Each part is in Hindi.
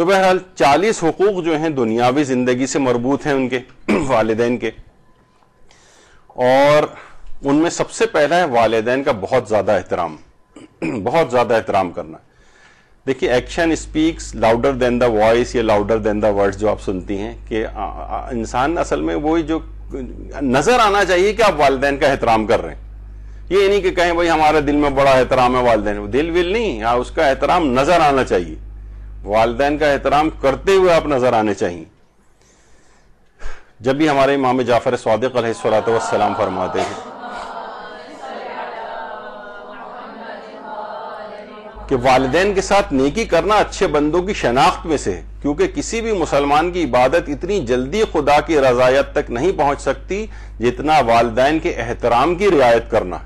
तो बहरहाल चालीस हकूक जो हैं दुनियावी ज़िंदगी से मरबूत हैं उनके वालदेन के और उनमें सबसे पहला है वालदेन का बहुत ज़्यादा एहतराम बहुत ज़्यादा एहतराम करना देखिए action speaks louder than the voice या लाउडर देन द वर्ड्स जो आप सुनती हैं कि इंसान असल में वही जो नजर आना चाहिए कि आप वालदेन का एहतराम कर रहे हैं ये नहीं कि कहें भाई हमारे दिल में बड़ा एहतराम है वालदेन दिल विल नहीं हाँ, उसका एहतराम नजर आना चाहिए वालदेन का एहतराम करते हुए आप नजर आने चाहिए जब भी हमारे इमाम जाफर स्वादिक सलाम फरमाते हैं कि वालदेन के साथ नेकी करना अच्छे बंदों की शनाख्त में से क्योंकि किसी भी मुसलमान की इबादत इतनी जल्दी खुदा की रजायत तक नहीं पहुंच सकती जितना वालदेन के एहतराम की रियायत करना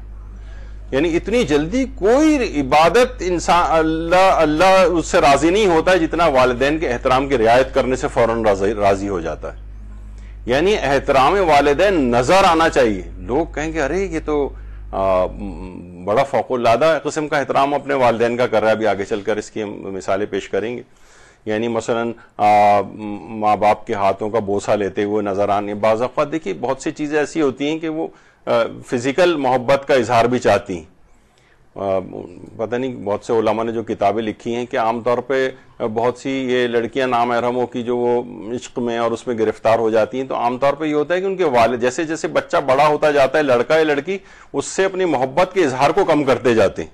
यानी इतनी जल्दी कोई इबादत इंसान अल्लाह अल्लाह उससे राजी नहीं होता है जितना वालदे के एहतराम की रियायत करने से फौरन राजी, राजी हो जाता है यानी एहतराम वालदे नजर आना चाहिए लोग कहेंगे अरे ये तो आ, बड़ा लादा किस्म का एहतराम अपने वालदेन का कर रहा है अभी आगे चलकर इसकी हम मिसालें पेश करेंगे यानी मसलन माँ बाप के हाथों का बोसा लेते हुए नजर आने बाज़ा देखिए बहुत सी चीज़ें ऐसी होती हैं कि वो फिजिकल मोहब्बत का इजहार भी चाहती पता नहीं बहुत से ओलामा ने जो किताबें लिखी हैं कि आमतौर पे बहुत सी ये लड़कियां अहरमों की जो वो इश्क में और उसमें गिरफ्तार हो जाती हैं तो आमतौर पे ये होता है कि उनके वाले जैसे जैसे बच्चा बड़ा होता जाता है लड़का या लड़की उससे अपनी मोहब्बत के इजहार को कम करते जाते हैं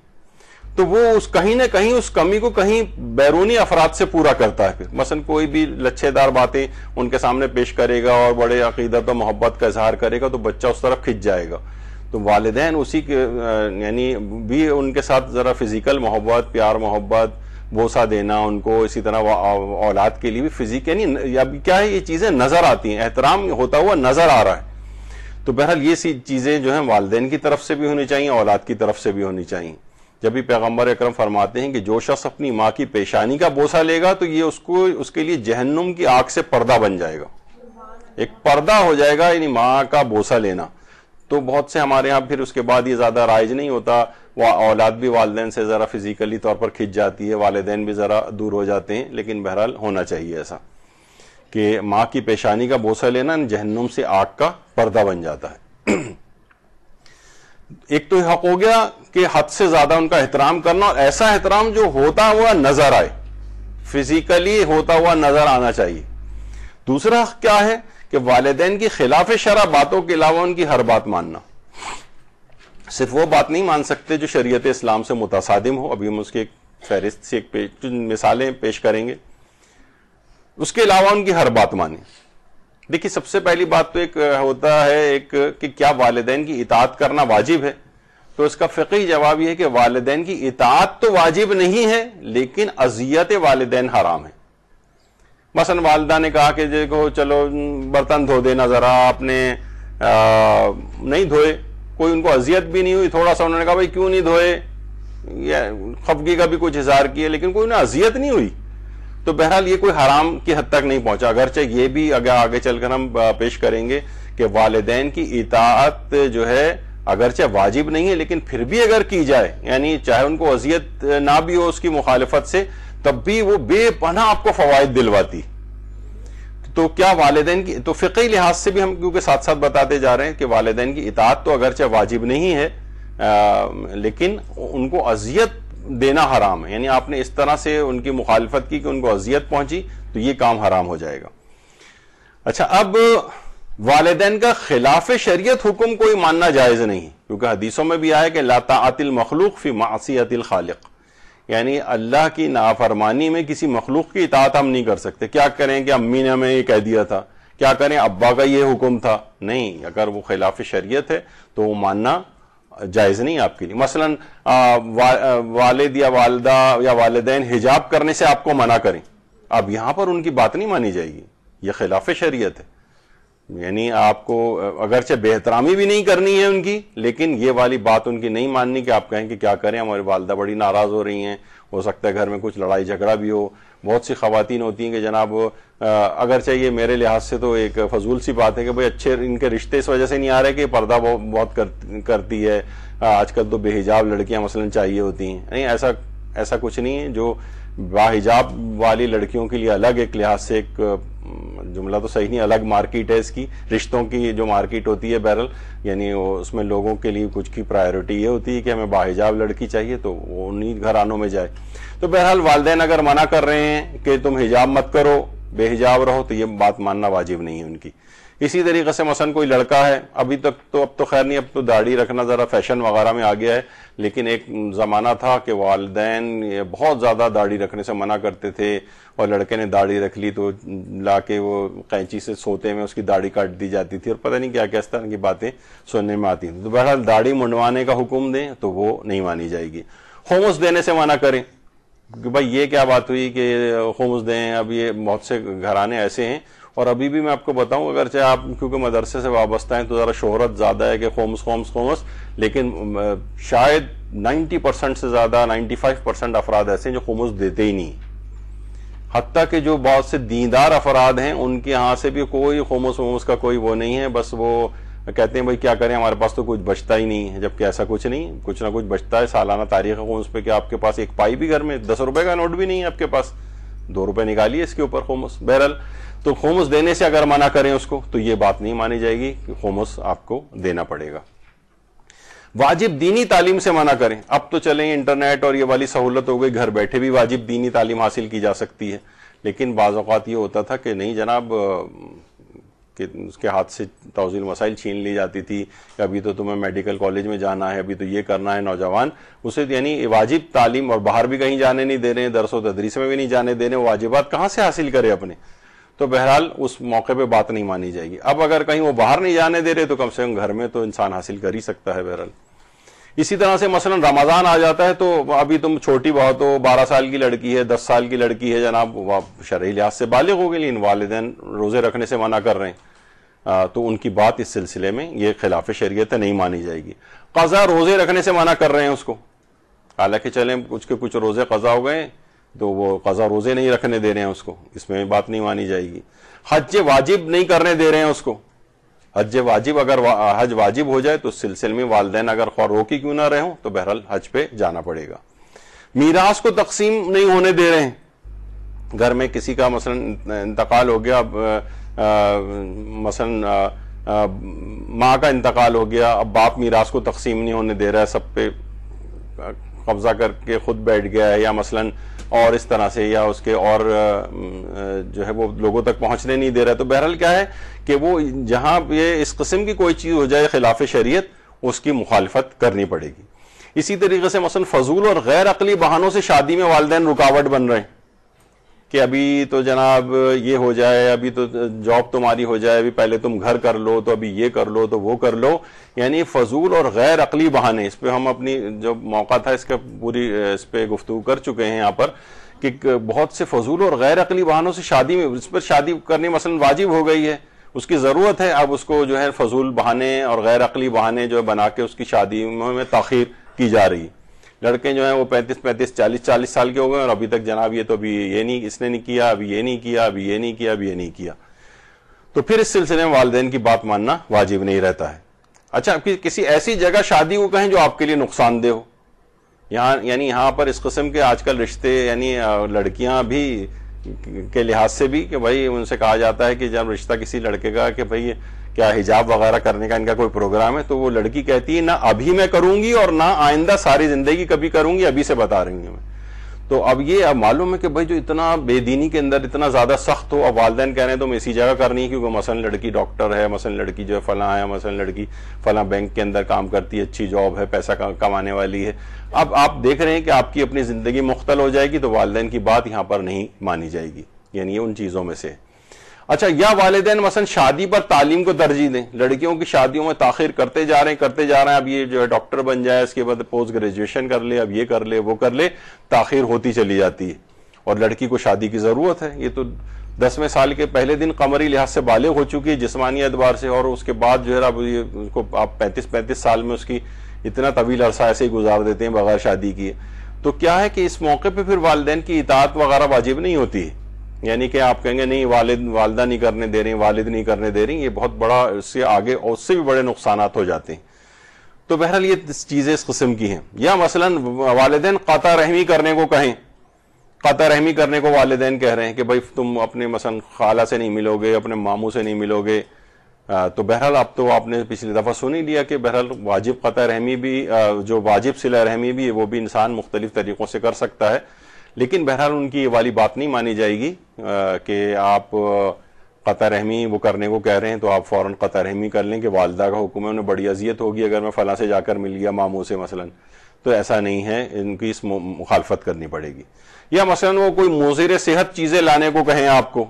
तो वो उस कहीं ना कहीं उस कमी को कहीं बैरूनी अफराद से पूरा करता है फिर मसन कोई भी लच्छेदार बातें उनके सामने पेश करेगा और बड़े अकीदत और मोहब्बत का इजहार करेगा तो बच्चा उस तरफ खिंच जाएगा तो वालदेन उसी के यानी भी उनके साथ ज़रा फिजिकल मोहब्बत प्यार मोहब्बत बोसा देना उनको इसी तरह औलाद के लिए भी फिजिक यानी अब क्या है ये चीज़ें नज़र आती हैं एहतराम होता हुआ नज़र आ रहा है तो बहरहाल ये सी चीज़ें जो है वालदेन की तरफ से भी होनी चाहिए औलाद की तरफ से भी होनी चाहिए जब भी पैगम्बर अक्रम फरमाते हैं कि जो शख्स अपनी माँ की पेशानी का बोसा लेगा तो ये उसको उसके लिए जहन्नुम की आग से पर्दा बन जाएगा एक पर्दा हो जाएगा यानी माँ का बोसा लेना तो बहुत से हमारे यहाँ फिर उसके बाद ये ज़्यादा राइज नहीं होता वह औलाद भी वालदे से ज़रा फिजिकली तौर पर खिंच जाती है वालदेन भी ज़रा दूर हो जाते हैं लेकिन बहरहाल होना चाहिए ऐसा कि माँ की पेशानी का बोसा लेना जहन्नुम से आग का पर्दा बन जाता है एक तो हक हो गया कि हद से ज्यादा उनका एहतराम करना और ऐसा एहतराम जो होता हुआ नजर आए फिजिकली होता हुआ नजर आना चाहिए दूसरा क्या है कि वालदेन की खिलाफ शरा बातों के अलावा उनकी हर बात मानना सिर्फ वो बात नहीं मान सकते जो शरीयत इस्लाम से मुतासादिम हो अभी हम उसकी एक फहरिस्त से एक मिसालें पेश करेंगे उसके अलावा उनकी हर बात माने देखिए सबसे पहली बात तो एक होता है एक कि क्या वालदेन की इतात करना वाजिब है तो इसका फ़िकी जवाब यह है कि वालदेन की इतात तो वाजिब नहीं है लेकिन अजियत वालदेन हराम है मसन वालदा ने कहा कि देखो चलो बर्तन धो देना ज़रा आपने नहीं धोए कोई उनको अजियत भी नहीं हुई थोड़ा सा उन्होंने कहा भाई क्यों नहीं धोए खफगी का भी कुछ इजहार किया लेकिन कोई उन्हें अजियत नहीं हुई तो बहरहाल ये कोई हराम की हद तक नहीं पहुंचा अगरचे ये भी अगर आगे चलकर हम पेश करेंगे कि वालदेन की इतात जो है अगरचे वाजिब नहीं है लेकिन फिर भी अगर की जाए यानी चाहे उनको अजियत ना भी हो उसकी मुखालफत से तब भी वो बेपना आपको फवायद दिलवाती तो क्या वालदेन की तो फ़िकी लिहाज से भी हम क्योंकि साथ साथ बताते जा रहे हैं कि वालदेन की इतात तो अगरचे वाजिब नहीं है आ, लेकिन उनको अजियत देना हराम है यानी आपने इस तरह से उनकी मुखालफत की कि उनको अजियत पहुंची तो ये काम हराम हो जाएगा अच्छा अब वालदेन का खिलाफ शरीयत हुक्म कोई मानना जायज़ नहीं क्योंकि हदीसों में भी आया कि लातातिल मखलूक फी मासीतिल खालिक यानी अल्लाह की नाफरमानी में किसी मखलूक की इतात हम नहीं कर सकते क्या करें कि अम्मी ने हमें ये कह दिया था क्या करें अब्बा का ये हुक्म था नहीं अगर वो खिलाफ शरीयत है तो वो मानना जायज़ नहीं आपके लिए मसलन आ, वा, वालिद या वालदा या वालदेन हिजाब करने से आपको मना करें अब यहां पर उनकी बात नहीं मानी जाएगी यह खिलाफ शरीयत है यानी आपको अगरचे बेहतरामी भी नहीं करनी है उनकी लेकिन ये वाली बात उनकी नहीं माननी कि आप कहें कि क्या करें हमारी वालदा बड़ी नाराज़ हो रही हैं हो सकता है घर में कुछ लड़ाई झगड़ा भी हो बहुत सी खातन होती हैं कि जनाब अगर चाहिए मेरे लिहाज से तो एक फजूल सी बात है कि भाई अच्छे इनके रिश्ते इस वजह से नहीं आ रहे कि पर्दा बहुत बहुत कर, करती है आजकल तो बेहिजाब लड़कियां मसलन चाहिए होती हैं नहीं ऐसा ऐसा कुछ नहीं है जो बाहिजाब वाली लड़कियों के लिए अलग एक लिहाज से एक जुमला तो सही नहीं अलग मार्केट है इसकी रिश्तों की जो मार्केट होती है बैरल यानी उसमें लोगों के लिए कुछ की प्रायोरिटी ये होती है कि हमें बाहिजाब लड़की चाहिए तो वो उन्हीं घरानों में जाए तो बहरहाल वालदेन अगर मना कर रहे हैं कि तुम हिजाब मत करो बेहिजाब रहो तो ये बात मानना वाजिब नहीं है उनकी इसी तरीके से मसन कोई लड़का है अभी तक तो अब तो खैर नहीं अब तो दाढ़ी रखना ज़रा फैशन वगैरह में आ गया है लेकिन एक ज़माना था कि वालदेन बहुत ज़्यादा दाढ़ी रखने से मना करते थे और लड़के ने दाढ़ी रख ली तो ला के वो कैंची से सोते में उसकी दाढ़ी काट दी जाती थी और पता नहीं क्या क्या इस तरह की बातें सुनने में आती थी तो बहरहाल दाढ़ी मुंडवाने का हुक्म दें तो वो नहीं मानी जाएगी होमस देने से मना करें कि भाई ये क्या बात हुई कि होम्स दें अब ये बहुत से घराने ऐसे हैं और अभी भी मैं आपको बताऊं अगर चाहे आप क्योंकि मदरसे से वाबस्ता हैं तो ज़रा शोहरत ज़्यादा है कि होम्स होम्स खोमस लेकिन शायद 90 परसेंट से ज़्यादा 95 परसेंट अफराद ऐसे हैं जो खोमस देते ही नहीं हती कि जो बहुत से दीदार अफराद हैं उनके यहाँ से भी कोई खोमस वोमस का कोई वो नहीं है बस वो कहते हैं भाई क्या करें हमारे पास तो कुछ बचता ही नहीं है जबकि ऐसा कुछ नहीं कुछ ना कुछ बचता है सालाना तारीख को उस पर आपके पास एक पाई भी घर में दस रुपए का नोट भी नहीं है आपके पास दो रुपए निकालिए इसके ऊपर खोमस बहरहाल तो खोमस देने से अगर मना करें उसको तो ये बात नहीं मानी जाएगी कि खोमस आपको देना पड़ेगा वाजिब दीनी तालीम से मना करें अब तो चले इंटरनेट और ये वाली सहूलत हो गई घर बैठे भी वाजिब दीनी तालीम हासिल की जा सकती है लेकिन बाज़ात ये होता था कि नहीं जनाब कि उसके हाथ से तोजील मसाइल छीन ली जाती थी कि अभी तो तुम्हें मेडिकल कॉलेज में जाना है अभी तो ये करना है नौजवान उसे यानी वाजिब तालीम और बाहर भी कहीं जाने नहीं दे रहे हैं दरसो तदरीस में भी नहीं जाने दे रहे हैं वाजिबात कहाँ से हासिल करे अपने तो बहरहाल उस मौके पे बात नहीं मानी जाएगी अब अगर कहीं वो बाहर नहीं जाने दे रहे तो कम से कम घर में तो इंसान हासिल कर ही सकता है बहरहाल इसी तरह से मसलन रमज़ान आ जाता है तो अभी तुम छोटी बहुत हो बारह साल की लड़की है दस साल की लड़की है जनाब आप लिहाज से बालिग हो गए लेकिन वालदे रोज़े रखने से मना कर रहे हैं आ, तो उनकी बात इस सिलसिले में ये खिलाफ शरीयत नहीं मानी जाएगी कज़ा रोज़े रखने से मना कर रहे हैं उसको हालांकि चले कुछ के कुछ रोज़े कज़ा हो गए तो वो कज़ा रोज़े नहीं रखने दे रहे हैं उसको इसमें बात नहीं मानी जाएगी हज वाजिब नहीं करने दे रहे हैं उसको हज वाजिब अगर वा, हज वाजिब हो जाए तो उस सिलसिले में वालदेन अगर खौर हो क्यों ना रहे हो तो बहरहाल हज पे जाना पड़ेगा मीरास को तकसीम नहीं होने दे रहे हैं घर में किसी का मसलन इंतकाल हो गया मसलन माँ का इंतकाल हो गया अब बाप मीरास को तकसीम नहीं होने दे रहा है सब पे कब्जा करके खुद बैठ गया है या मसलन और इस तरह से या उसके और जो है वो लोगों तक पहुंचने नहीं दे रहा तो बहरहाल क्या है कि वो जहां ये इस किस्म की कोई चीज़ हो जाए खिलाफ शरीयत उसकी मुखालफत करनी पड़ेगी इसी तरीके से मसलन फजूल और गैर अकली बहानों से शादी में वालदेन रुकावट बन रहे हैं कि अभी तो जनाब ये हो जाए अभी तो जॉब तुम्हारी हो जाए अभी पहले तुम घर कर लो तो अभी ये कर लो तो वो कर लो यानी फजूल और गैर अकली बहाने इस पर हम अपनी जो मौका था इसका पूरी इस पर गुफ्तु कर चुके हैं यहाँ पर कि बहुत से फजूल और गैर अकली बहानों से शादी में इस पर शादी करनी मसलन वाजिब हो गई है उसकी ज़रूरत है अब उसको जो है फजूल बहाने और गैर अकली बहाने जो है बना के उसकी शादी में, में तखीर की जा रही है लड़के जो हैं वो 35 35 40 40 साल के हो गए और अभी तक जनाब ये तो अभी ये नहीं इसने नहीं किया अभी ये नहीं किया अभी ये नहीं किया अभी ये नहीं किया तो फिर इस सिलसिले में वालदेन की बात मानना वाजिब नहीं रहता है अच्छा कि, किसी ऐसी जगह शादी को कहें जो आपके लिए नुकसानदेह हो यहाँ यानी यहाँ पर इस किस्म के आजकल रिश्ते यानी लड़कियां भी के लिहाज से भी कि भाई उनसे कहा जाता है कि जब रिश्ता किसी लड़के का कि भाई क्या हिजाब वगैरह करने का इनका कोई प्रोग्राम है तो वो लड़की कहती है ना अभी मैं करूंगी और ना आइंदा सारी जिंदगी कभी करूंगी अभी से बता रही हूँ मैं तो अब ये अब मालूम है कि भाई जो इतना बेदीनी के अंदर इतना ज्यादा सख्त हो अब वालदे कह रहे हैं तो मैं इसी जगह करनी है क्योंकि मसलन लड़की डॉक्टर है मसलन लड़की जो है फला है मसलन लड़की फला बैंक के अंदर काम करती है अच्छी जॉब है पैसा कमाने वाली है अब आप देख रहे हैं कि आपकी अपनी जिंदगी मुख्तल हो जाएगी तो वालदेन की बात यहाँ पर नहीं मानी जाएगी यानी ये उन चीजों में से है अच्छा या वालदे मसन शादी पर तालीम को तरजीह दें लड़कियों की शादियों में ताखिर करते जा रहे हैं करते जा रहे हैं अब ये जो है डॉक्टर बन जाए इसके बाद पोस्ट ग्रेजुएशन कर ले अब ये कर ले वो कर ले ताखिर होती चली जाती है और लड़की को शादी की ज़रूरत है ये तो दसवें साल के पहले दिन कमरी लिहाज से बालिग हो चुकी है जिसमानी एतबार से और उसके बाद जो है अब ये उसको आप पैंतीस पैंतीस साल में उसकी इतना तवील अरसा ऐसे ही गुजार देते हैं बगैर शादी की तो क्या है कि इस मौके पर फिर वालदेन की इतात वगैरह वाजिब नहीं होती है यानी कि आप कहेंगे नहीं वालिद वालदा नहीं करने दे रही वालिद नहीं करने दे रही ये बहुत बड़ा इससे आगे और उससे भी बड़े नुकसान हो जाते हैं तो बहरहाल ये चीज़ें इस किस्म की हैं या मसलन वालदेन क़ाता रहमी करने को कहें क़ाता रहमी करने को वालदेन कह रहे हैं कि भाई तुम अपने मसलन खाला से नहीं मिलोगे अपने मामू से नहीं मिलोगे तो बहरहाल अब तो आपने पिछली दफ़ा सुन ही लिया कि बहरहाल वाजिब क़तर रहमी भी जो वाजिब सिला रहमी भी है वो भी इंसान मुख्तलिफ तरीक़ों से कर सकता है लेकिन बहरहाल उनकी ये वाली बात नहीं मानी जाएगी कि आप क़तर रहमी वो करने को कह रहे हैं तो आप फौरन क़तर रहमी कर लें कि वालदा का हुक्म है उन्हें बड़ी अजियत होगी अगर मैं फला से जाकर मिल गया मामू से मसलन तो ऐसा नहीं है इनकी इस मुखालफत करनी पड़ेगी या मसलन वो कोई मुजिर सेहत चीज़ें लाने को कहें आपको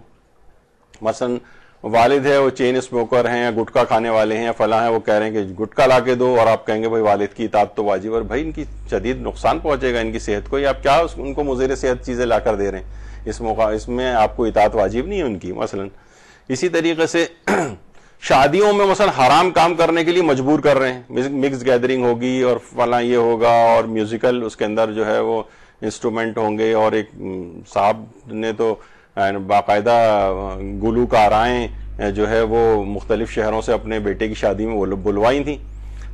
मसलन वालिद है वो चेन स्मोकर हैं या गुटखा खाने वाले हैं या फला हैं वो कह रहे हैं कि गुटखा ला के दो और आप कहेंगे भाई वालिद की इतात तो वाजिब और भाई इनकी शदीद नुकसान पहुंचेगा इनकी सेहत को या आप क्या उनको मुजर सेहत चीज़ें ला कर दे रहे हैं इस मौका इसमें आपको इतात वाजिब नहीं है उनकी मसलन इसी तरीके से शादियों में मसलन हराम काम करने के लिए मजबूर कर रहे हैं मिक्स गैदरिंग होगी और फला ये होगा और म्यूजिकल उसके अंदर जो है वो इंस्ट्रूमेंट होंगे और एक साहब ने तो बाकायदा गुलूकाराएँ जो है वो मुख्तलिफ़ शहरों से अपने बेटे की शादी में बुलवाई थी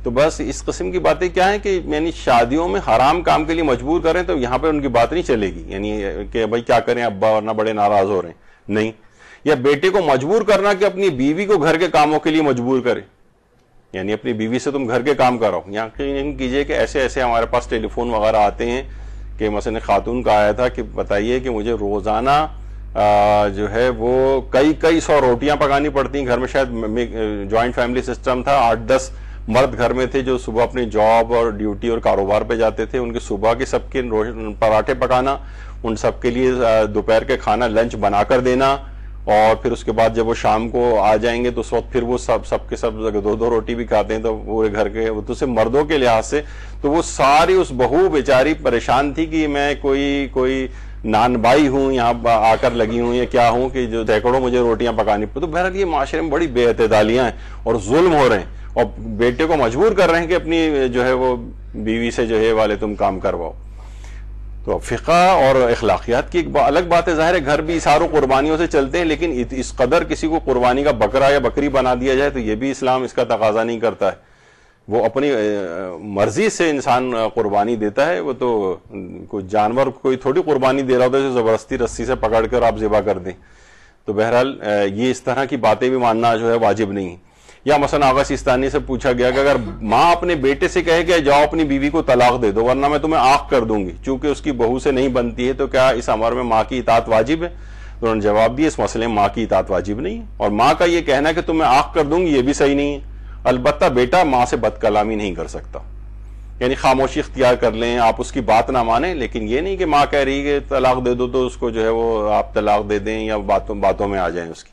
तो बस इस कस्म की बातें क्या है कि यानी शादियों में हराम काम के लिए मजबूर करें तो यहाँ पर उनकी बात नहीं चलेगी यानी कि भाई क्या करें अब्बा वरना बड़े नाराज़ हो रहे हैं नहीं या बेटे को मजबूर करना कि अपनी बीवी को घर के कामों के लिए मजबूर करे यानी अपनी बीवी से तुम घर के काम कराओ यहाँ कीजिए कि ऐसे ऐसे हमारे पास टेलीफोन वगैरह आते हैं कि मसलन खातून का आया था कि बताइए कि मुझे रोज़ाना जो है वो कई कई सौ रोटियां पकानी पड़ती घर में शायद ज्वाइंट फैमिली सिस्टम था आठ दस मर्द घर में थे जो सुबह अपनी जॉब और ड्यूटी और कारोबार पे जाते थे उनके सुबह के सबके पराठे पकाना उन सबके लिए दोपहर के खाना लंच बनाकर देना और फिर उसके बाद जब वो शाम को आ जाएंगे तो उस वक्त फिर वो सब सबके सब, दो दो रोटी भी खाते हैं तो पूरे घर के तो सिर्फ मर्दों के लिहाज से तो वो सारी उस बहू बेचारी परेशान थी कि मैं कोई कोई नानबाई हूँ यहाँ आकर लगी हूँ या क्या हूँ कि जो सैकड़ों मुझे रोटियां पकानी पड़ी तो बहरहाल ये माशरे में बड़ी बेअतदालियाँ हैं और जुल्म हो रहे हैं और बेटे को मजबूर कर रहे हैं कि अपनी जो है वो बीवी से जो है वाले तुम काम करवाओ तो फ़िका और अखलाकियात की एक बा, अलग बात है ज़ाहिर है घर भी सारों कुर्बानियों से चलते हैं लेकिन इस कदर किसी को कुर्बानी का बकरा या बकरी बना दिया जाए तो ये भी इस्लाम इसका तकाजा नहीं करता है वो अपनी मर्जी से इंसान कुर्बानी देता है वो तो कोई जानवर कोई थोड़ी कुर्बानी दे रहा होता है जो जबरदस्ती रस्सी से पकड़ कर आप ज़िबा कर दें तो बहरहाल ये इस तरह की बातें भी मानना जो है वाजिब नहीं है या मसन आगा सिस्तानी से पूछा गया कि अगर माँ अपने बेटे से कहे कि जाओ अपनी बीवी को तलाक दे दो वरना मैं तुम्हें आख कर दूंगी चूंकि उसकी बहू से नहीं बनती है तो क्या इस अमर में माँ की इतात वाजिब है तो उन्होंने जवाब दिया इस मसले में माँ की इतात वाजिब नहीं है और माँ का ये कहना कि तुम्हें आख कर दूंगी ये भी सही नहीं है अलबत् बेटा माँ से बदकलामी नहीं कर सकता यानी खामोशी इख्तियार कर लें आप उसकी बात ना माने लेकिन ये नहीं कि माँ कह रही है कि तलाक दे दो तो उसको जो है वो आप तलाक दे दें या बातों बातों में आ जाएं उसकी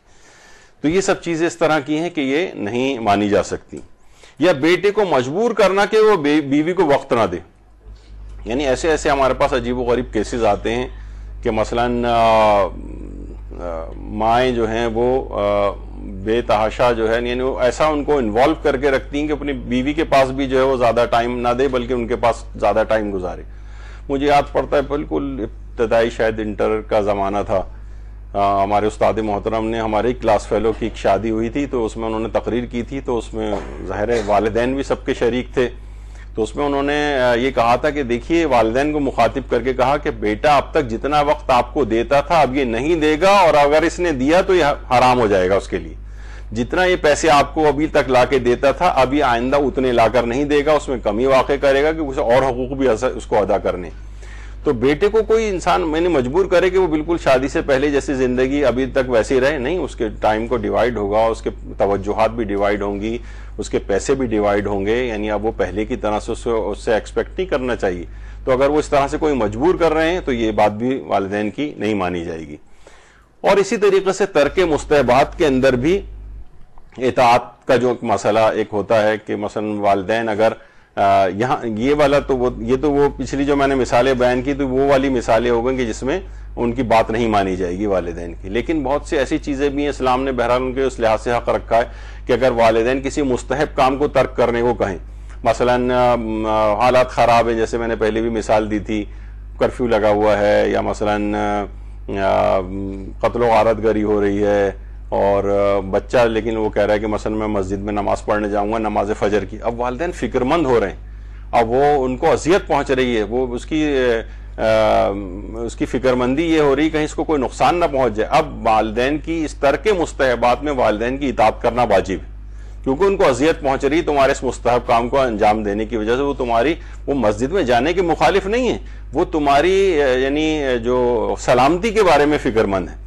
तो ये सब चीज़ें इस तरह की हैं कि ये नहीं मानी जा सकती या बेटे को मजबूर करना कि वो बीवी को वक्त ना दे यानी ऐसे ऐसे हमारे पास अजीब गरीब केसेस आते हैं कि मसलन माएँ जो हैं वो आ, बेतहाशा जो है यानी वो ऐसा उनको इन्वॉल्व करके रखती हैं कि अपनी बीवी के पास भी जो है वो ज़्यादा टाइम ना दे बल्कि उनके पास ज़्यादा टाइम गुजारे मुझे याद पड़ता है बिल्कुल इब्तदाई शायद इंटर का ज़माना था आ, हमारे उस्ताद मोहतरम ने हमारे क्लास फेलो की एक शादी हुई थी तो उसमें उन्होंने तकरीर की थी तो उसमें ज़ाहिर वालदेन भी सबके शरीक थे तो उसमें उन्होंने ये कहा था कि देखिए वालदेन को मुखातिब करके कहा कि बेटा अब तक जितना वक्त आपको देता था अब ये नहीं देगा और अगर इसने दिया तो ये हराम हो जाएगा उसके लिए जितना ये पैसे आपको अभी तक ला के देता था अभी आइंदा उतने लाकर नहीं देगा उसमें कमी वाक़ करेगा कि उसे और हकूक भी उसको अदा करने तो बेटे को कोई इंसान मैंने मजबूर करे कि वो बिल्कुल शादी से पहले जैसी ज़िंदगी अभी तक वैसी रहे नहीं उसके टाइम को डिवाइड होगा उसके तवज्जोहत भी डिवाइड होंगी उसके पैसे भी डिवाइड होंगे यानी अब वो पहले की तरह से उससे उससे एक्सपेक्ट नहीं करना चाहिए तो अगर वो इस तरह से कोई मजबूर कर रहे हैं तो ये बात भी वालदेन की नहीं मानी जाएगी और इसी तरीके से तर्क मुस्तबात के अंदर भी एतात का जो मसला एक होता है कि मसलन वालदेन अगर यहाँ ये वाला तो वो ये तो वो पिछली जो मैंने मिसालें बयान की तो वो वाली मिसालें हो गई कि जिसमें उनकी बात नहीं मानी जाएगी वालदेन की लेकिन बहुत सी ऐसी चीज़ें भी हैं इस्लाम ने बहरहाल उनके उस लिहाज से हक रखा है कि अगर वालदेन किसी मुस्तहब काम को तर्क करने को कहें मसला हालात ख़राब हैं जैसे मैंने पहले भी मिसाल दी थी कर्फ्यू लगा हुआ है या मसला कत्ल वारत गरी हो रही है और बच्चा लेकिन वो कह रहा है कि मसलन मैं मस्जिद में नमाज पढ़ने जाऊँगा नमाज फ़जर की अब वालदेन फ़िक्रमंद हो रहे हैं अब वो उनको अजियत पहुँच रही है वो उसकी उसकी फिक्रमंदी ये हो रही कहीं इसको कोई नुकसान ना पहुंच जाए अब वालदेन की इस के मुस्तहबात में वालदेन की इताब करना वाजिब है क्योंकि उनको अजियत पहुंच रही है तुम्हारे इस मुस्तहब काम को अंजाम देने की वजह से वो तुम्हारी वो मस्जिद में जाने के मुखालिफ नहीं है वो तुम्हारी यानी जो सलामती के बारे में फिक्रमंद है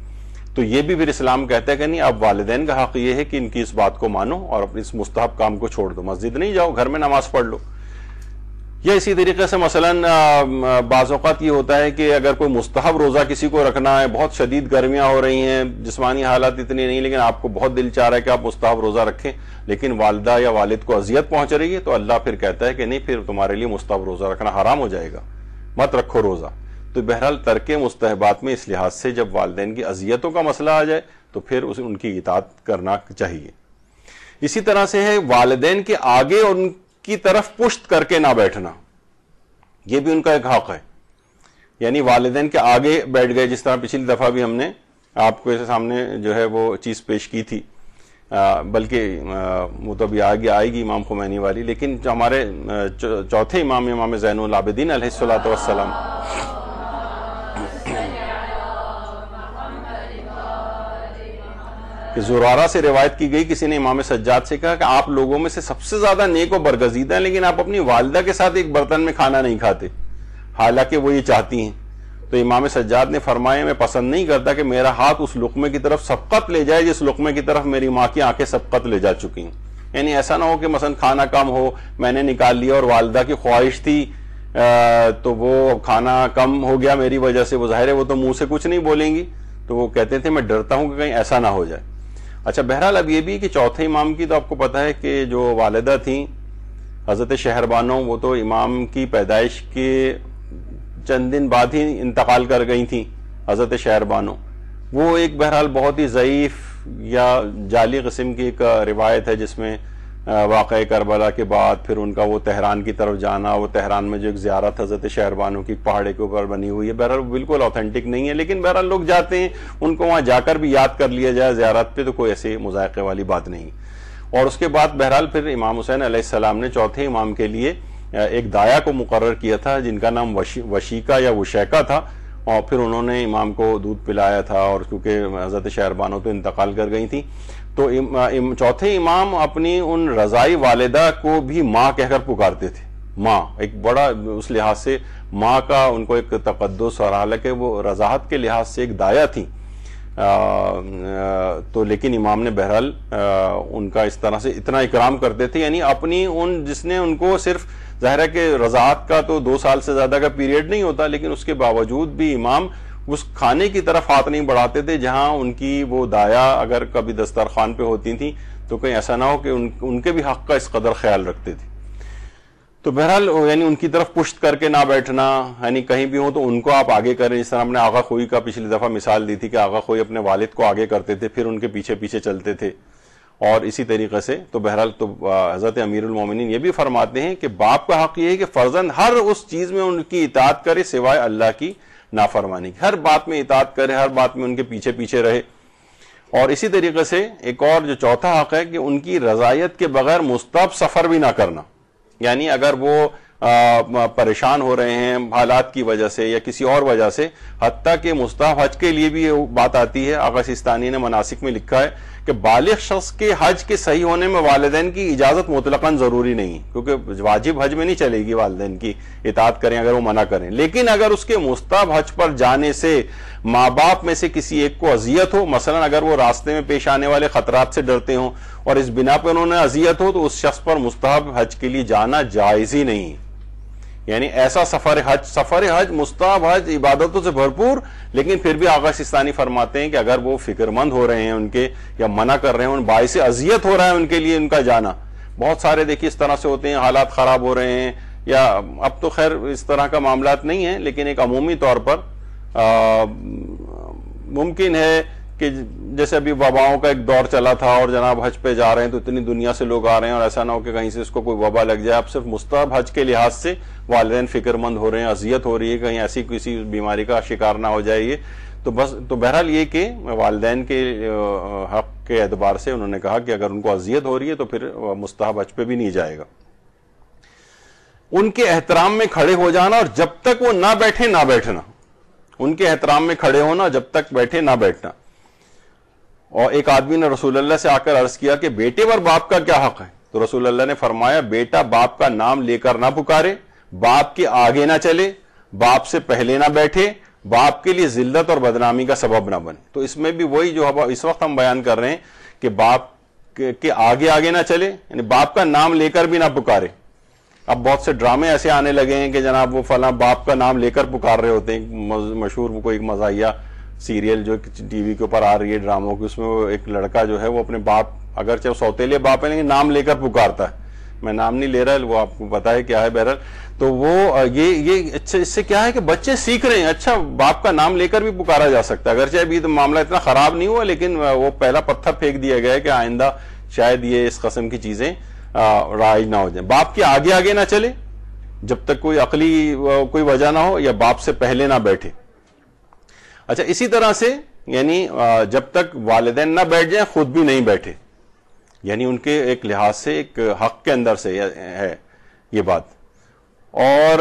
तो ये भी फिर इस्लाम कहता है कि नहीं अब वालदेन का हक ये है कि इनकी इस बात को मानो और अपने इस मुस्तहब काम को छोड़ दो मस्जिद नहीं जाओ घर में नमाज पढ़ लो या इसी तरीके से मसलन बाज़ात ये होता है कि अगर कोई मुस्तहब रोज़ा किसी को रखना है बहुत शदीद गर्मियाँ हो रही हैं जिसमानी हालात इतने नहीं लेकिन आपको बहुत दिल चाह रहा है कि आप मुस्तहब रोज़ा रखें लेकिन वालदा या वालिद को अजियत पहुँच रही है तो अल्लाह फिर कहता है कि नहीं फिर तुम्हारे लिए मुस्तहब रोज़ा रखना हराम हो जाएगा मत रखो रोज़ा तो बहरहाल तरक मुस्तहबात में इस लिहाज से जब वालदेन की अजियतों का मसला आ जाए तो फिर उसे उनकी इतात करना चाहिए इसी तरह से है वालदेन के आगे और उन की तरफ पुष्ट करके ना बैठना यह भी उनका एक हक है यानी वालदेन के आगे बैठ गए जिस तरह पिछली दफा भी हमने आपको इसे सामने जो है वो चीज पेश की थी बल्कि वो तो अभी आगे आएगी इमाम खुमैनी वाली लेकिन जो हमारे चौथे इमाम इमाम जैन आबिदीन अलैहिस्सलाम कि जुरारा से रिवायत की गई किसी ने इमाम सज्जाद से कहा कि आप लोगों में से सबसे ज्यादा नेक और बरगजीदा है लेकिन आप अपनी वालदा के साथ एक बर्तन में खाना नहीं खाते हालांकि वो ये चाहती हैं तो इमाम सज्जाद ने फरमाया मैं पसंद नहीं करता कि मेरा हाथ उस लुकमे की तरफ सबकत ले जाए जिस लुकमे की तरफ मेरी माँ की आंखें सबकत ले जा चुकी हैं यानी ऐसा ना हो कि मसंद खाना कम हो मैंने निकाल लिया और वालदा की ख्वाहिश थी तो वो खाना कम हो गया मेरी वजह से वो जाहिर है वो तो मुंह से कुछ नहीं बोलेंगी तो वो कहते थे मैं डरता हूँ कि कहीं ऐसा ना हो जाए अच्छा बहरहाल अब ये भी कि चौथे इमाम की तो आपको पता है कि जो वालदा थी हज़रत शहरबानो वो तो इमाम की पैदाइश के चंद दिन बाद ही इंतकाल कर गई थी हज़रत शहरबानो वो एक बहरहाल बहुत ही ज़यीफ़ या जाली कस्म की एक रिवायत है जिसमें वाक़ करबला के बाद फिर उनका वो तहरान की तरफ जाना वो तहरान में जो एक ज्यारत हज़रत शहरबानों की पहाड़े के ऊपर बनी हुई है बहरहाल बिल्कुल ऑथेंटिक नहीं है लेकिन बहरहाल लोग जाते हैं उनको वहाँ जाकर भी याद कर लिया जाए ज्यारत पे तो कोई ऐसे मुजायके वाली बात नहीं और उसके बाद बहरहाल फिर इमाम हुसैन आसमाम ने चौथे इमाम के लिए एक दाया को मुकर किया था जिनका नाम वशी, वशीका या वशैका था और फिर उन्होंने इमाम को दूध पिलाया था और क्योंकि हज़रत शहरबानों तो इंतकाल कर गई थी तो इम, इम, चौथे इमाम अपनी उन रजाई वालदा को भी माँ कहकर पुकारते थे माँ एक बड़ा उस लिहाज से माँ का उनको एक तकदस और हालांकि वो रजाहत के लिहाज से एक दाया थी आ, तो लेकिन इमाम ने बहरहाल उनका इस तरह से इतना इकराम करते थे यानी अपनी उन जिसने उनको सिर्फ ज़ाहिर है कि रजात का तो दो साल से ज़्यादा का पीरियड नहीं होता लेकिन उसके बावजूद भी इमाम उस खाने की तरफ हाथ नहीं बढ़ाते थे जहां उनकी वो दाया अगर कभी दस्तरखान पे होती थी तो कहीं ऐसा ना हो कि उन, उनके भी हक का इस कदर ख्याल रखते थे तो बहरहाल यानी उनकी तरफ पुश्त करके ना बैठना यानी कहीं भी हो तो उनको आप आगे करें जिस तरह हमने आगा खोई का पिछली दफा मिसाल दी थी कि आगा खोई अपने वालिद को आगे करते थे फिर उनके पीछे पीछे चलते थे और इसी तरीके से तो बहरहाल तो हजरत अमीरमिन ये भी फरमाते हैं कि बाप का हक ये है कि फर्जंद हर उस चीज में उनकी इतात करे सिवाय अल्लाह की नाफरमानी हर बात में इतात करे हर बात में उनके पीछे पीछे रहे और इसी तरीके से एक और जो चौथा हक है कि उनकी रजायत के बगैर मुस्तब सफ़र भी ना करना यानी अगर वो परेशान हो रहे हैं हालात की वजह से या किसी और वजह से हती के मुस्ताफ हज के लिए भी बात आती है आकाशिस्तानी ने मनासिक में लिखा है कि बालिग शख्स के हज के सही होने में वालदेन की इजाज़त मुतलकन ज़रूरी नहीं क्योंकि वाजिब हज में नहीं चलेगी वालदेन की इतात करें अगर वो मना करें लेकिन अगर उसके मुस्ताब हज पर जाने से माँ बाप में से किसी एक को अजियत हो मसलन अगर वो रास्ते में पेश आने वाले खतरात से डरते हों और इस बिना पर उन्होंने अजियत हो तो उस शख्स पर मुस्ताब हज के लिए जाना जायज़ ही नहीं यानी ऐसा सफर हज सफर हज मुस्ताब हज इबादतों से भरपूर लेकिन फिर भी आगा फरमाते हैं कि अगर वो फिक्रमंद हो रहे हैं उनके या मना कर रहे हैं उन से अजियत हो रहा है उनके लिए उनका जाना बहुत सारे देखिए इस तरह से होते हैं हालात खराब हो रहे हैं या अब तो खैर इस तरह का मामला नहीं है लेकिन एक अमूमी तौर पर मुमकिन है कि जैसे अभी वबाओं का एक दौर चला था और जनाब हज पे जा रहे हैं तो इतनी दुनिया से लोग आ रहे हैं और ऐसा ना हो कि कहीं से इसको कोई वबा लग जाए आप सिर्फ मुस्तब हज के लिहाज से वाले फिक्रमंद हो रहे हैं अजियत हो रही है कहीं ऐसी किसी बीमारी का शिकार ना हो जाए तो बस तो बहरहाल ये कि वालदेन के हक के एतबार से उन्होंने कहा कि अगर उनको अजियत हो रही है तो फिर मुस्तब हज पे भी नहीं जाएगा उनके एहतराम में खड़े हो जाना और जब तक वो ना बैठे ना बैठना उनके एहतराम में खड़े होना जब तक बैठे ना बैठना और एक आदमी ने अल्लाह से आकर अर्ज किया कि बेटे पर बाप का क्या हक है तो अल्लाह ने फरमाया बेटा बाप का नाम लेकर ना पुकारे बाप के आगे ना चले बाप से पहले ना बैठे बाप के लिए जिल्लत और बदनामी का सबब ना बने तो इसमें भी वही जो हम इस वक्त हम बयान कर रहे हैं कि बाप के आगे आगे ना चले यानी बाप का नाम लेकर भी ना पुकारे अब बहुत से ड्रामे ऐसे आने लगे हैं कि जनाब वो फला बाप का नाम लेकर पुकार रहे होते हैं मशहूर कोई मजाहिया सीरियल जो टीवी के ऊपर आ रही है ड्रामों की उसमें एक लड़का जो है वो अपने बाप अगर चाहे सौतेले बाप है लेकिन नाम लेकर पुकारता है मैं नाम नहीं ले रहा वो आपको पता है क्या है बहरहाल तो वो ये ये अच्छा इससे क्या है कि बच्चे सीख रहे हैं अच्छा बाप का नाम लेकर भी पुकारा जा सकता है अगर चाहे अभी तो मामला इतना खराब नहीं हुआ लेकिन वो पहला पत्थर फेंक दिया गया है कि आइंदा शायद ये इस कस्म की चीजें राज ना हो जाए बाप के आगे आगे ना चले जब तक कोई अकली कोई वजह ना हो या बाप से पहले ना बैठे अच्छा इसी तरह से यानी जब तक वालदे ना बैठ जाए खुद भी नहीं बैठे यानी उनके एक लिहाज से एक हक के अंदर से है ये बात और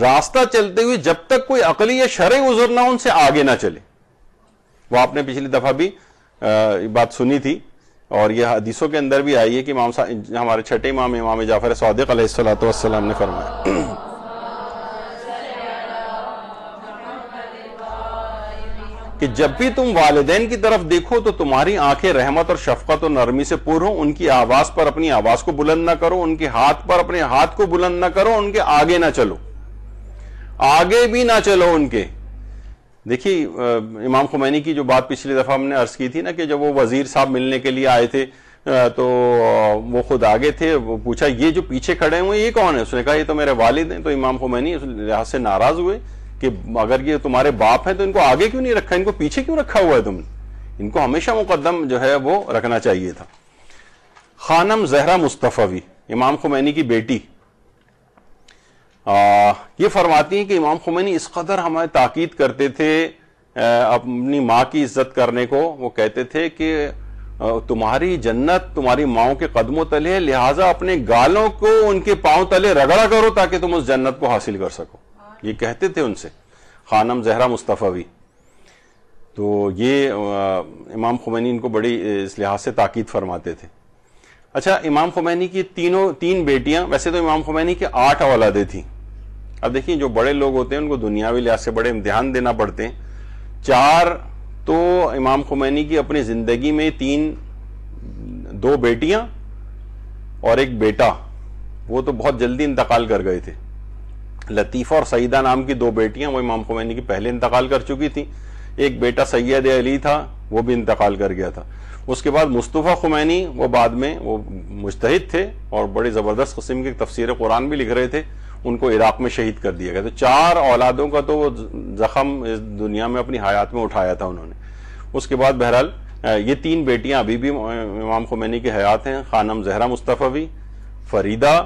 रास्ता चलते हुए जब तक कोई अकली या शर उजर ना उनसे आगे ना चले वो आपने पिछली दफा भी आ, बात सुनी थी और यह हदीसों के अंदर भी आई है कि इमाम हमारे छठे इमाम इमाम जाफर सदक सलात ने फरमाया कि जब भी तुम वाले की तरफ देखो तो तुम्हारी आंखें रहमत और शफकत और नरमी से पूर हो उनकी आवाज पर अपनी आवाज को बुलंद ना करो उनके हाथ पर अपने हाथ को बुलंद ना करो उनके आगे ना चलो आगे भी ना चलो उनके देखिए इमाम खुमैनी की जो बात पिछली दफा हमने अर्ज की थी ना कि जब वो वजीर साहब मिलने के लिए आए थे तो वो खुद आगे थे वो पूछा ये जो पीछे खड़े हुए ये कौन है उसने कहा ये तो मेरे वालिद हैं तो इमाम खुमैनी उस लिहाज से नाराज हुए कि अगर ये तुम्हारे बाप हैं तो इनको आगे क्यों नहीं रखा इनको पीछे क्यों रखा हुआ है तुमने इनको हमेशा मुकदम जो है वो रखना चाहिए था खानम जहरा मुस्तफ़वी इमाम खुमैनी की बेटी आ, ये फरमाती हैं कि इमाम खुमैनी इस कदर हमारे ताकीद करते थे अपनी माँ की इज्जत करने को वो कहते थे कि तुम्हारी जन्नत तुम्हारी माओ के कदमों तले लिहाजा अपने गालों को उनके पांव तले रगड़ा करो ताकि तुम उस जन्नत को हासिल कर सको ये कहते थे उनसे खानम जहरा मुस्तफ़ावी तो ये इमाम खुमैनी इनको बड़ी इस लिहाज से ताकीद फरमाते थे अच्छा इमाम खुमैनी की तीनों तीन बेटियां वैसे तो इमाम खुमैनी के आठ औलादे थी अब देखिए जो बड़े लोग होते हैं उनको दुनियावी लिहाज से बड़े इम्तिहान देना पड़ते हैं चार तो इमाम खुमैनी की अपनी ज़िंदगी में तीन दो बेटियां और एक बेटा वो तो बहुत जल्दी इंतकाल कर गए थे लतीफ़ा और सईदा नाम की दो बेटियां वो इमाम खुमैनी की पहले इंतकाल कर चुकी थी एक बेटा सैयद अली था वो भी इंतकाल कर गया था उसके बाद मुस्तफ़ा खुमैनी वो बाद में वो मुश्तहिद थे और बड़े ज़बरदस्त कस्म की तफसर कुरान भी लिख रहे थे उनको इराक में शहीद कर दिया गया तो चार औलादों का तो वो जख्म इस दुनिया में अपनी हयात में उठाया था उन्होंने उसके बाद बहरहाल ये तीन बेटियां अभी भी इमाम खुमैनी की हयात हैं खानम जहरा भी फरीदा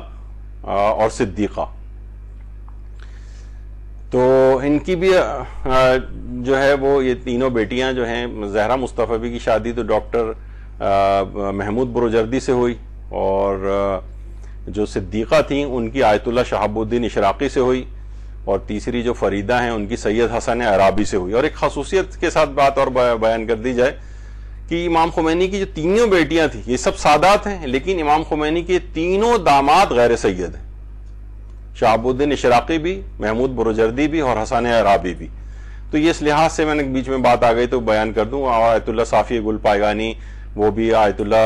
और सिद्दीक़ा तो इनकी भी जो है वो ये तीनों बेटियां जो हैं जहरा मुस्तफ़ी की शादी तो डॉक्टर महमूद बुरोजर्दी से हुई और जो सिद्दीक़ा थी उनकी आयतुल्ला शहाबुद्दीन इशराक़ी से हुई और तीसरी जो फरीदा हैं उनकी सैयद हसन अराबी से हुई और एक खसूसियत के साथ बात और बयान कर दी जाए कि इमाम खुमैनी की जो तीनों बेटियां थी ये सब सादात हैं लेकिन इमाम खुमैनी के तीनों दामाद गैर सैयद हैं शहाबुद्दीन इशराकी भी महमूद बुरजर्दी भी और हसन अराबी भी तो ये इस लिहाज से मैंने बीच में बात आ गई तो बयान कर दूँ आयतुल्ला साफ़ी गुल पायगानी वो भी आयतुल्ला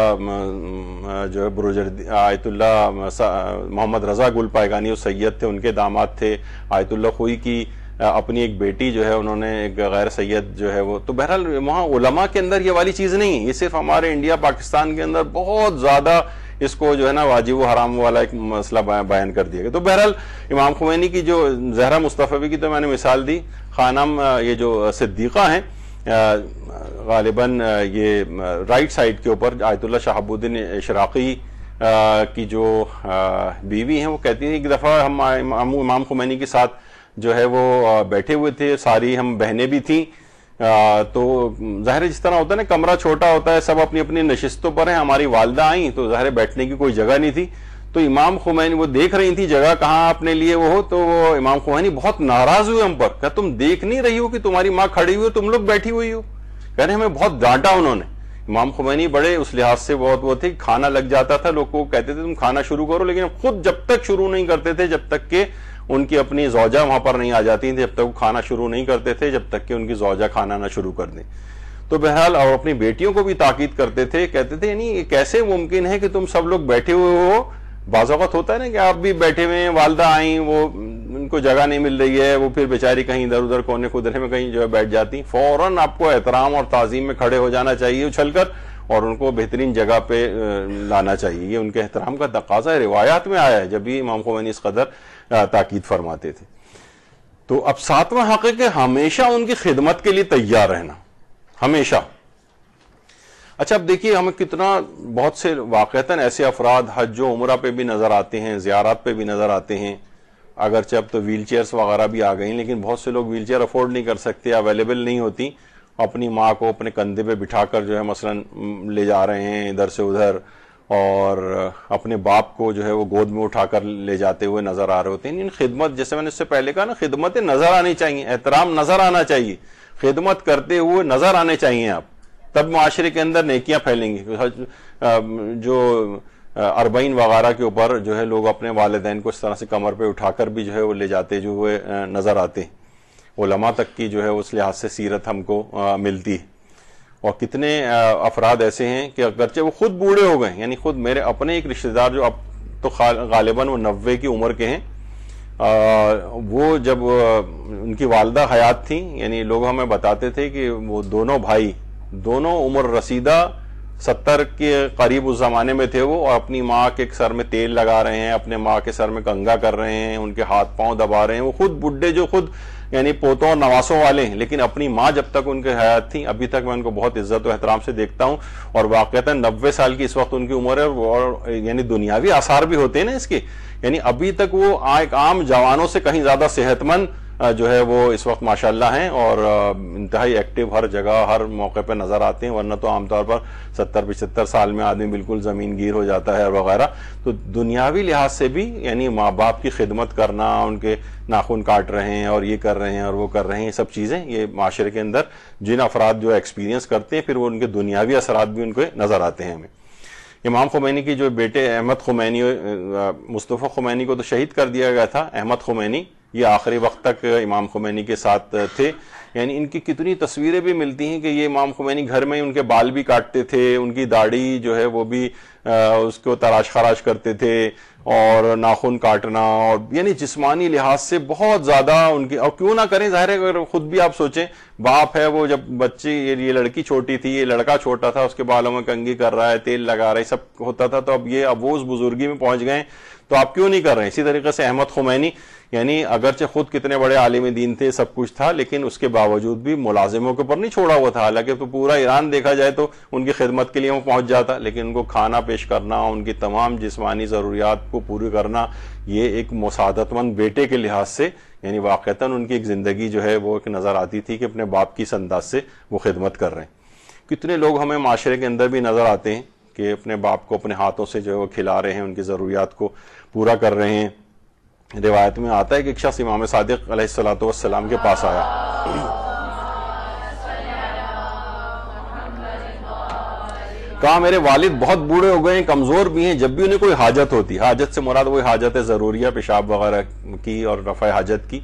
जो है बुरजर्दी आयतुल्ला मोहम्मद रजा गुल पायगानी वो सैयद थे उनके दामाद थे आयतुल्ला खुई की अपनी एक बेटी जो है उन्होंने एक गैर सैयद जो है वो तो बहरहाल वहाँ उलमा के अंदर ये वाली चीज़ नहीं है ये सिर्फ हमारे इंडिया पाकिस्तान के अंदर बहुत ज़्यादा इसको जो है ना वाजिब हराम वाला एक मसला बयान कर दिया गया तो बहरहाल इमाम खुमैनी की जो जहरा मुस्तफ़ी की तो मैंने मिसाल दी खानम ये जो सिद्दीक़ा हैं गालिबा ये राइट साइड के ऊपर आयतुल्ला शहाबुद्दीन इशराकी की जो बीवी हैं वो कहती हैं एक दफ़ा हम इमाम खुमैनी के साथ जो है वो बैठे हुए थे सारी हम बहनें भी थीं तो ज़ाहिर जिस तरह होता है ना कमरा छोटा होता है सब अपनी अपनी नशिस्तों पर है हमारी वालदा आई तो ज़ाहिर बैठने की कोई जगह नहीं थी तो इमाम खुमैनी वो देख रही थी जगह कहाँ अपने लिए वो हो तो वो इमाम खुमैनी बहुत नाराज हुए हम पर क्या तुम देख नहीं रही हो कि तुम्हारी माँ खड़ी हुई हो तुम लोग बैठी हुई हो कह रहे हमें बहुत डांटा उन्होंने इमाम खुमैनी बड़े उस लिहाज से बहुत वो थे खाना लग जाता था लोग को कहते थे तुम खाना शुरू करो लेकिन खुद जब तक शुरू नहीं करते थे जब तक के उनकी अपनी जौजा वहां पर नहीं आ जाती थी जब तक वो खाना शुरू नहीं करते थे जब तक कि उनकी जौजा खाना ना शुरू कर दें तो बहरहाल और अपनी बेटियों को भी ताकीद करते थे कहते थे यानी कैसे मुमकिन है कि तुम सब लोग बैठे हुए हो बाजावत होता है ना कि आप भी बैठे हुए हैं वालदा आई वो उनको जगह नहीं मिल रही है वो फिर बेचारी कहीं इधर उधर कोने कुदरे में कहीं जो है बैठ जाती फौरन आपको एहतराम और तज़ीम में खड़े हो जाना चाहिए उछल कर और उनको बेहतरीन जगह पे लाना चाहिए ये उनके एहतराम का तकाजा रिवायात में आया है जब भी इमाम खोवनी इस कदर ताकीद फरमाते थे तो अब सातवां हक है कि हमेशा उनकी खिदमत के लिए तैयार रहना हमेशा अच्छा अब देखिए हमें कितना बहुत से वाक़ता ऐसे अफराद हज जो उम्र पे भी नज़र आते हैं ज़्यारत पे भी नज़र आते हैं अगरचे अब तो व्हील चेयर वगैरह भी आ गई लेकिन बहुत से लोग व्हील चेयर अफोर्ड नहीं कर सकते अवेलेबल नहीं होती अपनी माँ को अपने कंधे पे बिठाकर जो है मसलन ले जा रहे हैं इधर से उधर और अपने बाप को जो है वो गोद में उठाकर ले जाते हुए नजर आ रहे होते हैं इन खिदमत जैसे मैंने उससे पहले कहा ना खिदमतें नजर आनी चाहिए एहतराम नजर आना चाहिए खिदमत करते हुए नजर आने चाहिए आप तब माशरे के अंदर नेकियां फैलेंगी जो अरबईन वगैरह के ऊपर जो है लोग अपने वालदेन को इस तरह से कमर पे उठाकर भी जो है वो ले जाते जो हुए नजर आते ओलमा तक की जो है उस लिहाज से सीरत हमको मिलती है और कितने अफराद ऐसे हैं कि अगरचे वो खुद बूढ़े हो गए यानी खुद मेरे अपने एक रिश्तेदार जो अब तो गालिबा वो नब्बे की उम्र के हैं आ, वो जब उनकी वालदा हयात थी यानी लोग हमें बताते थे कि वो दोनों भाई दोनों उम्र रसीदा सत्तर के करीब उस जमाने में थे वो और अपनी माँ के सर में तेल लगा रहे हैं अपने माँ के सर में गंगा कर रहे हैं उनके हाथ पांव दबा रहे हैं वो खुद बुढ़े जो खुद यानी पोतों और नवासों वाले हैं लेकिन अपनी माँ जब तक उनके हयात थी अभी तक मैं उनको बहुत इज्जत और एहतराम से देखता हूँ और वाक़ता नब्बे साल की इस वक्त उनकी उम्र है और यानी दुनियावी आसार भी होते हैं ना इसके यानी अभी तक वो एक आम जवानों से कहीं ज़्यादा सेहतमंद जो है वो इस वक्त माशाल्लाह हैं और इंतहाई एक्टिव हर जगह हर मौके पर नज़र आते हैं वरना तो आमतौर पर सत्तर पिछहत्तर साल में आदमी बिल्कुल ज़मीन गिर हो जाता है वगैरह तो दुनियावी लिहाज से भी यानी माँ बाप की खिदमत करना उनके नाखून काट रहे हैं और ये कर रहे हैं और वो कर रहे हैं ये सब चीज़ें ये माशरे के अंदर जिन अफराद जो एक्सपीरियंस करते हैं फिर वो उनके दुनियावी असरा भी उनके नज़र आते हैं हमें इमाम खुमैनी की जो बेटे अहमद खुमैनी मुस्तफ़ा खुमैनी को तो शहीद कर दिया गया था अहमद खुमैनी ये आखिरी वक्त तक इमाम खुमैनी के साथ थे यानी इनकी कितनी तस्वीरें भी मिलती हैं कि ये इमाम खुमैनी घर में उनके बाल भी काटते थे उनकी दाढ़ी जो है वो भी आ, उसको तराश खराश करते थे और नाखून काटना और यानी जिस्मानी लिहाज से बहुत ज़्यादा उनके और क्यों ना करें ज़ाहिर है अगर खुद भी आप सोचें बाप है वो जब बच्ची ये, ये लड़की छोटी थी ये लड़का छोटा था उसके बालों में कंगी कर रहा है तेल लगा रहा है सब होता था तो अब ये अब वो उस बुजुर्गी में पहुंच गए तो आप क्यों नहीं कर रहे हैं इसी तरीके से अहमद खुमैनी यानी अगरचे खुद कितने बड़े आलिम दीन थे सब कुछ था लेकिन उसके बावजूद भी मुलाजिमों के ऊपर नहीं छोड़ा हुआ था हालांकि तो पूरा ईरान देखा जाए तो उनकी खिदमत के लिए वो पहुंच जाता लेकिन उनको खाना पेश करना उनकी तमाम जिसमानी ज़रूरियात को पूरी करना ये एक मुसादतमंद बेटे के लिहाज से यानी वाक़ता उनकी एक ज़िंदगी जो है वो एक नज़र आती थी कि अपने बाप की संदाज अंदाज से वो खिदमत कर रहे हैं कितने लोग हमें माशरे के अंदर भी नज़र आते हैं कि अपने बाप को अपने हाथों से जो है वो खिला रहे हैं उनकी ज़रूरियात को पूरा कर रहे हैं रिवायत में आता है कि शख्स सीमा में अलैहिस्सलातु सलाम के पास आया कहा मेरे वालिद बहुत बूढ़े हो गए हैं कमजोर भी हैं जब भी उन्हें कोई हाजत होती है हाजत से मुराद वही हाजत है जरूरिया पेशाब वगैरह की और रफ़ा हाजत की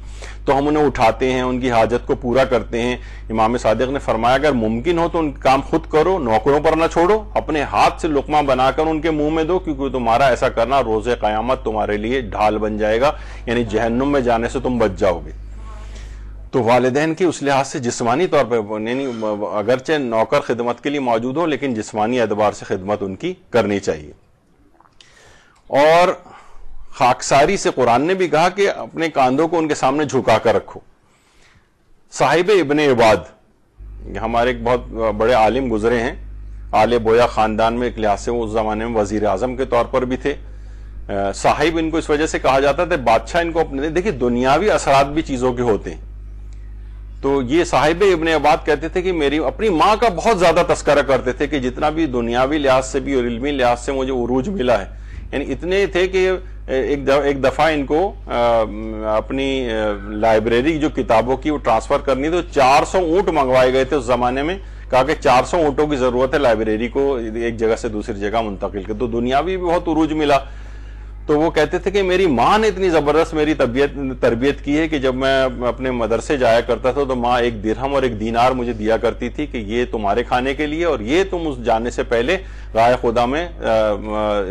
तो हम उन्हें उठाते हैं उनकी हाजत को पूरा करते हैं इमाम सादिक ने फरमाया अगर मुमकिन हो तो उन काम खुद करो नौकरों पर ना छोड़ो अपने हाथ से लुकमा बनाकर उनके मुंह में दो क्योंकि तुम्हारा ऐसा करना रोज़ क़यामत तुम्हारे लिए ढाल बन जाएगा यानी जहन्नुम में जाने से तुम बच जाओगे तो वालदेन के उस लिहाज से जिसमानी तौर पर अगरचे नौकर खिदमत के लिए मौजूद हो लेकिन जिसमानी एतबार से खिदमत उनकी करनी चाहिए और खाकसारी से कुरान ने भी कहा कि अपने कांधों को उनके सामने झुका कर रखो साहिब इबन इबाद हमारे एक बहुत बड़े आलिम गुजरे हैं आले बोया खानदान में एक लिहाज से उस जमाने में वजीर आजम के तौर पर भी थे साहिब इनको इस वजह से कहा जाता था बादशाह इनको अपने देखिए दुनियावी असरात भी चीज़ों के होते हैं तो ये साहिब इबन आबाद कहते थे कि मेरी अपनी माँ का बहुत ज्यादा तस्करा करते थे कि जितना भी दुनियावी लिहाज से भी और इलमी लिहाज से मुझे उरूज मिला है यानी इतने थे कि एक एक दफ़ा इनको अपनी लाइब्रेरी जो किताबों की वो ट्रांसफर करनी थी तो 400 ऊंट मंगवाए गए थे उस जमाने में कहा कि 400 ऊंटों की जरूरत है लाइब्रेरी को एक जगह से दूसरी जगह मुंतकिल कर तो दुनियावी भी बहुत उरूज मिला तो वो कहते थे कि मेरी माँ ने इतनी ज़बरदस्त मेरी तबियत तरबियत की है कि जब मैं अपने मदरसे जाया करता था तो माँ एक दिरहम और एक दीनार मुझे दिया करती थी कि ये तुम्हारे खाने के लिए और ये तुम उस जाने से पहले गाय खुदा में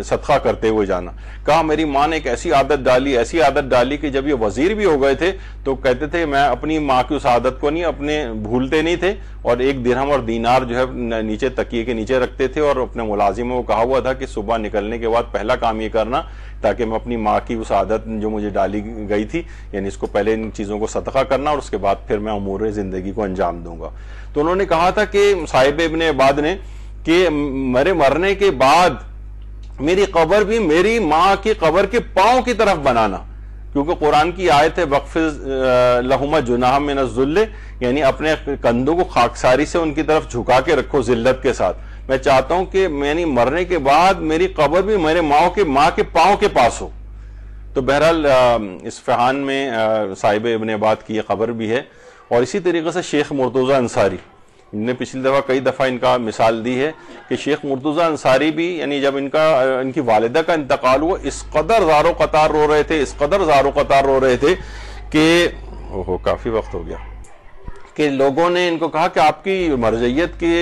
सदका करते हुए जाना कहा मेरी माँ ने एक ऐसी आदत डाली ऐसी आदत डाली कि जब ये वजीर भी हो गए थे तो कहते थे मैं अपनी माँ की उस आदत को नहीं अपने भूलते नहीं थे और एक दिरहम और दीनार जो है नीचे तकिए के नीचे रखते थे और अपने मुलाजिम को कहा हुआ था कि सुबह निकलने के बाद पहला काम ये करना ताकि मैं अपनी माँ की उस आदत जो मुझे डाली गई थी यानी इसको पहले इन चीज़ों को सदका करना और उसके बाद फिर मैं अमूर ज़िंदगी को अंजाम दूंगा तो उन्होंने कहा था कि साहिब इबन अबाद ने कि मेरे मरने के बाद मेरी कबर भी मेरी माँ की कबर के पाँव की तरफ बनाना क्योंकि कुरान की आयत है वक्फ लहुमा जुनाह में नजुल्ले यानी अपने कंधों को खाकसारी से उनकी तरफ झुका के रखो जिल्लत के साथ मैं चाहता हूं कि मैंने मरने के बाद मेरी कबर भी मेरे माओ के माँ के पाओ के पास हो तो बहरहाल इस फहान में साहिब इबन आबाद की यह खबर भी है और इसी तरीके से शेख मुर्तज़ा अंसारी इनने पिछली दफ़ा कई दफ़ा इनका मिसाल दी है कि शेख मुर्तज़ा अंसारी भी यानी जब इनका इनकी वालदा का इंतकाल हुआ इस कदर ज़ारो कतार रो रहे थे इस कदर ज़ारो कतार रो रहे थे कि ओहो काफ़ी वक्त हो गया कि लोगों ने इनको कहा कि आपकी मरजैत के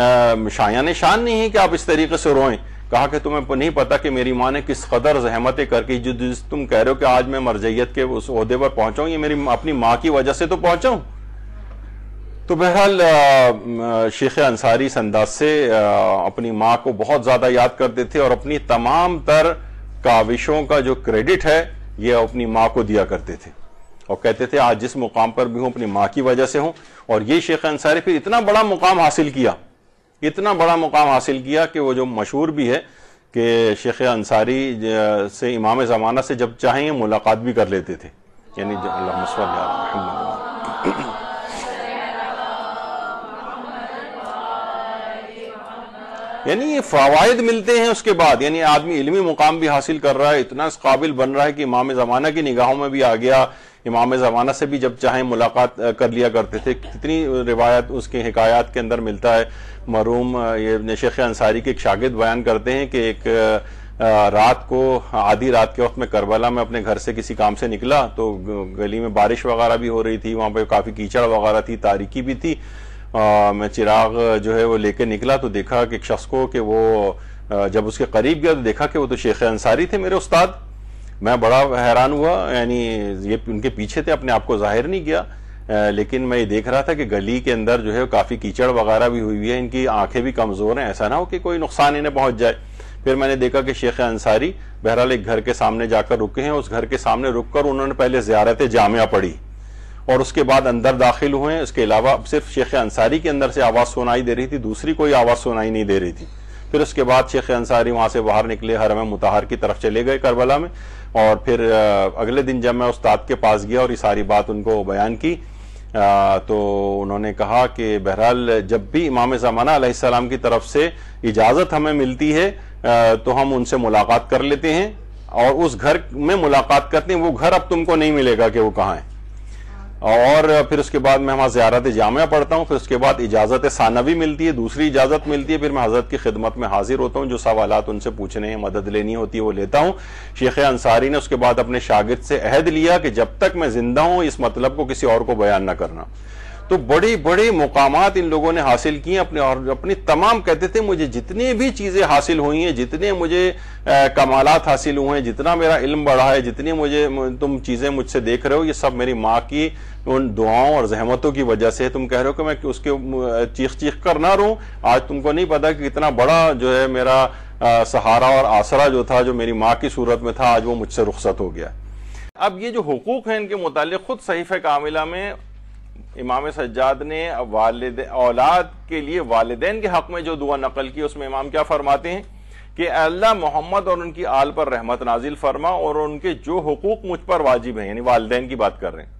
शाया ने शान नहीं है कि आप इस तरीके से रोएं कहा कि तुम्हें नहीं पता कि मेरी माँ ने किस कदर जहमतें करके जो जिस तुम कह रहे हो कि आज मैं मरजैत के उस अहदे पर पहुंचाऊं ये मेरी अपनी माँ की वजह से तो पहुंचाऊं तो बहरहाल शेख अंसारी इस अंदाज से अपनी माँ को बहुत ज़्यादा याद करते थे और अपनी तमाम तर काविशों का जो क्रेडिट है ये अपनी माँ को दिया करते थे और कहते थे आज जिस मुकाम पर भी हूँ अपनी माँ की वजह से हूँ और ये शेख अंसारी फिर इतना बड़ा मुकाम हासिल किया इतना बड़ा मुकाम हासिल किया कि वो जो मशहूर भी है कि शेख अंसारी से इमाम ज़माना से जब चाहें मुलाकात भी कर लेते थे यानी यानी ये फवायद मिलते हैं उसके बाद यानी आदमी इलमी मुकाम भी हासिल कर रहा है इतना इस काबिल बन रहा है कि इमाम ज़माना की निगाहों में भी आ गया इमाम ज़माना से भी जब चाहे मुलाकात कर लिया करते थे कितनी रिवायत उसके हकायात के अंदर मिलता है मरूम ये शेख अंसारी के एक शागिद बयान करते हैं कि एक रात को आधी रात के वक्त में करबला में अपने घर से किसी काम से निकला तो गली में बारिश वगैरह भी हो रही थी वहां पर काफ़ी कीचड़ वगैरह थी तारीकी भी थी आ, मैं चिराग जो है वो लेके निकला तो देखा कि एक शख्स को कि वो जब उसके करीब गया तो देखा कि वो तो शेख अंसारी थे मेरे उस्ताद मैं बड़ा हैरान हुआ यानी ये उनके पीछे थे अपने आप को जाहिर नहीं किया लेकिन मैं ये देख रहा था कि गली के अंदर जो है काफ़ी कीचड़ वगैरह भी हुई हुई है इनकी आंखें भी कमज़ोर हैं ऐसा ना हो कि कोई नुकसान इन्हें पहुंच जाए फिर मैंने देखा कि शेख अंसारी बहरहाल एक घर के सामने जाकर रुके हैं उस घर के सामने रुक कर उन्होंने पहले ज्यारत जामिया पढ़ी और उसके बाद अंदर दाखिल हुए उसके अलावा अब सिर्फ शेख अंसारी के अंदर से आवाज़ सुनाई दे रही थी दूसरी कोई आवाज़ सुनाई नहीं दे रही थी फिर उसके बाद शेख अंसारी वहां से बाहर निकले हरम मुतहर की तरफ चले गए करबला में और फिर अगले दिन जब मैं उस्ताद के पास गया और ये सारी बात उनको बयान की तो उन्होंने कहा कि बहरहाल जब भी इमाम ज़माना अलैहिस्सलाम की तरफ से इजाज़त हमें मिलती है तो हम उनसे मुलाकात कर लेते हैं और उस घर में मुलाकात करते हैं वो घर अब तुमको नहीं मिलेगा कि वो कहाँ है और फिर उसके बाद मैं वहां ज्यारत जामिया पढ़ता हूँ फिर उसके बाद इजाज़त सानवी मिलती है दूसरी इजाज़त मिलती है फिर मैं हजरत की खिदमत में हाजिर होता हूँ जो सवाल उनसे पूछने हैं मदद लेनी होती है वो लेता हूँ शेख अंसारी ने उसके बाद अपने शागिद से अहद लिया कि जब तक मैं जिंदा हूँ इस मतलब को किसी और को बयान न करना तो बड़ी बड़ी मुकाम इन लोगों ने हासिल किए अपने और अपनी तमाम कहते थे मुझे जितनी भी चीज़ें हासिल हुई हैं जितने मुझे कमालत हासिल हुए हैं जितना मेरा इल्म बढ़ा है जितनी मुझे तुम चीज़ें मुझसे देख रहे हो ये सब मेरी माँ की उन दुआओं और जहमतों की वजह से तुम कह रहे हो कि मैं उसके चीख चीख कर ना रहूँ आज तुमको नहीं पता कि इतना बड़ा जो है मेरा सहारा और आसरा जो था जो मेरी माँ की सूरत में था आज वो मुझसे रुख्सत हो गया अब ये जो हकूक़ है इनके मुतालिक ख़ुद सहीफ़ कामिला में इमाम सज्जाद ने वालद औलाद के लिए वालदेन के हक में जो दुआ नकल की उसमें इमाम क्या फरमाते हैं कि अल्लाह मोहम्मद और उनकी आल पर रहमत नाजिल फरमा और उनके जो हकूक मुझ पर वाजिब हैं यानी वालदेन की बात कर रहे हैं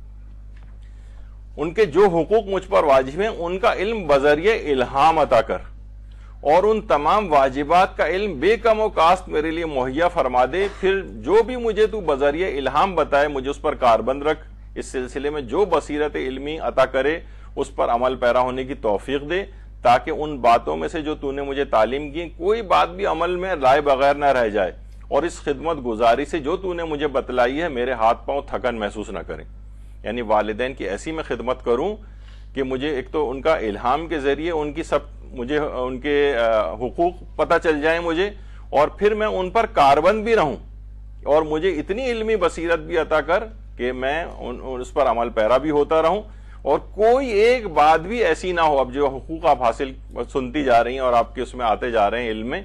उनके जो हकूक मुझ पर वाजिब हैं उनका इल्म बजरिए इल्हाम अता कर और उन तमाम वाजिबात का इल्म बेकम कास्त मेरे लिए मुहैया फरमा दे फिर जो भी मुझे तू बजरिए इल्हाम बताए मुझे उस पर कारबंद रख इस सिलसिले में जो बसीरत इल्मी अता करे उस पर अमल पैरा होने की तोफीक दे ताकि उन बातों में से जो तूने मुझे तालीम की कोई बात भी अमल में लाए बगैर ना रह जाए और इस खिदमत गुजारी से जो तूने मुझे बतलाई है मेरे हाथ पांव थकन महसूस ना करें यानी वालदेन की ऐसी मैं खिदमत करूं कि मुझे एक तो उनका इल्हाम के ज़रिए उनकी सब मुझे उनके हकूक़ पता चल जाए मुझे और फिर मैं उन पर कारबंद भी रहूं और मुझे इतनी इल्मी बसीरत भी अता कर कि मैं उन, उन उस पर अमल पैरा भी होता रहूं और कोई एक बात भी ऐसी ना हो अब जो हकूक आप हासिल सुनती जा रही हैं और आपके उसमें आते जा रहे हैं इल्म में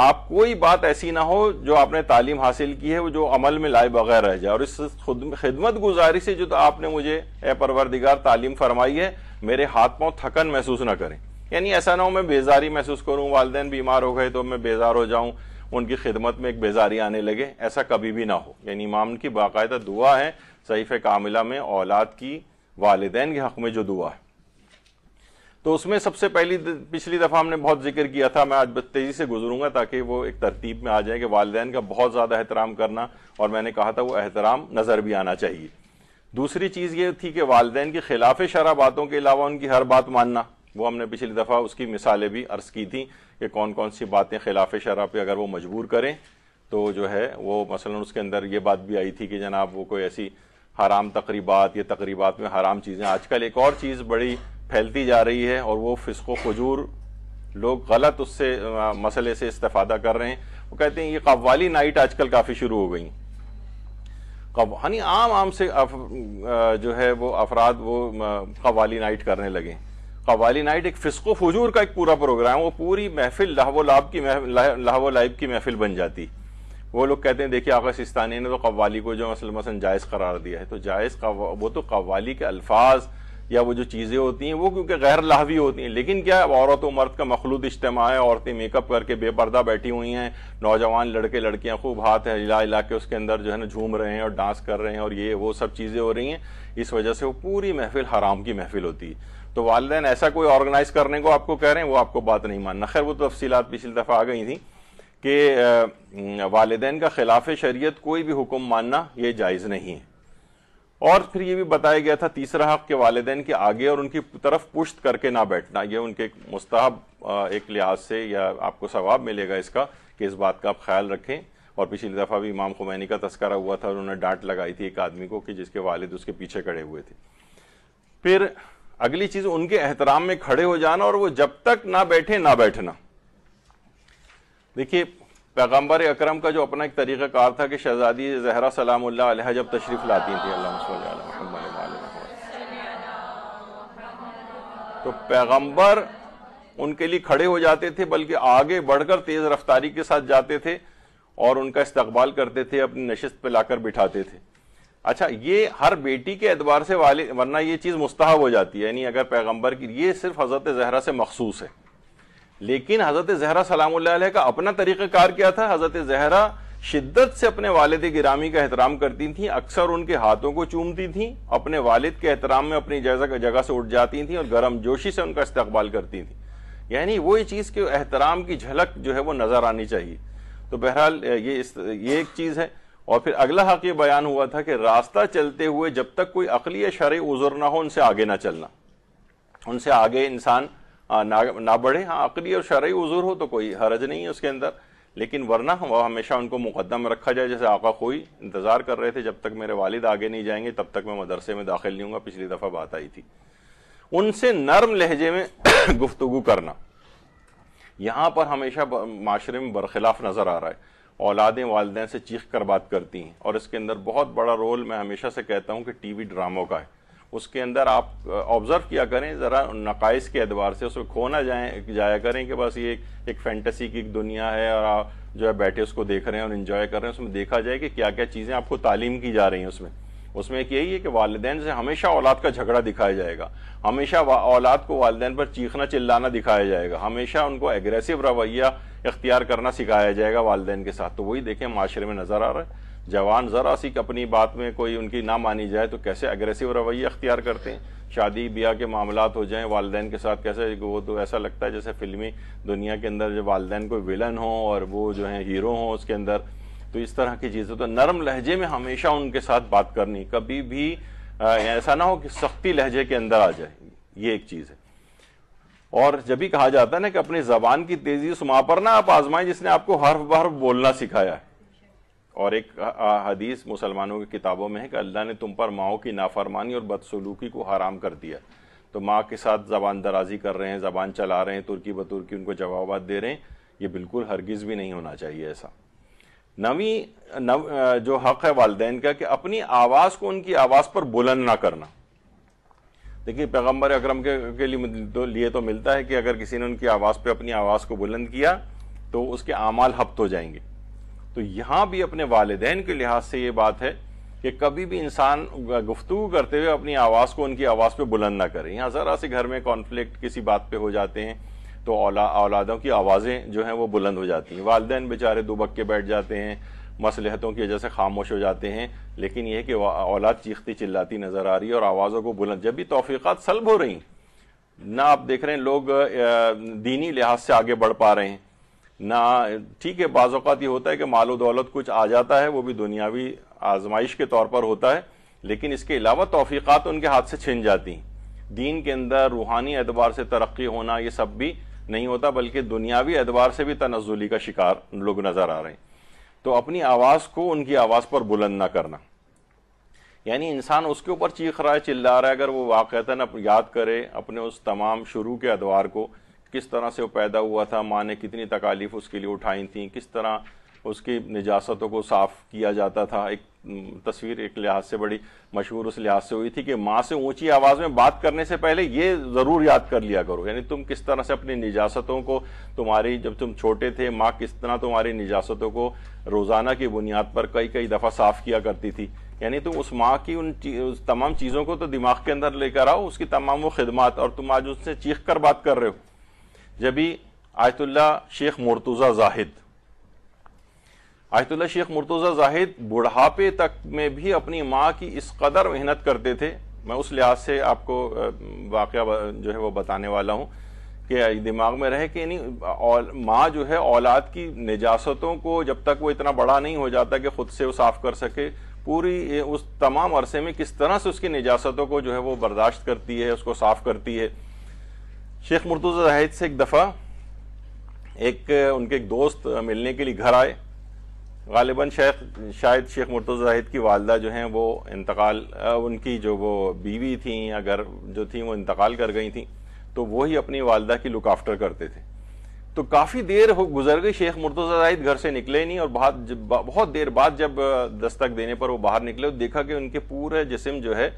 आप कोई बात ऐसी ना हो जो आपने तालीम हासिल की है वो जो अमल में लाए बगैर रह जाए और इस खिदमत गुजारी से जो तो आपने मुझे ए परवरदिगार तालीम फरमाई है मेरे हाथ पाँव थकन महसूस ना करें यानी ऐसा ना हो मैं बेजारी महसूस करूँ वालदेन बीमार हो गए तो मैं बेजार हो जाऊँ उनकी खिदमत में एक बेजारी आने लगे ऐसा कभी भी ना हो यानी इमाम की बाकायदा दुआ है सईफ़ कामिला में औलाद की वालदेन के हक़ में जो दुआ है तो उसमें सबसे पहली पिछली दफ़ा हमने बहुत जिक्र किया था मैं आज तेज़ी से गुजरूंगा ताकि वो एक तरतीब में आ जाए कि वालदेन का बहुत ज़्यादा एहतराम करना और मैंने कहा था वो एहतराम नज़र भी आना चाहिए दूसरी चीज़ ये थी कि वालदेन के खिलाफ शरा बातों के अलावा उनकी हर बात मानना वो हमने पिछली दफ़ा उसकी मिसालें भी अर्ज की थी कि कौन कौन सी बातें खिलाफ शरा पे अगर वो मजबूर करें तो जो है वो मसलन उसके अंदर ये बात भी आई थी कि जनाब वो कोई ऐसी हराम तकरीबा या तकरीबा में हराम चीज़ें आजकल एक और चीज़ बड़ी फैलती जा रही है और वो फिसको खजूर लोग गलत उससे मसले से इस्ता कर रहे हैं वो कहते हैं ये कव्वाली नाइट आजकल काफ़ी शुरू हो गई यानी आम आम से अफ, जो है वो अफराद वो कवाली नाइट करने लगे कवाली नाइट एक फिसको फजूर का एक पूरा प्रोग्राम वो पूरी महफिल लाहव लाभ की लाहव लाइब की महफिल बन जाती वो लोग कहते हैं देखिए आगा सिस्तानी ने तो कवाली को जो मसल मसन जायज़ करार दिया है तो जायज़ वो तो कवाली के अल्फाज या वो जो चीज़ें होती हैं वो क्योंकि गैर लाहवी होती हैं लेकिन क्या है औरत व मर्द का मखलूत इज्तम है औरतें मेकअप करके बेपर्दा बैठी हुई हैं नौजवान लड़के लड़कियां खूब हाथ है हिला हिला के उसके अंदर जो है ना झूम रहे हैं और डांस कर रहे हैं और ये वो सब चीज़ें हो रही हैं इस वजह से वो पूरी महफिल हराम की महफिल होती है तो वालदेन ऐसा कोई ऑर्गेनाइज करने को आपको कह रहे हैं वो आपको बात नहीं मानना खैर वो तफसीत पिछली दफ़ा आ गई थी कि वालदेन का खिलाफ शरीत कोई भी हुक्म मानना ये जायज़ नहीं है और फिर ये भी बताया गया था तीसरा हक के वालदेन के आगे और उनकी तरफ पुश्त करके ना बैठना ये उनके मुस्ताब एक लिहाज से या आपको सवाब मिलेगा इसका कि इस बात का आप ख्याल रखें और पिछली दफ़ा भी इमाम खुमैनी का तस्करा हुआ था उन्होंने डांट लगाई थी एक आदमी को कि जिसके वालिद उसके पीछे खड़े हुए थे फिर अगली चीज उनके एहतराम में खड़े हो जाना और वो जब तक ना बैठे ना बैठना देखिए पैगम्बर अक्रम का जो अपना एक तरीका कार था कि शहजादी जहरा सलाम जब तशरीफ लाती थी तो पैगम्बर उनके लिए खड़े हो जाते थे बल्कि आगे बढ़कर तेज़ रफ्तारी के साथ जाते थे और उनका इस्तकबाल करते थे अपनी नशस्त पे लाकर बिठाते थे अच्छा ये हर बेटी के एतबार से वाले वरना ये चीज़ मुस्ताहब हो जाती है यानी अगर पैगंबर की ये सिर्फ हज़रत जहरा से मखसूस है लेकिन हज़रत जहरा सलाम का अपना तरीक़ार क्या था हज़रत जहरा शिद्दत से अपने वालद गिरामी का एहतराम करती थी अक्सर उनके हाथों को चूमती थी अपने वालिद के एहतराम में अपनी जगह से उठ जाती थी और गर्म जोशी से उनका इस्तकबाल करती थी यानी वो चीज़ के एहतराम की झलक जो है वो नज़र आनी चाहिए तो बहरहाल ये इस, ये एक चीज़ है और फिर अगला हक ये बयान हुआ था कि रास्ता चलते हुए जब तक कोई अकली या शर्य उजर ना हो उनसे आगे ना चलना उनसे आगे इंसान ना ना बढ़े हाँ अकली और शर्य उजर हो तो कोई हरज नहीं है उसके अंदर लेकिन वरना वह हमेशा उनको मुकदम रखा जाए जैसे आका खोई इंतज़ार कर रहे थे जब तक मेरे वालिद आगे नहीं जाएंगे तब तक मैं मदरसे में दाखिल नहीं हूँ पिछली दफ़ा बात आई थी उनसे नर्म लहजे में गुफ्तगु करना यहाँ पर हमेशा माशरे में बरखिलाफ नज़र आ रहा है औलादें वालदे से चीख कर बात करती हैं और इसके अंदर बहुत बड़ा रोल मैं हमेशा से कहता हूँ कि टी वी ड्रामों का है उसके अंदर आप ऑब्ज़र्व किया करें ज़रा नकाइस के एतबार से उसमें खोना जाए जाया करें कि बस ये एक फैंटेसी की एक दुनिया है और आप जो है बैठे उसको देख रहे हैं और इन्जॉय कर रहे हैं उसमें देखा जाए कि क्या क्या चीज़ें आपको तालीम की जा रही हैं उसमें उसमें एक यही है कि वालदेन से हमेशा औलाद का झगड़ा दिखाया जाएगा हमेशा औलाद को वालदेन पर चीखना चिल्लाना दिखाया जाएगा हमेशा उनको एग्रेसिव रवैया इख्तियार करना सिखाया जाएगा वालदेन के साथ तो वही देखें माशरे में नज़र आ रहा है जवान ज़रा सी अपनी बात में कोई उनकी ना मानी जाए तो कैसे अग्रेसिव रवैया अख्तियार करते हैं शादी ब्याह के मामला हो जाएं वालदेन के साथ कैसे वो तो ऐसा लगता है जैसे फ़िल्मी दुनिया के अंदर जो वालदे कोई विलन हो और वो जो है हीरो हों उसके अंदर तो इस तरह की चीज़ें तो नरम लहजे में हमेशा उनके साथ बात करनी कभी भी ऐसा ना हो कि सख्ती लहजे के अंदर आ जाए ये एक चीज़ है और जब भी कहा जाता है ना कि अपनी जबान की तेजी उस माँ पर ना आप आजमाएं जिसने आपको हर्फ बर्फ बोलना सिखाया है और एक हदीस मुसलमानों की किताबों में है कि अल्लाह ने तुम पर माओ की नाफरमानी और बदसलूकी को हराम कर दिया तो माँ के साथ जबान दराजी कर रहे हैं जबान चला रहे हैं तुर्की बतुर्की उनको जवाब दे रहे हैं ये बिल्कुल हरगिज़ भी नहीं होना चाहिए ऐसा नवी नव, जो हक़ है वालदेन का कि अपनी आवाज़ को उनकी आवाज़ पर बुलंद ना करना देखिए पैगम्बर अक्रम के, के लिए तो लिए तो मिलता है कि अगर किसी ने उनकी आवाज़ पे अपनी आवाज़ को बुलंद किया तो उसके अमाल हफ्त हो जाएंगे तो यहाँ भी अपने वालदेन के लिहाज से ये बात है कि कभी भी इंसान गुफ्तु करते हुए अपनी आवाज़ को उनकी आवाज़ पे बुलंद ना करें यहाँ ज़रा से घर में कॉन्फ्लिक्ट किसी बात पे हो जाते हैं तो औला औलादों की आवाज़ें जो हैं वो बुलंद हो जाती हैं वालदेन बेचारे दुबक के बैठ जाते हैं मसलहतों की वजह से खामोश हो जाते हैं लेकिन यह कि औलाद चीखती चिल्लाती नज़र आ रही है और आवाज़ों को बुलंद जब भी तोफ़ीक़ात सलब हो रही ना आप देख रहे हैं लोग दीनी लिहाज से आगे बढ़ पा रहे हैं ना ठीक है बाज़ात ये होता है कि मालो दौलत कुछ आ जाता है वो भी दुनियावी आजमाइश के तौर पर होता है लेकिन इसके अलावा तोफ़ीक़ात उनके हाथ से छिन जाती हैं दीन के अंदर रूहानी एतबार से तरक्की होना ये सब भी नहीं होता बल्कि दुनियावी एतबार से भी तनजुली का शिकार लोग नज़र आ रहे हैं तो अपनी आवाज को उनकी आवाज पर बुलंद ना करना यानी इंसान उसके ऊपर चीख रहा है चिल्ला रहा है अगर वो वाक़ता याद करे अपने उस तमाम शुरू के अदवार को किस तरह से वो पैदा हुआ था माँ ने कितनी तकालीफ उसके लिए उठाई थी किस तरह उसकी निजास्तों को साफ किया जाता था एक तस्वीर एक लिहाज से बड़ी मशहूर उस लिहाज से हुई थी कि माँ से ऊंची आवाज़ में बात करने से पहले ये ज़रूर याद कर लिया करो यानी तुम किस तरह से अपनी निजासतों को तुम्हारी जब तुम छोटे थे माँ किस तरह तुम्हारी निजासतों को रोज़ाना की बुनियाद पर कई कई दफ़ा साफ़ किया करती थी यानी तुम तो उस माँ की उन उस तमाम चीज़ों को तो दिमाग के अंदर लेकर आओ उसकी तमाम वो खदमात और तुम आज उससे चीख कर बात कर रहे हो जबी Ayatollah Sheikh Murtaza Zahid Ayatollah Sheikh Murtaza Zahid बुढ़ापे तक में भी अपनी माँ की इस कदर मेहनत करते थे मैं उस लिहाज से आपको वाक़ जो है वो बताने वाला हूँ के दिमाग में रहे कि नहीं माँ जो है औलाद की निजासतों को जब तक वो इतना बड़ा नहीं हो जाता कि खुद से वो साफ कर सके पूरी उस तमाम अरसे में किस तरह से उसकी निजासतों को जो है वो बर्दाश्त करती है उसको साफ करती है शेख मुर्तज़ा जाहिद से एक दफ़ा एक उनके एक दोस्त मिलने के लिए घर आए गालिबा शेख शायद शेख मुर्तज़ा जाहिद की वालदा जो हैं वो इंतकाल उनकी जो वो बीवी थी या घर जो थी वो इंतकाल कर गई थी तो वो ही अपनी वालदा की लुक आफ्टर करते थे तो काफ़ी देर हो गुजर गई शेख मुर्तज़ा जाहिद घर से निकले नहीं और बहुत बहुत देर बाद जब दस्तक देने पर वो बाहर निकले और देखा कि उनके पूरे जिसम जो है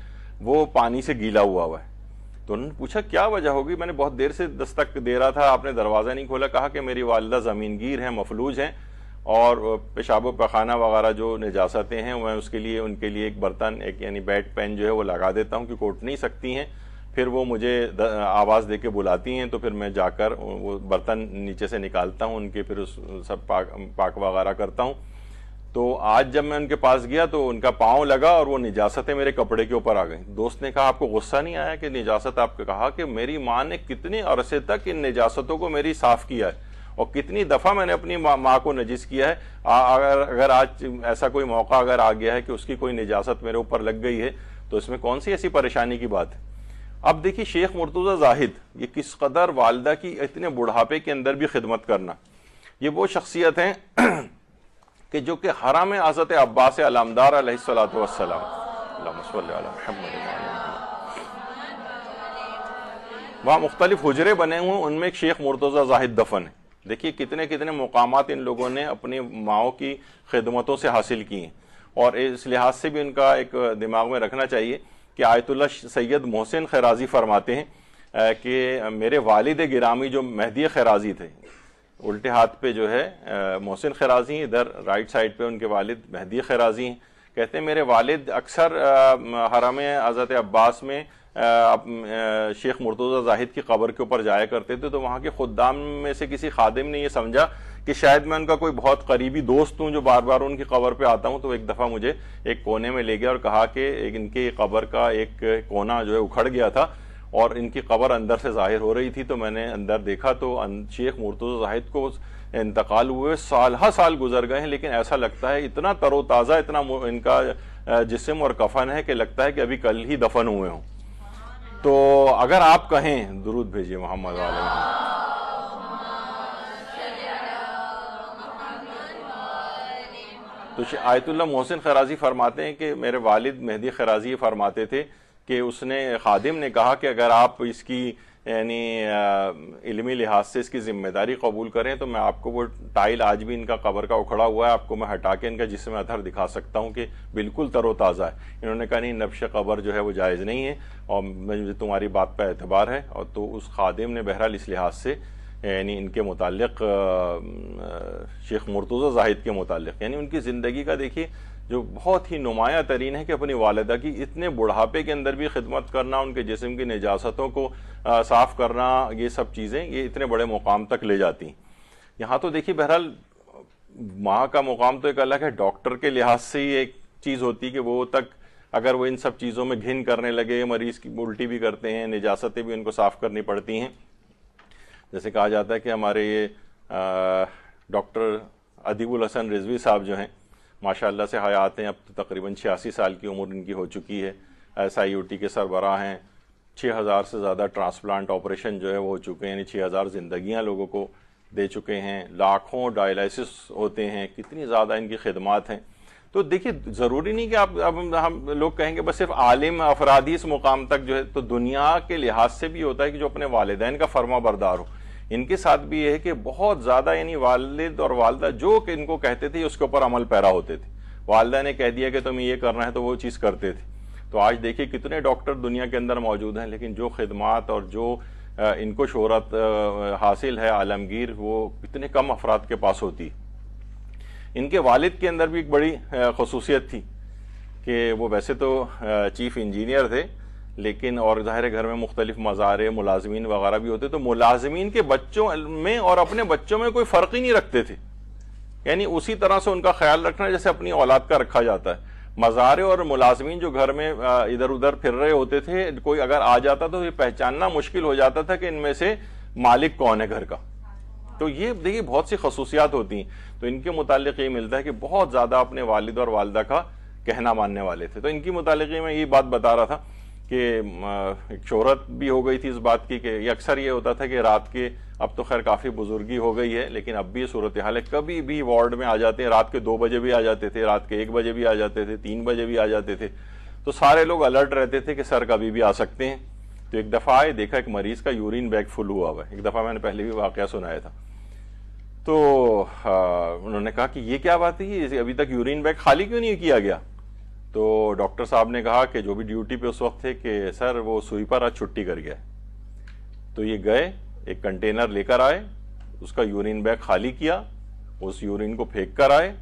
वो पानी से गीला हुआ हुआ है तो उन्होंने पूछा क्या वजह होगी मैंने बहुत देर से दस्तक दे रहा था आपने दरवाज़ा नहीं खोला कहा कि मेरी वालदा ज़मीनगीर हैं मफलूज हैं और पेशाब पखाना वगैरह जो निजासतें हैं मैं उसके लिए उनके लिए एक बर्तन एक यानी बेड पेन जो है वो लगा देता हूँ कि कोट नहीं सकती हैं फिर वो मुझे आवाज़ दे के बुलाती हैं तो फिर मैं जाकर वो बर्तन नीचे से निकालता हूँ उनके फिर उस सब पाक पाक वगैरह करता हूँ तो आज जब मैं उनके पास गया तो उनका पाँव लगा और वो निजासतें मेरे कपड़े के ऊपर आ गई दोस्त ने कहा आपको गुस्सा नहीं आया कि निजासत आपको कहा कि मेरी माँ ने कितने अरसे तक इन निजासतों को मेरी साफ़ किया है और कितनी दफ़ा मैंने अपनी माँ मा को नजिस किया है आ, अगर अगर आज ऐसा कोई मौका अगर आ गया है कि उसकी कोई निजासत मेरे ऊपर लग गई है तो इसमें कौन सी ऐसी परेशानी की बात है अब देखिए शेख मुर्तज़ा जाहिद ये किस कदर वालदा की इतने बुढ़ापे के अंदर भी खिदमत करना ये वो शख्सियत हैं कि जो कि हरा में आज़त अब्बास अलमदार अलैहिस्सलाम वहाँ मुख्तलिफ हजरे बने हुए उनमें एक शेख मुर्तज़ा जाहिद दफन है देखिए कितने कितने मुकाम इन लोगों ने अपनी माओ की खिदमतों से हासिल किए और इस लिहाज से भी उनका एक दिमाग में रखना चाहिए कि आयतुल्ला सैयद मोहसिन खैराजी फरमाते हैं कि मेरे वालिद गिरामी जो मेहदी खैराजी थे उल्टे हाथ पे जो है मोहसिन खैराजी इधर राइट साइड पे उनके वालिद मेहदी खैराजी हैं कहते हैं मेरे वालिद अक्सर हरम आज़त अब्बास में शेख मुर्तज़ा जाहिद की कब्र के ऊपर जाया करते थे तो वहाँ के खुदाम में से किसी खादिम ने यह समझा कि शायद मैं उनका कोई बहुत करीबी दोस्त हूं जो बार बार उनकी कबर पे आता हूं तो एक दफ़ा मुझे एक कोने में ले गया और कहा कि इनके कबर का एक कोना जो है उखड़ गया था और इनकी कबर अंदर से जाहिर हो रही थी तो मैंने अंदर देखा तो शेख मुर्तज़ा जाहिद को इंतकाल हुए साल हा साल गुजर गए हैं लेकिन ऐसा लगता है इतना तरोताज़ा इतना इनका जिसम और कफन है कि लगता है कि अभी कल ही दफन हुए हों तो अगर आप कहें दुरुद भेजिए मोहम्मद वाले तो आयतुल्ला मोहसिन खराजी फरमाते हैं कि मेरे वालिद मेहदी खराजी ये फरमाते थे कि उसने खादिम ने कहा कि अगर आप इसकी यानी इलमी लिहाज से इसकी ज़िम्मेदारी कबूल करें तो मैं आपको वो टाइल आज भी इनका कबर का उखड़ा हुआ है आपको मैं हटा के इनका जिसमें अधर दिखा सकता हूँ कि बिल्कुल तरोताज़ा है इन्होंने कहा नहीं नबश कबर जो है वो जायज़ नहीं है और मुझे तुम्हारी बात पर एतबार है और तो उस खादिम ने बहरहाल इस लिहाज से यानी इनके मुतक़ शेख मुर्तज़ा जाहिद के मुतक़ यानी उनकी ज़िंदगी का देखिए जो बहुत ही नुमाया तरीन है कि अपनी वालदा की इतने बुढ़ापे के अंदर भी खिदमत करना उनके जिसम की नजास्तों को साफ़ करना ये सब चीज़ें ये इतने बड़े मुकाम तक ले जाती यहाँ तो देखिए बहरहाल माँ का मुकाम तो एक अलग है डॉक्टर के लिहाज से ही एक चीज़ होती कि वो तक अगर वो इन सब चीज़ों में घिन करने लगे मरीज़ की उल्टी भी करते हैं निजासतें भी उनको साफ़ करनी पड़ती हैं जैसे कहा जाता है कि हमारे ये डॉक्टर अदीबुल हसन रिजवी साहब जो हैं माशाल्लाह से हयात हैं अब तो तकरीबन छियासी साल की उम्र इनकी हो चुकी है एस आई यू टी के सरबराह हैं छः हज़ार से ज़्यादा ट्रांसप्लांट ऑपरेशन जो है वो हो चुके हैं यानी छः हज़ार ज़िंदियाँ लोगों को दे चुके हैं लाखों डायलिसिस होते हैं कितनी ज़्यादा इनकी खदमात हैं तो देखिए ज़रूरी नहीं कि आप अब हम लोग कहेंगे बस सिर्फ आलिम अफराधी इस मुकाम तक जो है तो दुनिया के लिहाज से भी होता है कि जो अपने वालदेन का फर्मा बरदार हो इनके साथ भी ये है कि बहुत ज़्यादा यानी वालिद और वालदा जो इनको कहते थे उसके ऊपर अमल पैरा होते थे वालदा ने कह दिया कि तुम्हें ये करना है तो वो चीज़ करते थे तो आज देखिए कितने डॉक्टर दुनिया के अंदर मौजूद हैं लेकिन जो खदमात और जो इनको शहरत हासिल है आलमगीर वो कितने कम अफराद के पास होती इनके वालिद के अंदर भी एक बड़ी खसूसियत थी कि वो वैसे तो चीफ इंजीनियर थे लेकिन और ज़ाहिर घर में मुख्तलिफ मज़ारे मुलाजमीन वगैरह भी होते तो मुलाजमीन के बच्चों में और अपने बच्चों में कोई फ़र्क ही नहीं रखते थे यानी उसी तरह से उनका ख्याल रखना जैसे अपनी औलाद का रखा जाता है मज़ारे और मुलाजमीन जो घर में इधर उधर फिर रहे होते थे कोई अगर आ जाता तो ये पहचानना मुश्किल हो जाता था कि इनमें से मालिक कौन है घर का तो ये देखिए बहुत सी खसूसियात होती हैं तो इनके मुतालिक ये मिलता है कि बहुत ज़्यादा अपने वालिद और वालदा का कहना मानने वाले थे तो इनकी मुतालिक मैं ये बात बता रहा था कि शोहरत भी हो गई थी इस बात की कि अक्सर ये होता था कि रात के अब तो खैर काफ़ी बुजुर्गी हो गई है लेकिन अब भी ये सूरत हाल है कभी भी वार्ड में आ जाते हैं रात के दो बजे भी आ जाते थे रात के एक बजे भी आ जाते थे तीन बजे भी आ जाते थे तो सारे लोग अलर्ट रहते थे कि सर कभी भी आ सकते हैं तो एक दफ़ा आए देखा एक मरीज़ का यूरिन बैग फुल हुआ हुआ है एक दफ़ा मैंने पहले भी वाक़ सुनाया था तो आ, उन्होंने कहा कि ये क्या बात है ये अभी तक यूरिन बैग खाली क्यों नहीं किया गया तो डॉक्टर साहब ने कहा कि जो भी ड्यूटी पे उस वक्त थे कि सर वो स्वीपर आज छुट्टी कर गया तो ये गए एक कंटेनर लेकर आए उसका यूरिन बैग खाली किया उस यूरिन को फेंक कर आए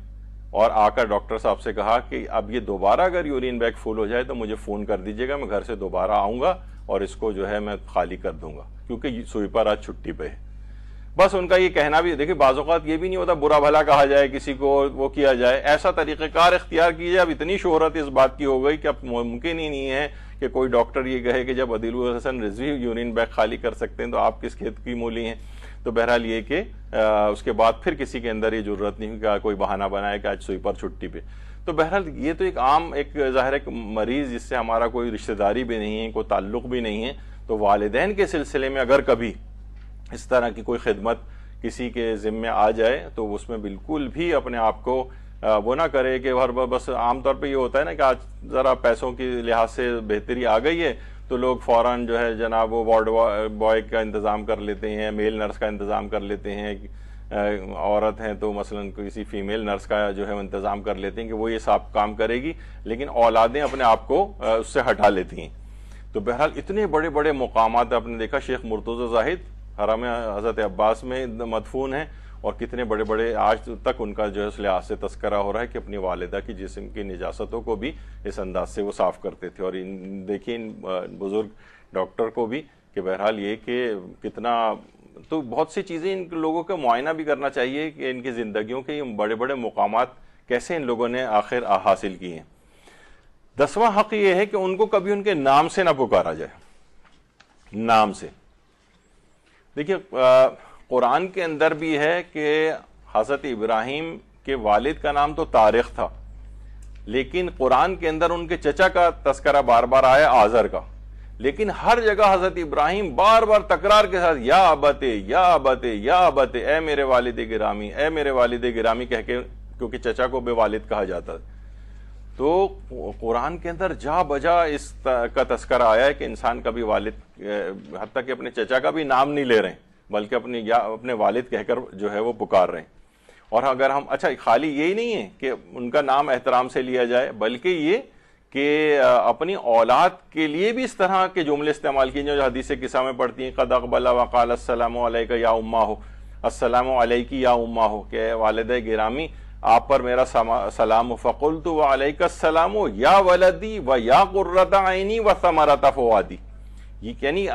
और आकर डॉक्टर साहब से कहा कि अब ये दोबारा अगर यूरिन बैग फुल हो जाए तो मुझे फ़ोन कर दीजिएगा मैं घर से दोबारा आऊँगा और इसको जो है मैं खाली कर दूंगा क्योंकि स्वीपर आज छुट्टी पे है बस उनका ये कहना भी देखिए बाज़ात ये भी नहीं होता बुरा भला कहा जाए किसी को वो किया जाए ऐसा तरीक़ेकार इख्तियार कीजिए अब इतनी शोहरत इस बात की हो गई कि अब मुमकिन ही नहीं है कि कोई डॉक्टर ये कहे कि जब अदिल हसन रिजवी यूरिन बैग खाली कर सकते हैं तो आप किस खेत की मूली हैं तो बहरहाल ये कि उसके बाद फिर किसी के अंदर ये जरूरत नहीं हुई कोई बहाना बनाए कि आज स्वीपर छुट्टी पे तो बहरहाल ये तो एक आम एक ज़ाहिर एक मरीज़ जिससे हमारा कोई रिश्तेदारी भी नहीं है कोई ताल्लुक भी नहीं है तो वालदेन के सिलसिले में अगर कभी इस तरह की कोई खिदमत किसी के ज़िम्मे आ जाए तो उसमें बिल्कुल भी अपने आप को वो ना करे कि हर बस आमतौर पे ये होता है ना कि आज ज़रा पैसों के लिहाज से बेहतरी आ गई है तो लोग फौरन जो है जनाब वो वार्ड बॉय का इंतज़ाम कर लेते हैं मेल नर्स का इंतज़ाम कर लेते हैं औरत हैं तो मसलन किसी फीमेल नर्स का जो है इंतज़ाम कर लेते हैं कि वो ये साफ काम करेगी लेकिन औलादें अपने आप को उससे हटा लेती हैं तो बहरहाल इतने बड़े बड़े मुकाम आपने देखा शेख मुर्तज़ा जाहिद हराम हज़रत अब्बास में मदफून है और कितने बड़े बड़े आज तक उनका जो है उस लिहाज से तस्करा हो रहा है कि अपनी वालदा की जिसम की निजास्तों को भी इस अंदाज से वो साफ करते थे और इन देखिए इन बुज़ुर्ग डॉक्टर को भी कि बहरहाल ये कि कितना तो बहुत सी चीज़ें इन लोगों का मुआयना भी करना चाहिए कि इनकी ज़िंदगियों के बड़े बड़े मकाम कैसे इन लोगों ने आखिर हासिल किए हैं दसवां हक ये है कि उनको कभी उनके नाम से ना पुकारा जाए नाम से देखिए कुरान के अंदर भी है कि हजरत इब्राहिम के वालिद का नाम तो तारिक था लेकिन कुरान के अंदर उनके चचा का तस्करा बार बार आया आजर का लेकिन हर जगह हजरत इब्राहिम बार बार तकरार के साथ या अबते या अबते या अबते ए मेरे वालिद गिरामी ए मेरे वालिद गिरामी कह के क्योंकि चचा को बेवालिद कहा जाता है तो कुरान के अंदर जा बजा इस का तस्करा आया है कि इंसान कभी वालिद हद तक अपने चचा का भी नाम नहीं ले रहे हैं बल्कि अपने या अपने वालिद कहकर जो है वो पुकार रहे हैं और अगर हम अच्छा खाली यही नहीं है कि उनका नाम एहतराम से लिया जाए बल्कि ये कि अपनी औलाद के लिए भी इस तरह के जुमले इस्तेमाल किए जाए जो हदीस किस्सा में पढ़ती हैं कद अकबल वकाल असलम या उम्मा हो असलम या उम्मा हो के वालद गिरामी आप पर मेरा सलाम फ़कुल तो वालेकाम या वलदी व या कुर्रत व समरत फवादी ये यानी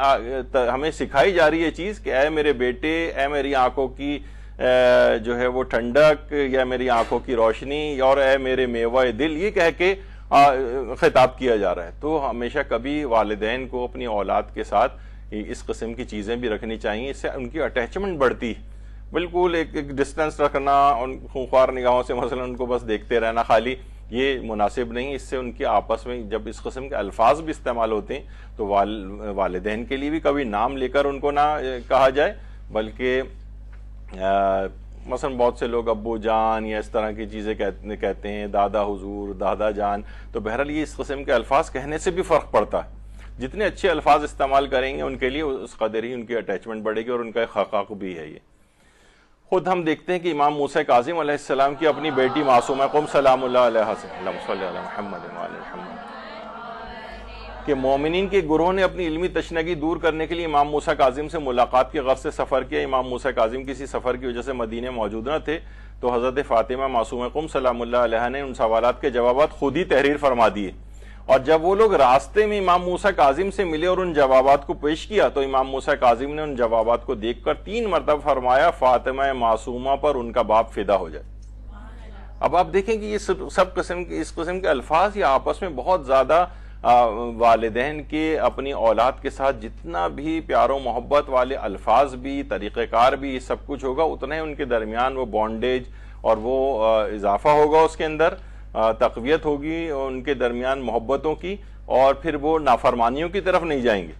हमें सिखाई जा रही है चीज़ कि अ मेरे बेटे ए मेरी आंखों की जो है वो ठंडक या मेरी आंखों की रोशनी और ए मेरे मेवा दिल ये कह के खिताब किया जा रहा है तो हमेशा कभी वालदेन को अपनी औलाद के साथ इस कस्म की चीज़ें भी रखनी चाहिए इससे उनकी अटैचमेंट बढ़ती है बिल्कुल एक एक डिस्टेंस रखना उन खूंखार निगाहों से मसलन उनको बस देखते रहना खाली ये मुनासिब नहीं इससे उनके आपस में जब इस कस्म के अल्फाज भी इस्तेमाल होते हैं तो वाल वालदेन के लिए भी कभी नाम लेकर उनको ना कहा जाए बल्कि मसलन बहुत से लोग अब्बू जान या इस तरह की चीज़ें कहते कहते हैं दादा हुजूर दादा जान तो बहरहाल ये इस कस्म के अल्फाज कहने से भी फ़र्क पड़ता है जितने अच्छे अल्फाज इस्तेमाल करेंगे उनके लिए उस कदर ही उनकी अटैचमेंट बढ़ेगी और उनका एक हक भी है ये खुद हम देखते हैं कि इमाम मूसा काजिम अलैहिस्सलाम की अपनी बेटी मासूम कम सलाम के मोमिन के गुरुओं ने अपनी इलमी तशनगी दूर करने के लिए इमाम मूसा काजिम से मुलाकात के गर्ज से सफ़र किया इमाम मूसा काजिम किसी सफ़र की वजह से मदीने मौजूद न थे तो हज़रत फ़ातिमा मासूम कुम सलाम ने उन सवाल के जवाब खुद ही तहरीर फरमा दिए और जब वो लोग रास्ते में इमाम मूसा काजिम से मिले और उन जवाब को पेश किया तो इमाम मूसा काजिम ने उन जवाब को देखकर तीन मरतब फरमाया फातिमा मासूमा पर उनका बाप फिदा हो जाए अब आप देखें कि ये सब किस्म के इस किस्म के अल्फाज ये आपस में बहुत ज़्यादा वालदेन के अपनी औलाद के साथ जितना भी प्यारो मोहब्बत वाले अल्फाज भी तरीक़ेकार भी सब कुछ होगा उतना ही उनके दरमियान वो बॉन्डेज और वो इजाफा होगा उसके अंदर तकवीत होगी और उनके दरमियान मोहब्बतों की और फिर वो नाफरमानियों की तरफ नहीं जाएंगे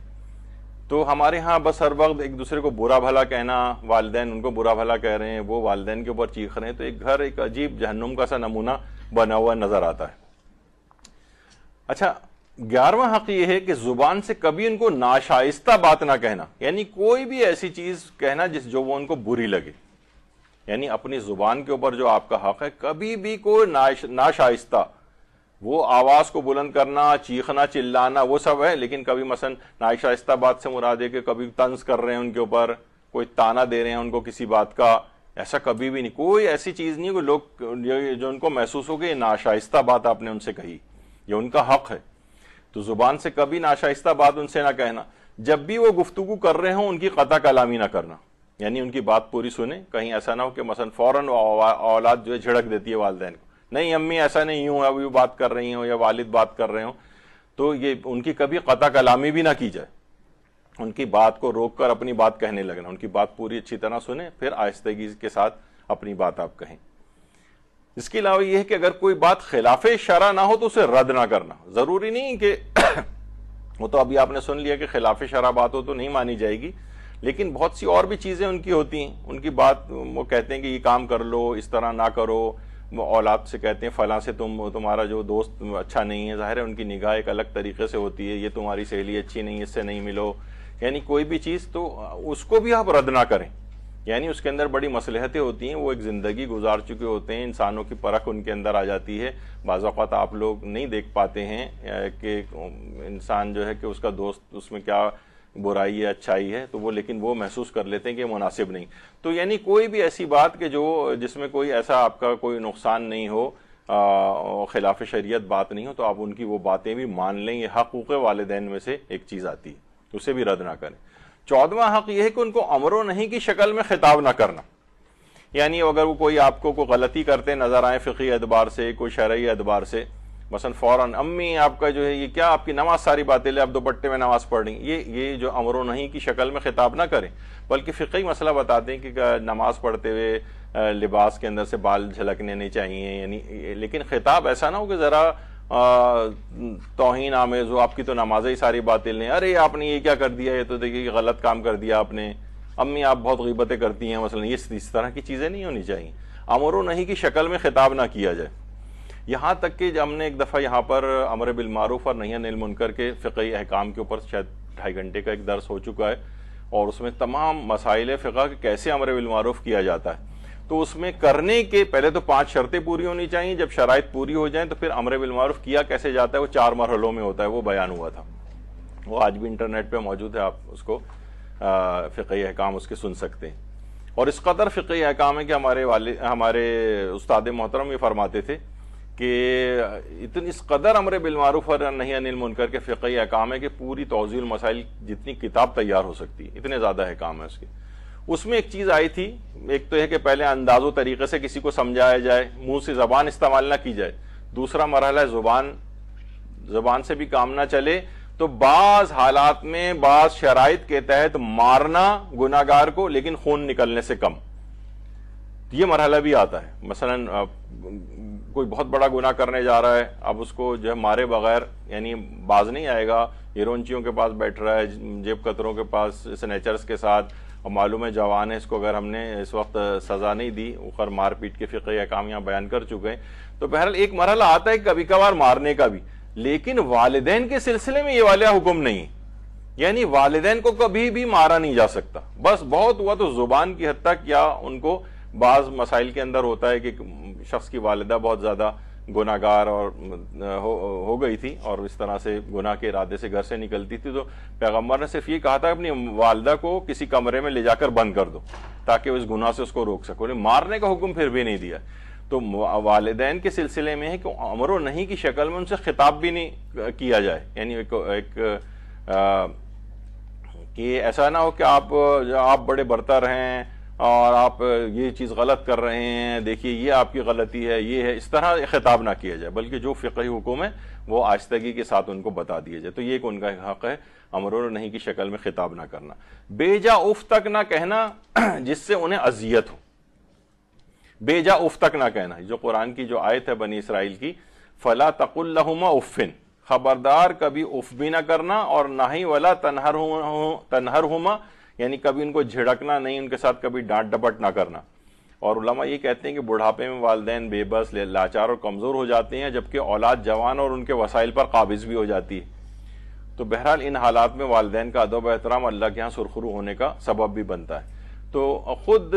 तो हमारे यहाँ बस हर वक्त एक दूसरे को बुरा भला कहना वालदे उनको बुरा भला कह रहे हैं वो वालदे के ऊपर चीख रहे हैं तो एक घर एक अजीब जहन्नुम का सा नमूना बना हुआ नज़र आता है अच्छा ग्यारहवा हक ये है कि ज़ुबान से कभी उनको नाशाइस्ता बात ना कहना यानी कोई भी ऐसी चीज़ कहना जिस जो वो उनको बुरी लगे यानी अपनी जुबान के ऊपर जो आपका हक है कभी भी कोई नाशाइस्ता वो आवाज को बुलंद करना चीखना चिल्लाना वो सब है लेकिन कभी मसन नाशाइस्ता बात से मुरा दे के कभी तंज कर रहे हैं उनके ऊपर कोई ताना दे रहे हैं उनको किसी बात का ऐसा कभी भी नहीं कोई ऐसी चीज नहीं कोई लोग जो उनको महसूस हो कि नाशाइस्ता बात आपने उनसे कही ये उनका हक है तो जुबान से कभी नाशाइस्ता बात उनसे ना कहना जब भी वो गुफ्तगु कर रहे हो उनकी कता कलामी ना करना यानी उनकी बात पूरी सुने कहीं ऐसा ना हो कि मसन फौरन औलाद जो है झिड़क देती है वालदेन को नहीं अम्मी ऐसा नहीं हूं अभी बात कर रही हो या वालिद बात कर रहे हो तो ये उनकी कभी कता कलामी भी ना की जाए उनकी बात को रोक कर अपनी बात कहने लगना उनकी बात पूरी अच्छी तरह सुने फिर आहिस्तगी के साथ अपनी बात आप कहें इसके अलावा यह है कि अगर कोई बात खिलाफ शरा ना हो तो उसे रद्द ना करना जरूरी नहीं कि वो तो अभी आपने सुन लिया कि खिलाफ शरा बात हो तो नहीं मानी जाएगी लेकिन बहुत सी और भी चीज़ें उनकी होती हैं उनकी बात वो कहते हैं कि ये काम कर लो इस तरह ना करो औलाद से कहते हैं फला से तुम तुम्हारा जो दोस्त अच्छा नहीं है ज़ाहिर है उनकी निगाह एक अलग तरीके से होती है ये तुम्हारी सहेली अच्छी नहीं है इससे नहीं मिलो यानी कोई भी चीज़ तो उसको भी आप रद्द ना करें यानी उसके अंदर बड़ी मसलहतें होती हैं वो एक ज़िंदगी गुजार चुके होते हैं इंसानों की परख उनके अंदर आ जाती है बाज़ात आप लोग नहीं देख पाते हैं कि इंसान जो है कि उसका दोस्त उसमें क्या बुराई है अच्छाई है तो वो लेकिन वो महसूस कर लेते हैं कि मुनासिब नहीं तो यानी कोई भी ऐसी बात कि जो जिसमें कोई ऐसा आपका कोई नुकसान नहीं हो खिलाफ शरीयत बात नहीं हो तो आप उनकी वो बातें भी मान लें ये हकूक़ वालदेन में से एक चीज़ आती है उसे भी रद्द ना करें चौदवा हक यह है कि उनको अमरों नहीं की शक्ल में खिताब ना करना यानी अगर वो कोई आपको कोई गलती करते नज़र आए फ़िकी एतबार से कोई शरय एतबार से मसन फ़ौरन अम्मी आपका जो है ये क्या आपकी नमाज सारी बातें ले आप दोपट्टे में नमाज पढ़ रही ये ये जो अमरों नहीं की शक्ल में खिताब ना करें बल्कि फ़िकी मसला बताते हैं कि नमाज पढ़ते हुए लिबास के अंदर से बाल झलकने नहीं चाहिए यानी लेकिन खिताब ऐसा ना हो कि ज़रा तोहन आमेज़ हो आपकी तो नमाज ही सारी बातें लें अरे आपने ये क्या कर दिया ये तो देखिए गलत काम कर दिया आपने अम्मी आप बहुत गीबतें करती हैं मसलन ये इस तरह की चीज़ें नहीं होनी चाहिए अमरों नहीं की शक्ल में खिताब ना किया जाए यहाँ तक कि हमने एक दफ़ा यहाँ पर अमर बिलमारूफ और नहीं अनिल मुनकर के फ़िकी अहकाम के ऊपर शायद ढाई घंटे का एक दर्स हो चुका है और उसमें तमाम मसाइल फ़िका के कैसे अमर बिलमारूफ किया जाता है तो उसमें करने के पहले तो पांच शर्तें पूरी होनी चाहिए जब शराइ पूरी हो जाए तो फिर अमर बिलमारूफ किया कैसे जाता है वो चार मरहलों में होता है वो बयान हुआ था वो आज भी इंटरनेट पर मौजूद है आप उसको फ़िकी अहकाम उसके सुन सकते हैं और इस कदर फ़िकी अहकाम है कि हमारे वाले हमारे उस्ताद मोहतरम ये फरमाते थे कि इतनी इस कदर अमर बिलमारूफ और नहीं अनिल मुनकर के फ़िकी अहकाम है कि पूरी तोज़ील मसाइल जितनी किताब तैयार हो सकती है इतने ज़्यादा अहकाम है उसके उसमें एक चीज़ आई थी एक तो यह कि पहले अंदाजो तरीके से किसी को समझाया जाए मुंह से ज़बान इस्तेमाल ना की जाए दूसरा मरहला ज़ुबान ज़बान से भी काम ना चले तो बाज़ हालात में बाज़ शराइ के तहत मारना गुनागार को लेकिन खून निकलने से कम तो ये मरहला भी आता है मसलन कोई बहुत बड़ा गुना करने जा रहा है अब उसको जो है मारे बगैर यानी बाज नहीं आएगा हिरोचियों के पास बैठ रहा है जेब कतरों के पास स्नेचर्स के साथ और मालूम है जवान है इसको अगर हमने इस वक्त सज़ा नहीं दी उखर मारपीट के फ़िके काम यहाँ बयान कर चुके हैं तो बहरहाल एक मरहला आता है कभी कभार मारने का भी लेकिन वालदेन के सिलसिले में ये वाला हुक्म नहीं यानी वालदेन को कभी भी मारा नहीं जा सकता बस बहुत हुआ तो ज़ुबान की हद तक या उनको बाज मसाइल के अंदर होता है कि शख्स की वालदा बहुत ज़्यादा गुनागार और हो, हो गई थी और इस तरह से गुनाह के इरादे से घर से निकलती थी तो पैगम्बर ने सिर्फ ये कहा था अपनी वालदा को किसी कमरे में ले जाकर बंद कर दो ताकि उस गुनाह से उसको रोक सको मारने का हुक्म फिर भी नहीं दिया तो वालदेन के सिलसिले में है कि अमर नहीं की शक्ल में उनसे खिताब भी नहीं किया जाए यानी एक, एक आ, कि ऐसा ना हो कि आप आप बड़े बरतर हैं और आप ये चीज़ गलत कर रहे हैं देखिए ये आपकी गलती है ये है इस तरह खिताब ना किया जाए बल्कि जो फ़िकी हुकुम है वो आस्तगी के साथ उनको बता दिया जाए तो ये एक उनका हक है अमर नहीं की शक्ल में खिताब ना करना बेजा उफ तक ना कहना जिससे उन्हें अजियत हो बेजा उफ तक ना कहना जो कुरान की जो आयत है बनी इसराइल की फला तकुल्लहुमा उफ़िन खबरदार कभी उफ भी ना करना और ना ही वाला तनहर तनहर हुमा यानी कभी उनको झिड़कना नहीं उनके साथ कभी डांट डपट ना करना और उलमा ये कहते हैं कि बुढ़ापे में वालदेन बेबस लाचार और कमज़ोर हो जाते हैं जबकि औलाद जवान और उनके वसाइल पर काबिज भी हो जाती है तो बहरहाल इन हालात में वालदेन का अदब एहतराम अल्लाह के यहाँ सुरखरू होने का सबब भी बनता है तो ख़ुद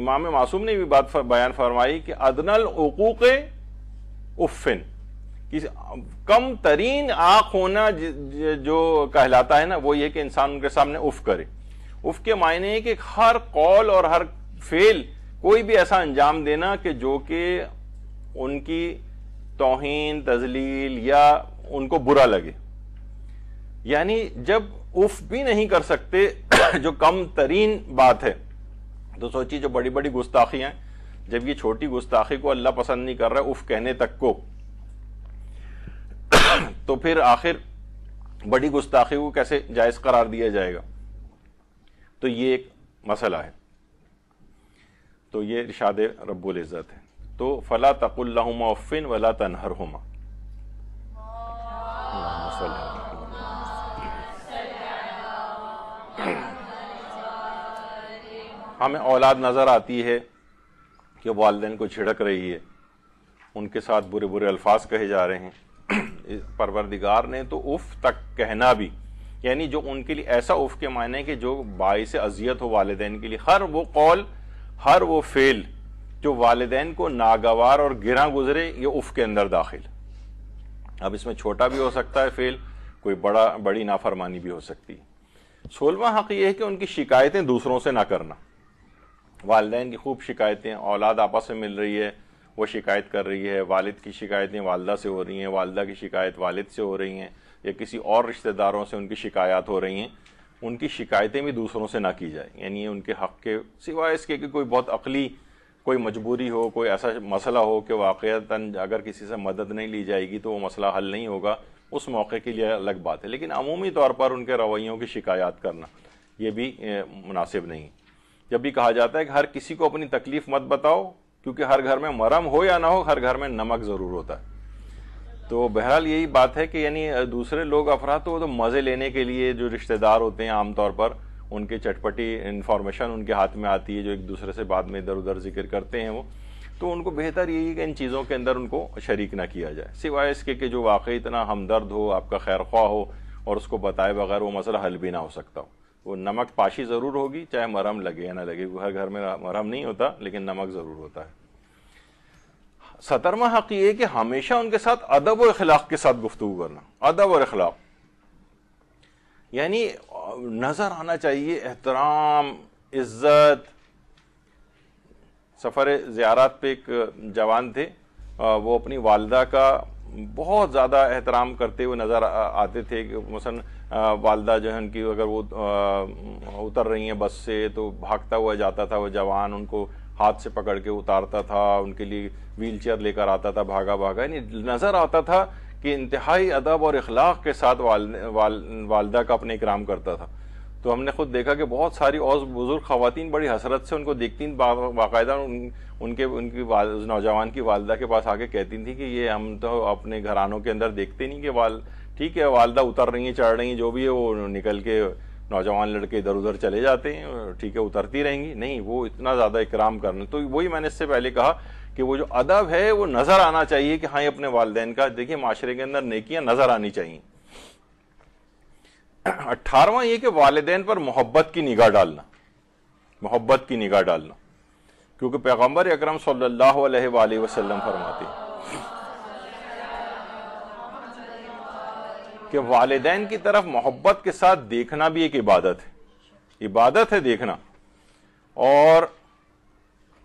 इमाम मासूम ने भी बात फर, बयान फरमाई कि अदनल उकूक उफ़िन कि कम तरीन आंख होना ज, ज, जो कहलाता है ना वो ये कि इंसान उनके सामने उफ करे उफ के मायने कि हर कॉल और हर फेल कोई भी ऐसा अंजाम देना कि जो कि उनकी तोहन तजलील या उनको बुरा लगे यानी जब उफ भी नहीं कर सकते जो कम तरीन बात है तो सोचिए जो बड़ी बड़ी गुस्ताखियां जब ये छोटी गुस्ताखी को अल्लाह पसंद नहीं कर रहा उफ कहने तक को तो फिर आखिर बड़ी गुस्ताखी को कैसे जायज करार दिया जाएगा तो ये एक मसला है तो ये इर्शाद रब्बुल इज़्ज़त है तो फला तकुल्लाहुमा उफ़िन वला तनहरहुमा हमें औलाद नज़र आती है कि वालदेन को झिड़क रही है उनके साथ बुरे बुरे अल्फाज कहे जा रहे हैं परवरदिगार ने तो उफ तक कहना भी यानी जो उनके लिए ऐसा उफ के मायने कि जो बायस अजियत हो वालदेन के लिए हर वो कौल हर वो फेल जो वालदेन को नागवार और गिरा गुजरे ये उफ के अंदर दाखिल अब इसमें छोटा भी हो सकता है फेल कोई बड़ा बड़ी नाफरमानी भी हो सकती है सोलवा हक ये है कि उनकी शिकायतें दूसरों से ना करना वालदेन की खूब शिकायतें औलाद आपस में मिल रही है वो शिकायत कर रही है वालिद की शिकायतें वालदा से हो रही हैं वालदा की शिकायत वालिद से हो रही हैं या किसी और रिश्तेदारों से उनकी शिकायत हो रही हैं उनकी शिकायतें भी दूसरों से ना की जाए यानी उनके हक़ के सिवाय इसके कि कोई बहुत अकली कोई मजबूरी हो कोई ऐसा मसला हो कि वाक़ता अगर किसी से मदद नहीं ली जाएगी तो वो मसला हल नहीं होगा उस मौके के लिए अलग बात है लेकिन अमूमी तौर पर उनके रवैयों की शिकायत करना ये भी मुनासिब नहीं जब भी कहा जाता है कि हर किसी को अपनी तकलीफ़ मत बताओ क्योंकि हर घर में मरम हो या ना हो हर घर में नमक ज़रूर होता है तो बहरहाल यही बात है कि यानी दूसरे लोग अफरा तो वो तो मज़े लेने के लिए जो रिश्तेदार होते हैं आमतौर पर उनके चटपटी इन्फॉर्मेशन उनके हाथ में आती है जो एक दूसरे से बाद में इधर उधर जिक्र करते हैं वो तो उनको बेहतर यही है कि इन चीज़ों के अंदर उनको शरीक ना किया जाए सिवाय इसके कि जो वाकई इतना हमदर्द हो आपका खैर ख्वाह हो और उसको बताए बगैर वो मसला हल भी ना हो सकता हो वो नमक पाशी ज़रूर होगी चाहे मरहम लगे या ना लगे हर घर में मरहम नहीं होता लेकिन नमक ज़रूर होता है सतरमा हक ये कि हमेशा उनके साथ अदब और अखलाक के साथ गुफ्तु करना अदब और अखलाक यानी नज़र आना चाहिए एहतराम इज्जत सफ़र ज़्यारत पे एक जवान थे वो अपनी वालदा का बहुत ज़्यादा एहतराम करते हुए नज़र आते थे मसलन वालदा जो है उनकी अगर वो उतर रही हैं बस से तो भागता हुआ जाता था वो जवान उनको हाथ से पकड़ के उतारता था उनके लिए व्हील चेयर लेकर आता था भागा भागा यानी नज़र आता था कि इंतहाई अदब और अखलाक के साथ वाल, वाल, वालदा का अपने इकराम करता था तो हमने खुद देखा कि बहुत सारी और बुज़ुर्ग खातन बड़ी हसरत से उनको देखती बाकायदा उन, उनके उनकी नौजवान की वालदा के पास आके कहती थी कि ये हम तो अपने घरानों के अंदर देखते नहीं कि वाल ठीक है वालदा उतर रही हैं चढ़ रही हैं जो भी है वो निकल के नौजवान लड़के इधर उधर चले जाते हैं ठीक है उतरती रहेंगी नहीं वो इतना ज़्यादा इकराम करने तो वही मैंने इससे पहले कहा कि वो जो अदब है वो नज़र आना चाहिए कि हाँ ये अपने वालदेन का देखिए माशरे के अंदर नेकियां नज़र आनी चाहिए अट्ठारवा ये कि वालदेन पर मोहब्बत की निगाह डालना मोहब्बत की निगाह डालना क्योंकि पैगम्बर अक्रम सल्ला वसलम फरमाते हैं कि वालदेन की तरफ मोहब्बत के साथ देखना भी एक इबादत है इबादत है देखना और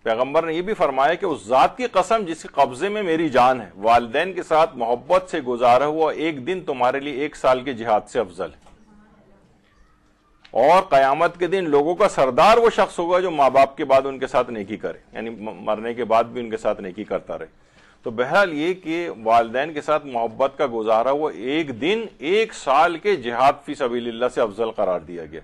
पैगंबर ने यह भी फरमाया कि उस जात की कसम जिसके कब्जे में मेरी जान है वालदेन के साथ मोहब्बत से गुजारा हुआ एक दिन तुम्हारे लिए एक साल के जिहाद से अफजल है और कयामत के दिन लोगों का सरदार वो शख्स होगा जो माँ बाप के बाद उनके साथ नेकी करे यानी मरने के बाद भी उनके साथ नेकी करता रहे तो बहरहाल ये कि वालदेन के साथ मोहब्बत का गुजारा वो एक दिन एक साल के जिहाद फी सबील्ला से अफजल करार दिया गया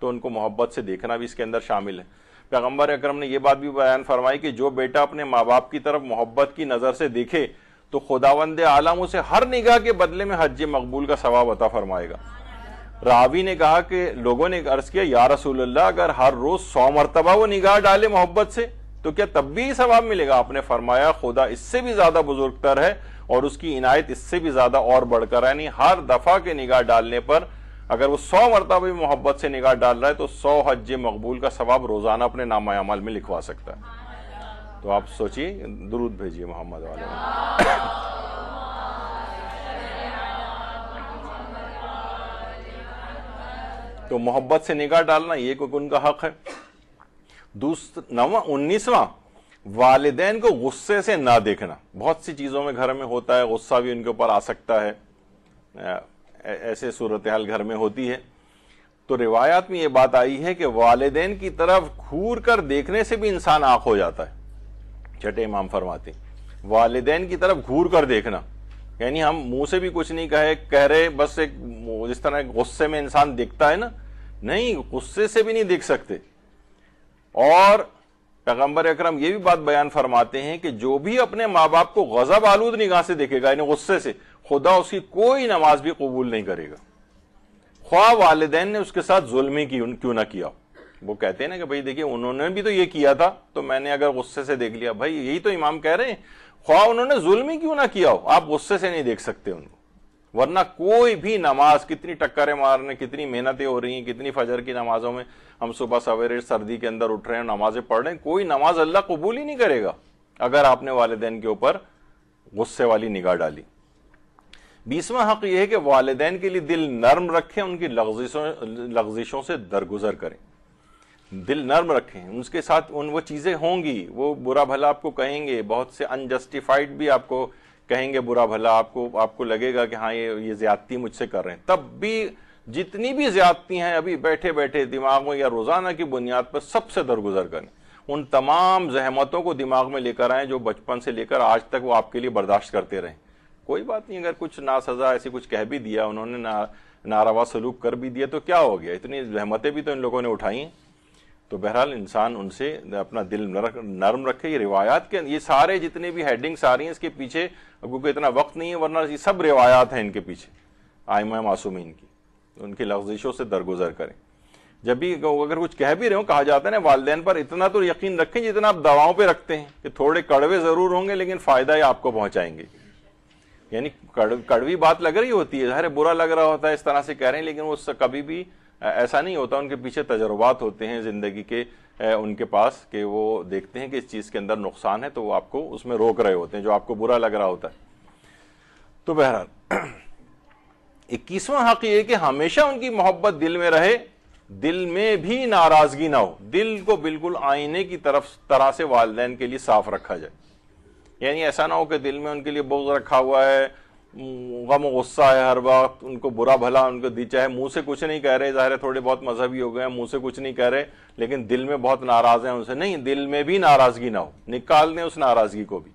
तो उनको मोहब्बत से देखना भी इसके अंदर शामिल है पैगम्बर अक्रम ने यह बात भी बयान फरमाई कि जो बेटा अपने माँ बाप की तरफ मोहब्बत की नज़र से देखे तो खुदावंद आलम उसे हर निगाह के बदले में हज मकबूल का सवाब अता फरमाएगा रावी ने कहा कि लोगों ने अर्ज किया या रसूल अगर हर रोज सौ मरतबा वो निगाह डाले मोहब्बत से तो क्या तब भी सवाब मिलेगा आपने फरमाया खुदा इससे भी ज्यादा बुजुर्गतर है और उसकी इनायत इससे भी ज्यादा और बढ़कर यानी हर दफा के निगाह डालने पर अगर वो सौ मरतब भी मोहब्बत से निगाह डाल रहा है तो सौ हज मकबूल का सवाब रोजाना अपने नामायामल में लिखवा सकता है तो आप सोचिए दुरुद भेजिए मोहम्मद वाले तो मोहब्बत से निगाह डालना ये कोई उनका हक है नवा उन्नीसवा वालदेन को गुस्से से ना देखना बहुत सी चीजों में घर में होता है गुस्सा भी उनके ऊपर आ सकता है ऐसे सूरत हाल घर में होती है तो रिवायात में यह बात आई है कि वालदेन की तरफ घूर कर देखने से भी इंसान आंख हो जाता है छठे इमाम फरमाते वालदेन की तरफ घूर कर देखना यानी हम मुंह से भी कुछ नहीं कहे कह रहे बस एक जिस तरह गुस्से में इंसान दिखता है ना नहीं गुस्से से भी नहीं दिख सकते और पैगंबर अक्रम यह भी बात बयान फरमाते हैं कि जो भी अपने माँ बाप को गजब आलूद निगाह से देखेगा यानी गुस्से से खुदा उसकी कोई नमाज भी कबूल नहीं करेगा ख्वा वालदेन ने उसके साथ जुल्मी की क्यों ना किया वो कहते हैं ना कि भाई देखिए उन्होंने भी तो ये किया था तो मैंने अगर गुस्से से देख लिया भाई यही तो इमाम कह रहे हैं ख्वा उन्होंने जुल्मी क्यों ना किया हो आप गुस्से से नहीं देख सकते उनको वरना कोई भी नमाज कितनी टक्करें मारने कितनी मेहनतें हो रही हैं कितनी फजर की नमाजों में हम सुबह सवेरे सर्दी के अंदर उठ रहे हैं नमाजें पढ़ रहे हैं कोई नमाज अल्लाह कबूल ही नहीं करेगा अगर आपने वालदेन के ऊपर गुस्से वाली निगाह डाली बीसवा हक यह है कि वालदेन के लिए दिल नर्म रखें उनकी लग्जिशों लग्जिशों से दरगुजर करें दिल नर्म रखें उनके साथ उन वो चीज़ें होंगी वो बुरा भला आपको कहेंगे बहुत से अनजस्टिफाइड भी आपको कहेंगे बुरा भला आपको आपको लगेगा कि हाँ ये ये ज्यादती मुझसे कर रहे हैं तब भी जितनी भी ज्यादती हैं अभी बैठे बैठे दिमाग में या रोजाना की बुनियाद पर सबसे दरगुजर करें उन तमाम जहमतों को दिमाग में लेकर आए जो बचपन से लेकर आज तक वो आपके लिए बर्दाश्त करते रहे कोई बात नहीं अगर कुछ ना सजा ऐसी कुछ कह भी दिया उन्होंने ना नारावा सलूक कर भी दिया तो क्या हो गया इतनी जहमतें भी तो इन लोगों ने उठाई हैं तो बहरहाल इंसान उनसे अपना दिल नरम रखे ये रिवायात के ये सारे जितने भी हेडिंग्स आ रही हैं इसके पीछे अब क्योंकि इतना वक्त नहीं है वरना ये सब रिवायात हैं इनके पीछे आयम मासूमीन की तो उनकी लफ्जिशों से दरगुजर करें जब भी अगर कुछ कह भी रहे हो कहा जाता है ना वालदे पर इतना तो यकीन रखें जितना आप दवाओं पर रखते हैं कि थोड़े कड़वे ज़रूर होंगे लेकिन फ़ायदा ही आपको पहुंचाएंगे यानी कड़, कड़वी बात लग रही होती है ज़ाहिर बुरा लग रहा होता है इस तरह से कह रहे हैं लेकिन वो कभी भी ऐसा नहीं होता उनके पीछे तजर्बात होते हैं ज़िंदगी के उनके पास कि वो देखते हैं कि इस चीज़ के अंदर नुकसान है तो वो आपको उसमें रोक रहे होते हैं जो आपको बुरा लग रहा होता है तो बहरहाल इक्कीसवां हक ये कि हमेशा उनकी मोहब्बत दिल में रहे दिल में भी नाराजगी ना हो दिल को बिल्कुल आईने की तरफ तरह से वालदेन के लिए साफ रखा जाए यानी ऐसा ना हो कि दिल में उनके लिए बोझ रखा हुआ है गम गुस्सा है हर वक्त उनको बुरा भला उनको दी चाहे मुंह से कुछ नहीं कह रहे ज़ाहिर है थोड़े बहुत मजहबी हो गए हैं मुंह से कुछ नहीं कह रहे लेकिन दिल में बहुत नाराज़ हैं उनसे नहीं दिल में भी नाराज़गी ना हो निकाल दें उस नाराज़गी को भी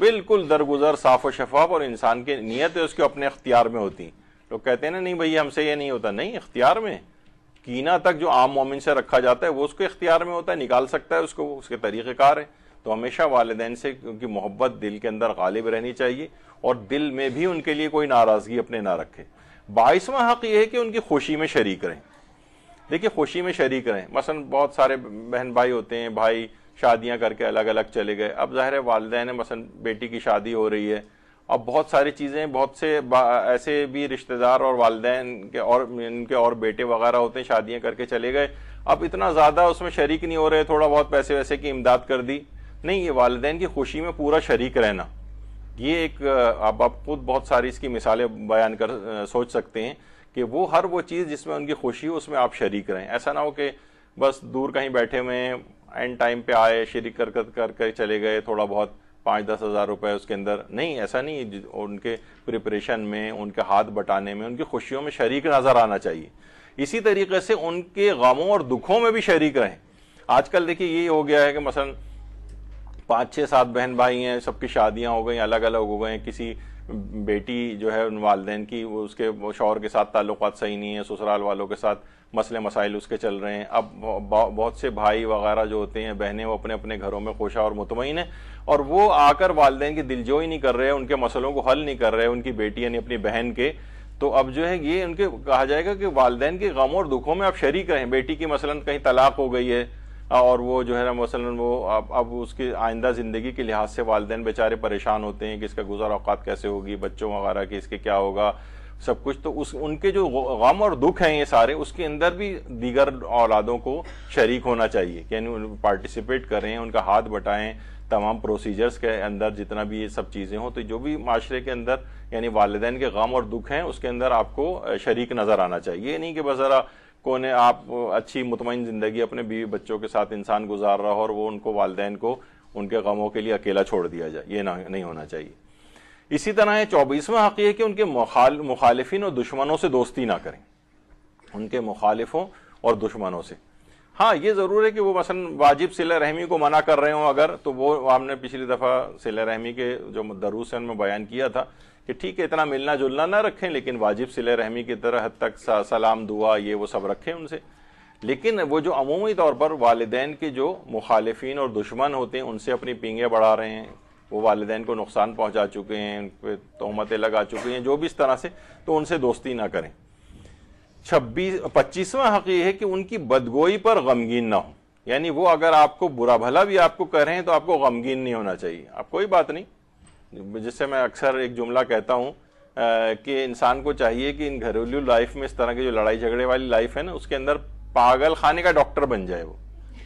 बिल्कुल दरगुजर साफ व शफाफ और इंसान की नीयत है उसके अपने अख्तियार में होती लोग कहते हैं ना नहीं भैया हमसे ये नहीं होता नहीं इख्तियार में कीना तक जो आम मोमिन से रखा जाता है वो उसके इख्तियार में होता है निकाल सकता है उसको उसके तरीक़ेकार है तो हमेशा वालदेन से उनकी मोहब्बत दिल के अंदर गालिब रहनी चाहिए और दिल में भी उनके लिए कोई नाराज़गी अपने ना रखे बाईसवा हक ये है कि उनकी खुशी में शरीक रहें देखिए खुशी में शरीक रहें मसलन बहुत सारे बहन भाई होते हैं भाई शादियां करके अलग अलग चले गए अब ज़ाहिर है वालदे ने मसलन बेटी की शादी हो रही है अब बहुत सारी चीज़ें बहुत से ऐसे भी रिश्तेदार और वालदेन के और इनके और बेटे वगैरह होते हैं शादियां करके चले गए अब इतना ज़्यादा उसमें शरीक नहीं हो रहे थोड़ा बहुत पैसे वैसे की इमदाद कर दी नहीं ये वालदेन की खुशी में पूरा शरीक रहना ये एक आप आप खुद बहुत सारी इसकी मिसालें बयान कर सोच सकते हैं कि वो हर वो चीज़ जिसमें उनकी खुशी हो उसमें आप शरीक रहें ऐसा ना हो कि बस दूर कहीं बैठे हुए हैं एंड टाइम पे आए शरीक कर कर कर कर चले गए थोड़ा बहुत पाँच दस हज़ार रुपये उसके अंदर नहीं ऐसा नहीं उनके प्रिपरेशन में उनके हाथ बटाने में उनकी खुशियों में शरीक नज़र आना चाहिए इसी तरीके से उनके गमों और दुखों में भी शरीक रहें आजकल देखिए ये हो गया है कि मसलन पाँच छः सात बहन भाई हैं सबकी शादियां हो गई अलग अलग हो गए हैं किसी बेटी जो है उन वाले की वो उसके शौहर के साथ ताल्लुक सही नहीं है ससुराल वालों के साथ मसले मसाइल उसके चल रहे हैं अब बहुत से भाई वगैरह जो होते हैं बहनें वो अपने अपने घरों में खुशा और मुतमिन हैं और वो आकर वाले की दिलजोई नहीं कर रहे उनके मसलों को हल नहीं कर रहे उनकी बेटी यानी अपनी बहन के तो अब जो है ये उनके कहा जाएगा कि वालदेन के गमों और दुखों में आप शरीक रहें बेटी की मसलन कहीं तलाक हो गई है और वो जो है ना मसलन वो अब अब उसकी आइंदा ज़िंदगी के लिहाज से वालदे बेचारे परेशान होते हैं कि इसका गुजार अवकात कैसे होगी बच्चों वगैरह की इसके क्या होगा सब कुछ तो उस उनके जो गम और दुख हैं ये सारे उसके अंदर भी दीगर औलादों को शरीक होना चाहिए यानी पार्टिसिपेट करें उनका हाथ बटाएं तमाम प्रोसीजर्स के अंदर जितना भी ये सब चीज़ें हों तो जो भी माशरे के अंदर यानी वालदेन के गम और दुख हैं उसके अंदर आपको शरीक नज़र आना चाहिए ये नहीं कि बस ज़रा कौन है आप अच्छी मुतमिन ज़िंदगी अपने बीवी बच्चों के साथ इंसान गुजार रहा हो और वो उनको वालदेन को उनके गमों के लिए अकेला छोड़ दिया जाए ये ना नहीं होना चाहिए इसी तरह ये चौबीसवा हक है कि उनके मुखाल मुखालिफिन और दुश्मनों से दोस्ती ना करें उनके मुखालिफों और दुश्मनों से हाँ ये ज़रूर है कि वो मसन वाजिब सिल रहमी को मना कर रहे हों अगर तो वो हमने पिछली दफ़ा सिल रहमी के जो दरूस है उनमें बयान किया था कि ठीक है इतना मिलना जुलना ना रखें लेकिन वाजिब सिले रहमी की तरह हद तक सलाम दुआ ये वो सब रखें उनसे लेकिन वो जो अमूमी तौर पर वालदेन के जो मुखालफी और दुश्मन होते हैं उनसे अपनी पींगे बढ़ा रहे हैं वो वालदेन को नुकसान पहुंचा चुके हैं उन पर तोहमतें लगा चुके हैं जो भी इस तरह से तो उनसे दोस्ती ना करें छब्बीस पच्चीसवा हक ये है कि उनकी बदगोई पर गमगीन ना हो यानी वो अगर आपको बुरा भला भी आपको कह रहे हैं तो आपको गमगीन नहीं होना चाहिए आप कोई बात नहीं जिससे मैं अक्सर एक जुमला कहता हूँ कि इंसान को चाहिए कि इन घरेलू लाइफ में इस तरह की जो लड़ाई झगड़े वाली लाइफ है ना उसके अंदर पागल खाने का डॉक्टर बन जाए वो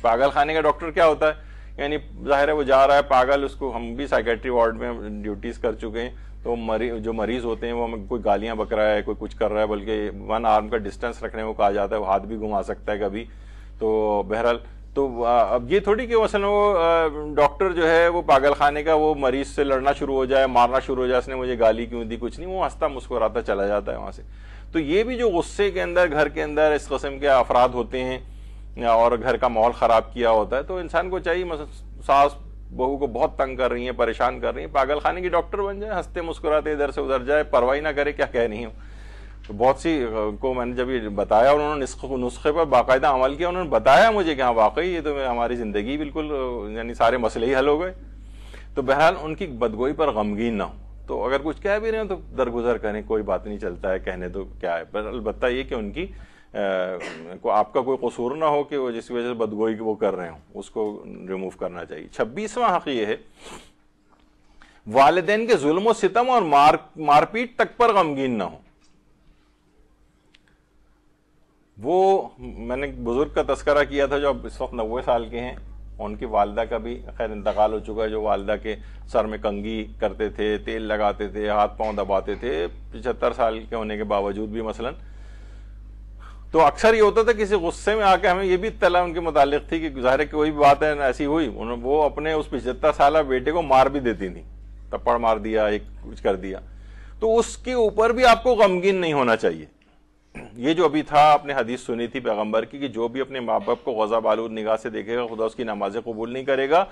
पागल खाने का डॉक्टर क्या होता है यानी जाहिर है वो जा रहा है पागल उसको हम भी साइकेट्री वार्ड में ड्यूटीज कर चुके हैं तो मरी जो मरीज होते हैं वो हमें कोई गालियां बक रहा है कोई कुछ कर रहा है बल्कि वन आर्म का डिस्टेंस रखने को कहा जाता है वो हाथ भी घुमा सकता है कभी तो बहरहाल तो अब ये थोड़ी कि असल वो डॉक्टर जो है वो पागल खाने का वो मरीज से लड़ना शुरू हो जाए मारना शुरू हो जाए उसने मुझे गाली क्यों दी कुछ नहीं वो हंसता मुस्कुराता चला जाता है वहां से तो ये भी जो गुस्से के अंदर घर के अंदर इस कस्म के अफराद होते हैं और घर का माहौल ख़राब किया होता है तो इंसान को चाहिए सास बहू को बहुत तंग कर रही है परेशान कर रही है पागल खाने की डॉक्टर बन जाए हंसते मुस्कुराते इधर से उधर जाए परवाही ना करे क्या कह रही हूँ तो बहुत सी को मैंने जब ये बताया उन्होंने नुस्खे पर बाकायदा अमल किया उन्होंने बताया मुझे कि हाँ वाकई ये तो हमारी ज़िंदगी बिल्कुल यानी सारे मसले ही हल हो गए तो बहरहाल उनकी बदगोई पर गमगीन ना हो तो अगर कुछ कह भी रहे हो तो दरगुजर करें कोई बात नहीं चलता है कहने तो क्या है पर अलबत् ये कि उनकी आ, को आपका कोई कसूर ना हो कि वो जिस वजह से बदगोई वो कर रहे हो उसको रिमूव करना चाहिए छब्बीसवां हक ये है वालदेन के जुल्म सितम और मार मारपीट तक पर गमगीन ना हो वो मैंने बुजुर्ग का तस्करा किया था जो अब इस वक्त नब्बे साल के हैं उनकी वालदा का भी खैर इंतकाल हो चुका है जो वालदा के सर में कंगी करते थे तेल लगाते थे हाथ पांव दबाते थे पिछहत्तर साल के होने के बावजूद भी मसलन तो अक्सर ये होता था किसी गुस्से में आके हमें ये भी इतला उनके मुतालिक थी कि गुजारे की कोई भी बात है ऐसी हुई उन्होंने वो अपने उस पिछहत्तर साल बेटे को मार भी देती थी थप्पड़ मार दिया एक कुछ कर दिया तो उसके ऊपर भी आपको गमगीन नहीं होना चाहिए ये जो अभी था आपने हदीस सुनी थी पैगंबर की कि जो भी अपने माँ बाप को गजा बालूद निगाह से देखेगा खुदा उसकी नमाजें कबूल नहीं करेगा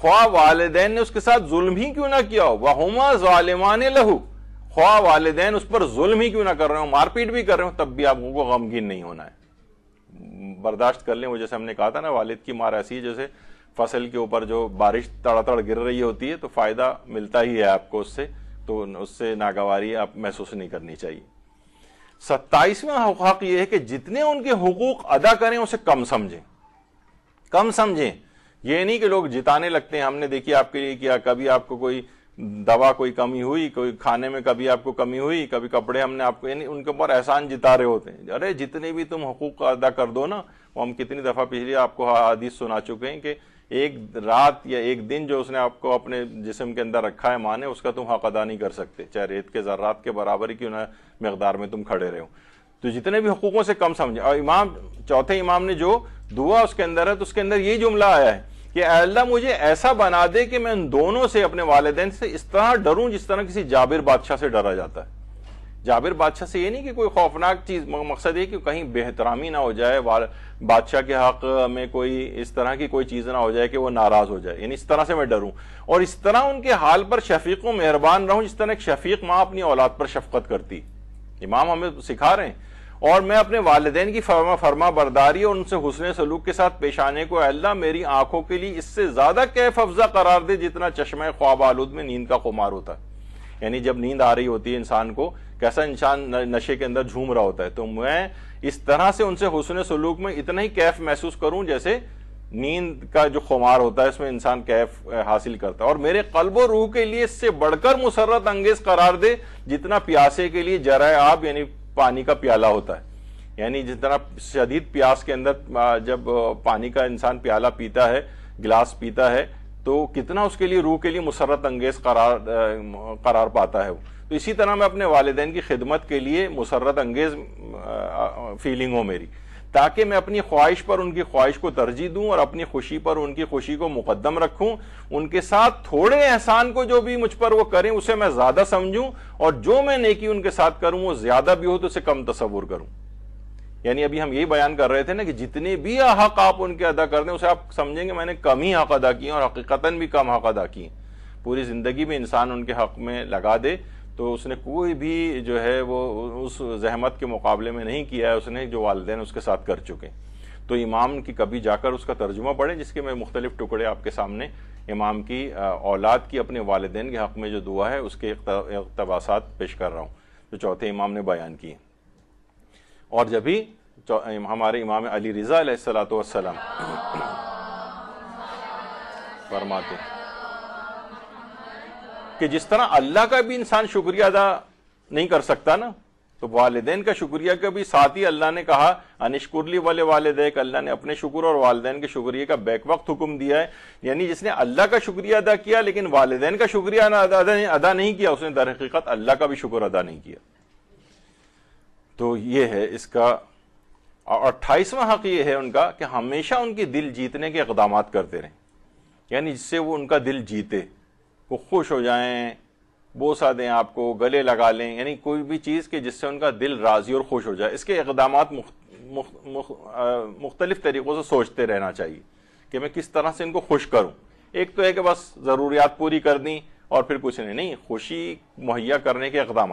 ख्वा वाले ने उसके साथ जुल्म ही क्यों ना किया हो जालिमान लहू ख्वा वाले उस पर जुल्म ही क्यों ना कर रहे हो मारपीट भी कर रहे हो तब भी आपको गमगीन नहीं होना है बर्दाश्त कर लें वो जैसे हमने कहा था ना वालिद की मार ऐसी जैसे फसल के ऊपर जो बारिश तड़ातड़ गिर रही होती है तो फायदा मिलता ही है आपको उससे तो उससे नागवारी आप महसूस नहीं करनी चाहिए सत्ताईसवां हक यह है कि जितने उनके हकूक अदा करें उसे कम समझें कम समझें ये नहीं कि लोग जिताने लगते हैं हमने देखिए आपके लिए किया कभी आपको कोई दवा कोई कमी हुई कोई खाने में कभी आपको कमी हुई कभी कपड़े हमने आपको यानी उनके ऊपर एहसान जिता रहे होते हैं अरे जितने भी तुम हकूक अदा कर दो ना वो हम कितनी दफ़ा पिछले आपको हदीस सुना चुके हैं कि एक रात या एक दिन जो उसने आपको अपने जिसम के अंदर रखा है माने उसका तुम हक अदा नहीं कर सकते चाहे रेत के जरात के बराबर ही क्यों ना मकदार में तुम खड़े रहे हो तो जितने भी हकूक़ों से कम समझे और इमाम चौथे इमाम ने जो दुआ उसके अंदर है तो उसके अंदर यही जुमला आया है कि अल्लाह मुझे ऐसा बना दे कि मैं उन दोनों से अपने वालदेन से इस तरह डरूं जिस तरह किसी जाबिर बादशाह से डरा जाता है जाबिर बादशाह से ये नहीं कि कोई खौफनाक चीज़ मकसद है कि कहीं बेहतरामी ना हो जाए बादशाह के हक में कोई इस तरह की कोई चीज़ ना हो जाए कि वो नाराज़ हो जाए यानी इस तरह से मैं डरूं और इस तरह उनके हाल पर शफीक मेहरबान रहूं जिस तरह एक शफीक माँ अपनी औलाद पर शफकत करती इमाम हमें सिखा रहे हैं और मैं अपने वालदेन की फर्मा फर्मा बरदारी और उनसे हुसन सलूक के साथ पेश आने को अल्लाह मेरी आंखों के लिए इससे ज़्यादा कैफ अफजा करार दे जितना चश्मे ख्वाब आलूद में नींद का खुमार होता है यानी जब नींद आ रही होती है इंसान को कैसा इंसान नशे के अंदर झूम रहा होता है तो मैं इस तरह से उनसे हुसन सलूक में इतना ही कैफ महसूस करूं जैसे नींद का जो खुमार होता है इसमें इंसान कैफ हासिल करता है और मेरे कल्ब रूह के लिए इससे बढ़कर मुसरत अंगेज करार दे जितना प्यासे के लिए जरा आब यानी पानी का प्याला होता है यानी जितना शदीद प्यास के अंदर जब पानी का इंसान प्याला पीता है गिलास पीता है तो कितना उसके लिए रूह के लिए मुसरत अंगेज करार करार पाता है वो तो इसी तरह मैं अपने वालदेन की खिदमत के लिए मुसरत अंगेज फीलिंग हो मेरी ताकि मैं अपनी ख्वाहिश पर उनकी ख्वाहिश को तरजीह दूं और अपनी खुशी पर उनकी खुशी को मुकदम रखूं उनके साथ थोड़े एहसान को जो भी मुझ पर वो करें उसे मैं ज्यादा समझूं और जो मैं नेकी उनके साथ करूं वो ज्यादा भी हो तो उसे कम तस्वुर करूं यानी अभी हम यही बयान कर रहे थे ना कि जितने भी हक आप उनके अदा कर दें उसे आप समझेंगे मैंने कम ही हक अदा किए और हकीकता भी कम हक अदा किए पूरी ज़िंदगी में इंसान उनके हक में लगा दे तो उसने कोई भी जो है वो उस जहमत के मुकाबले में नहीं किया है उसने जो वालदे उसके साथ कर चुके तो इमाम की कभी जाकर उसका तर्जुमा पढ़े जिसके मैं मुख्तलिफ टुकड़े आपके सामने इमाम की औलाद की अपने वालदेन के हक़ में जो दुआ है उसके इकतबास पेश कर रहा हूँ जो चौथे इमाम ने बयान किए और जब भी तो, हमारे इमाम अली रज़ा सलाम फरमाते कि जिस तरह अल्लाह का भी इंसान शुक्रिया अदा नहीं कर सकता ना तो वालदेन का शुक्रिया का भी साथ ही अल्लाह ने कहा अनिशकुरली वाले वालदे अल्लाह ने अपने शुक्र और वालदेन के शुक्रिया का बैक वक्त हुक्म दिया है यानी जिसने अल्लाह का शुक्रिया अदा किया लेकिन वालदेन का शुक्रिया अदा नहीं किया उसने दरहकीकत अल्लाह का भी शुक्र अदा नहीं किया तो ये है इसका और अट्ठाईसवा हक ये है उनका कि हमेशा उनके दिल जीतने के इकदाम करते रहें यानी जिससे वो उनका दिल जीते वो खुश हो जाएं बोसा दें आपको गले लगा लें यानी कोई भी चीज़ के जिससे उनका दिल राजी और खुश हो जाए इसके इकदाम मुख्तलिफ तरीक़ों से सोचते रहना चाहिए कि मैं किस तरह से इनको खुश करूँ एक तो है कि बस ज़रूरियात पूरी कर दी और फिर कुछ नहीं नहीं खुशी मुहैया करने के इकदाम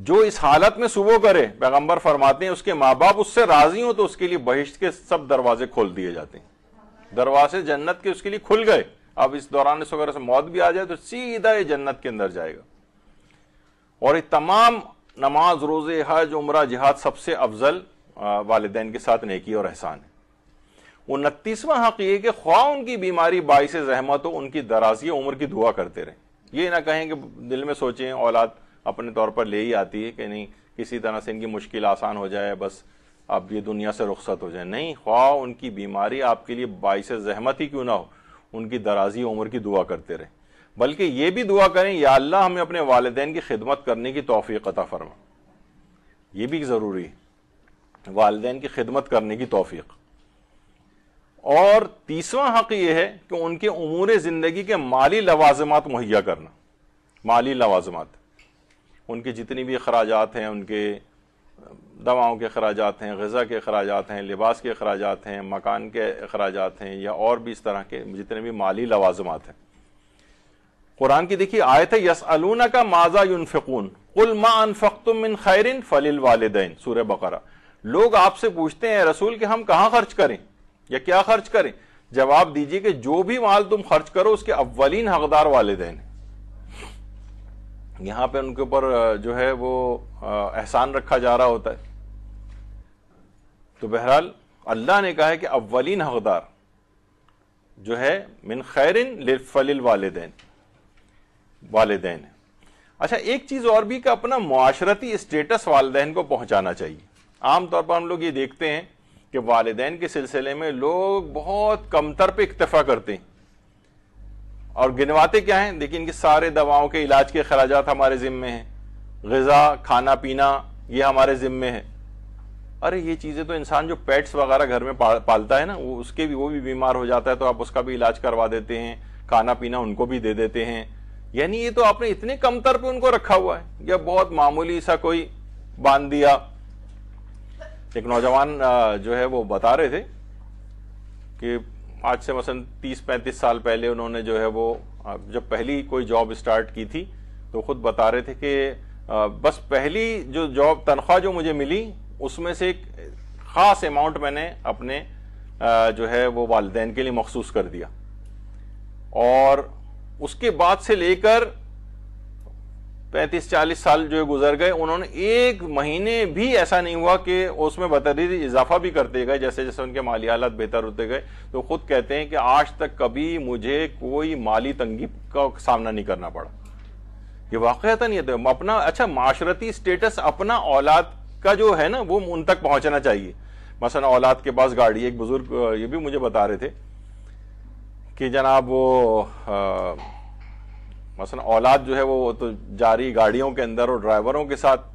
जो इस हालत में सुबह करे पैगंबर फरमाते हैं उसके माँ बाप उससे राजी हो तो उसके लिए बहिश्त के सब दरवाजे खोल दिए जाते हैं दरवाजे जन्नत के उसके लिए खुल गए अब इस दौरान इस वगैरह से मौत भी आ जाए तो सीधा ये जन्नत के अंदर जाएगा और ये तमाम नमाज रोजे हज उम्र जिहाद सबसे अफजल वालदेन के साथ नेकी और एहसान है उनतीसवां हक ये कि ख्वा उनकी बीमारी बाईस जहमत हो उनकी दराजी उम्र की दुआ करते रहे ये ना कहें कि दिल में सोचें औलाद अपने तौर पर ले ही आती है कि नहीं किसी तरह से इनकी मुश्किल आसान हो जाए बस आप ये दुनिया से रुख्सत हो जाए नहीं ख्वा उनकी बीमारी आपके लिए बाईस जहमत ही क्यों ना हो उनकी दराजी उम्र की दुआ करते रहे बल्कि ये भी दुआ करें या अल्लाह हमें अपने वालदेन की खिदमत करने की तोफ़ी अता फरमा ये भी ज़रूरी है वालदे की खिदमत करने की तोफ़ी और तीसवा हक यह है कि उनके अमूर ज़िंदगी के माली लवाजमत मुहैया करना माली लवाजमत उनके जितनी भी अखराज हैं उनके दवाओं के अखराज हैं गज़ा के अखराज हैं लिबास के अखराज हैं मकान के अखराज हैं या और भी इस तरह के जितने भी माली लवाजमत हैं कुरान की देखिए थे यस यसअलूना का माजा यूनफिकून कुल मा अनफ़तुमिन खैरिन फलिल वालदेन सूर्य बकरा लोग आपसे पूछते हैं रसूल के हम कहाँ खर्च करें या क्या खर्च करें जवाब दीजिए कि जो भी माल तुम खर्च करो उसके अव्वलिन हकदार वालदेन हैं यहाँ पे उनके ऊपर जो है वो एहसान रखा जा रहा होता है तो बहरहाल अल्लाह ने कहा है कि अव्वलिन हकदार जो है मिन खैरिन फलिल वालदेन वालदेन अच्छा एक चीज़ और भी कि अपना माशरती स्टेटस वालदेन को पहुंचाना चाहिए आमतौर पर हम लोग ये देखते हैं कि वालदेन के सिलसिले में लोग बहुत कमतर पे इक्तफा करते हैं और गिनवाते क्या हैं देखिए इनके सारे दवाओं के इलाज के अखराज हमारे जिम्मे हैं गजा खाना पीना ये हमारे जिम्मे है अरे ये चीज़ें तो इंसान जो पेट्स वगैरह घर में पालता है ना वो उसके भी वो भी बीमार हो जाता है तो आप उसका भी इलाज करवा देते हैं खाना पीना उनको भी दे देते हैं यानी ये तो आपने इतने कमतर पे उनको रखा हुआ है या बहुत मामूली सा कोई बांध दिया एक नौजवान जो है वो बता रहे थे कि आज से मसलन 30-35 साल पहले उन्होंने जो है वो जब पहली कोई जॉब स्टार्ट की थी तो खुद बता रहे थे कि बस पहली जो जॉब तनख्वाह जो मुझे मिली उसमें से एक ख़ास अमाउंट मैंने अपने जो है वो वालदेन के लिए मखसूस कर दिया और उसके बाद से लेकर पैंतीस चालीस साल जो गुजर गए उन्होंने एक महीने भी ऐसा नहीं हुआ कि उसमें बतरी इजाफा भी करते गए जैसे जैसे उनके माली हालात बेहतर होते गए तो खुद कहते हैं कि आज तक कभी मुझे कोई माली तंगी का सामना नहीं करना पड़ा ये था नहीं है अपना अच्छा माशरती स्टेटस अपना औलाद का जो है ना वो उन तक पहुंचना चाहिए मसा औलाद के पास गाड़ी एक बुजुर्ग ये भी मुझे बता रहे थे कि जनाब वो आ, मसलन औलाद जो है वो तो जा रही गाड़ियों के अंदर और ड्राइवरों के साथ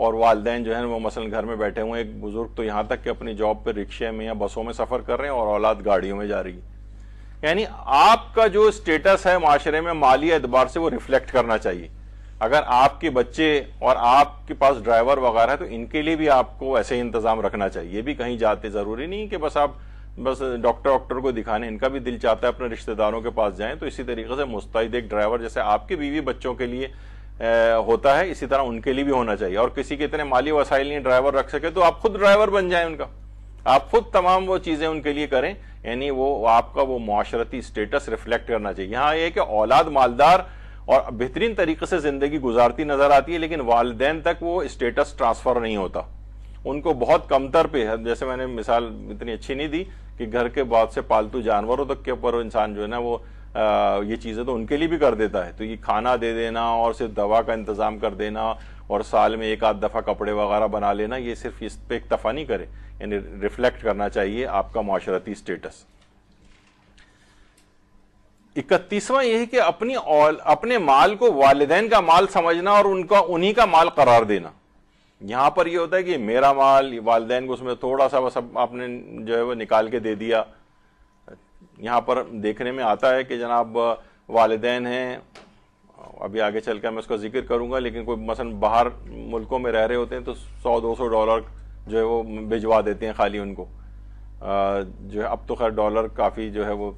और वालदे जो है वो मसलन घर में बैठे हुए एक बुजुर्ग तो यहाँ तक कि अपनी जॉब पर रिक्शे में या बसों में सफर कर रहे हैं और औलाद गाड़ियों में जा रही है यानी आपका जो स्टेटस है माशरे में माली एतबार से वो रिफ्लेक्ट करना चाहिए अगर आपके बच्चे और आपके पास ड्राइवर वगैरह है तो इनके लिए भी आपको ऐसे ही इंतजाम रखना चाहिए ये भी कहीं जाते जरूरी नहीं कि बस आप बस डॉक्टर डॉक्टर को दिखाने इनका भी दिल चाहता है अपने रिश्तेदारों के पास जाएं तो इसी तरीके से मुस्तैद एक ड्राइवर जैसे आपके बीवी बच्चों के लिए होता है इसी तरह उनके लिए भी होना चाहिए और किसी के इतने माली वसाइल नहीं ड्राइवर रख सके तो आप खुद ड्राइवर बन जाए उनका आप खुद तमाम वो चीज़ें उनके लिए करें यानी वो आपका वो माशरती स्टेटस रिफ्लेक्ट करना चाहिए यहाँ ये कि औलाद मालदार और बेहतरीन तरीके से ज़िंदगी गुजारती नज़र आती है लेकिन वालदेन तक वो स्टेटस ट्रांसफ़र नहीं होता उनको बहुत कमतर पे है जैसे मैंने मिसाल इतनी अच्छी नहीं दी कि घर के बाद से पालतू जानवरों तक के ऊपर इंसान जो है ना वो आ, ये चीज़ें तो उनके लिए भी कर देता है तो ये खाना दे देना और सिर्फ दवा का इंतज़ाम कर देना और साल में एक आध दफ़ा कपड़े वगैरह बना लेना ये सिर्फ इस पर दफा नहीं करे यानी रिफ्लेक्ट करना चाहिए आपका माशरती स्टेटस इकतीसवां यह कि अपनी अपने माल को वालदेन का माल समझना और उनका उन्हीं का माल करार देना यहां पर यह होता है कि मेरा माल वालदेन को उसमें थोड़ा सा बस आपने जो है वो निकाल के दे दिया यहाँ पर देखने में आता है कि जनाब वालदेन हैं अभी आगे चल कर मैं उसका जिक्र करूंगा लेकिन कोई मसलन बाहर मुल्कों में रह रहे होते हैं तो सौ दो सौ डॉलर जो है वो भिजवा देते हैं खाली उनको जो है अब तो खैर डॉलर काफ़ी जो है वो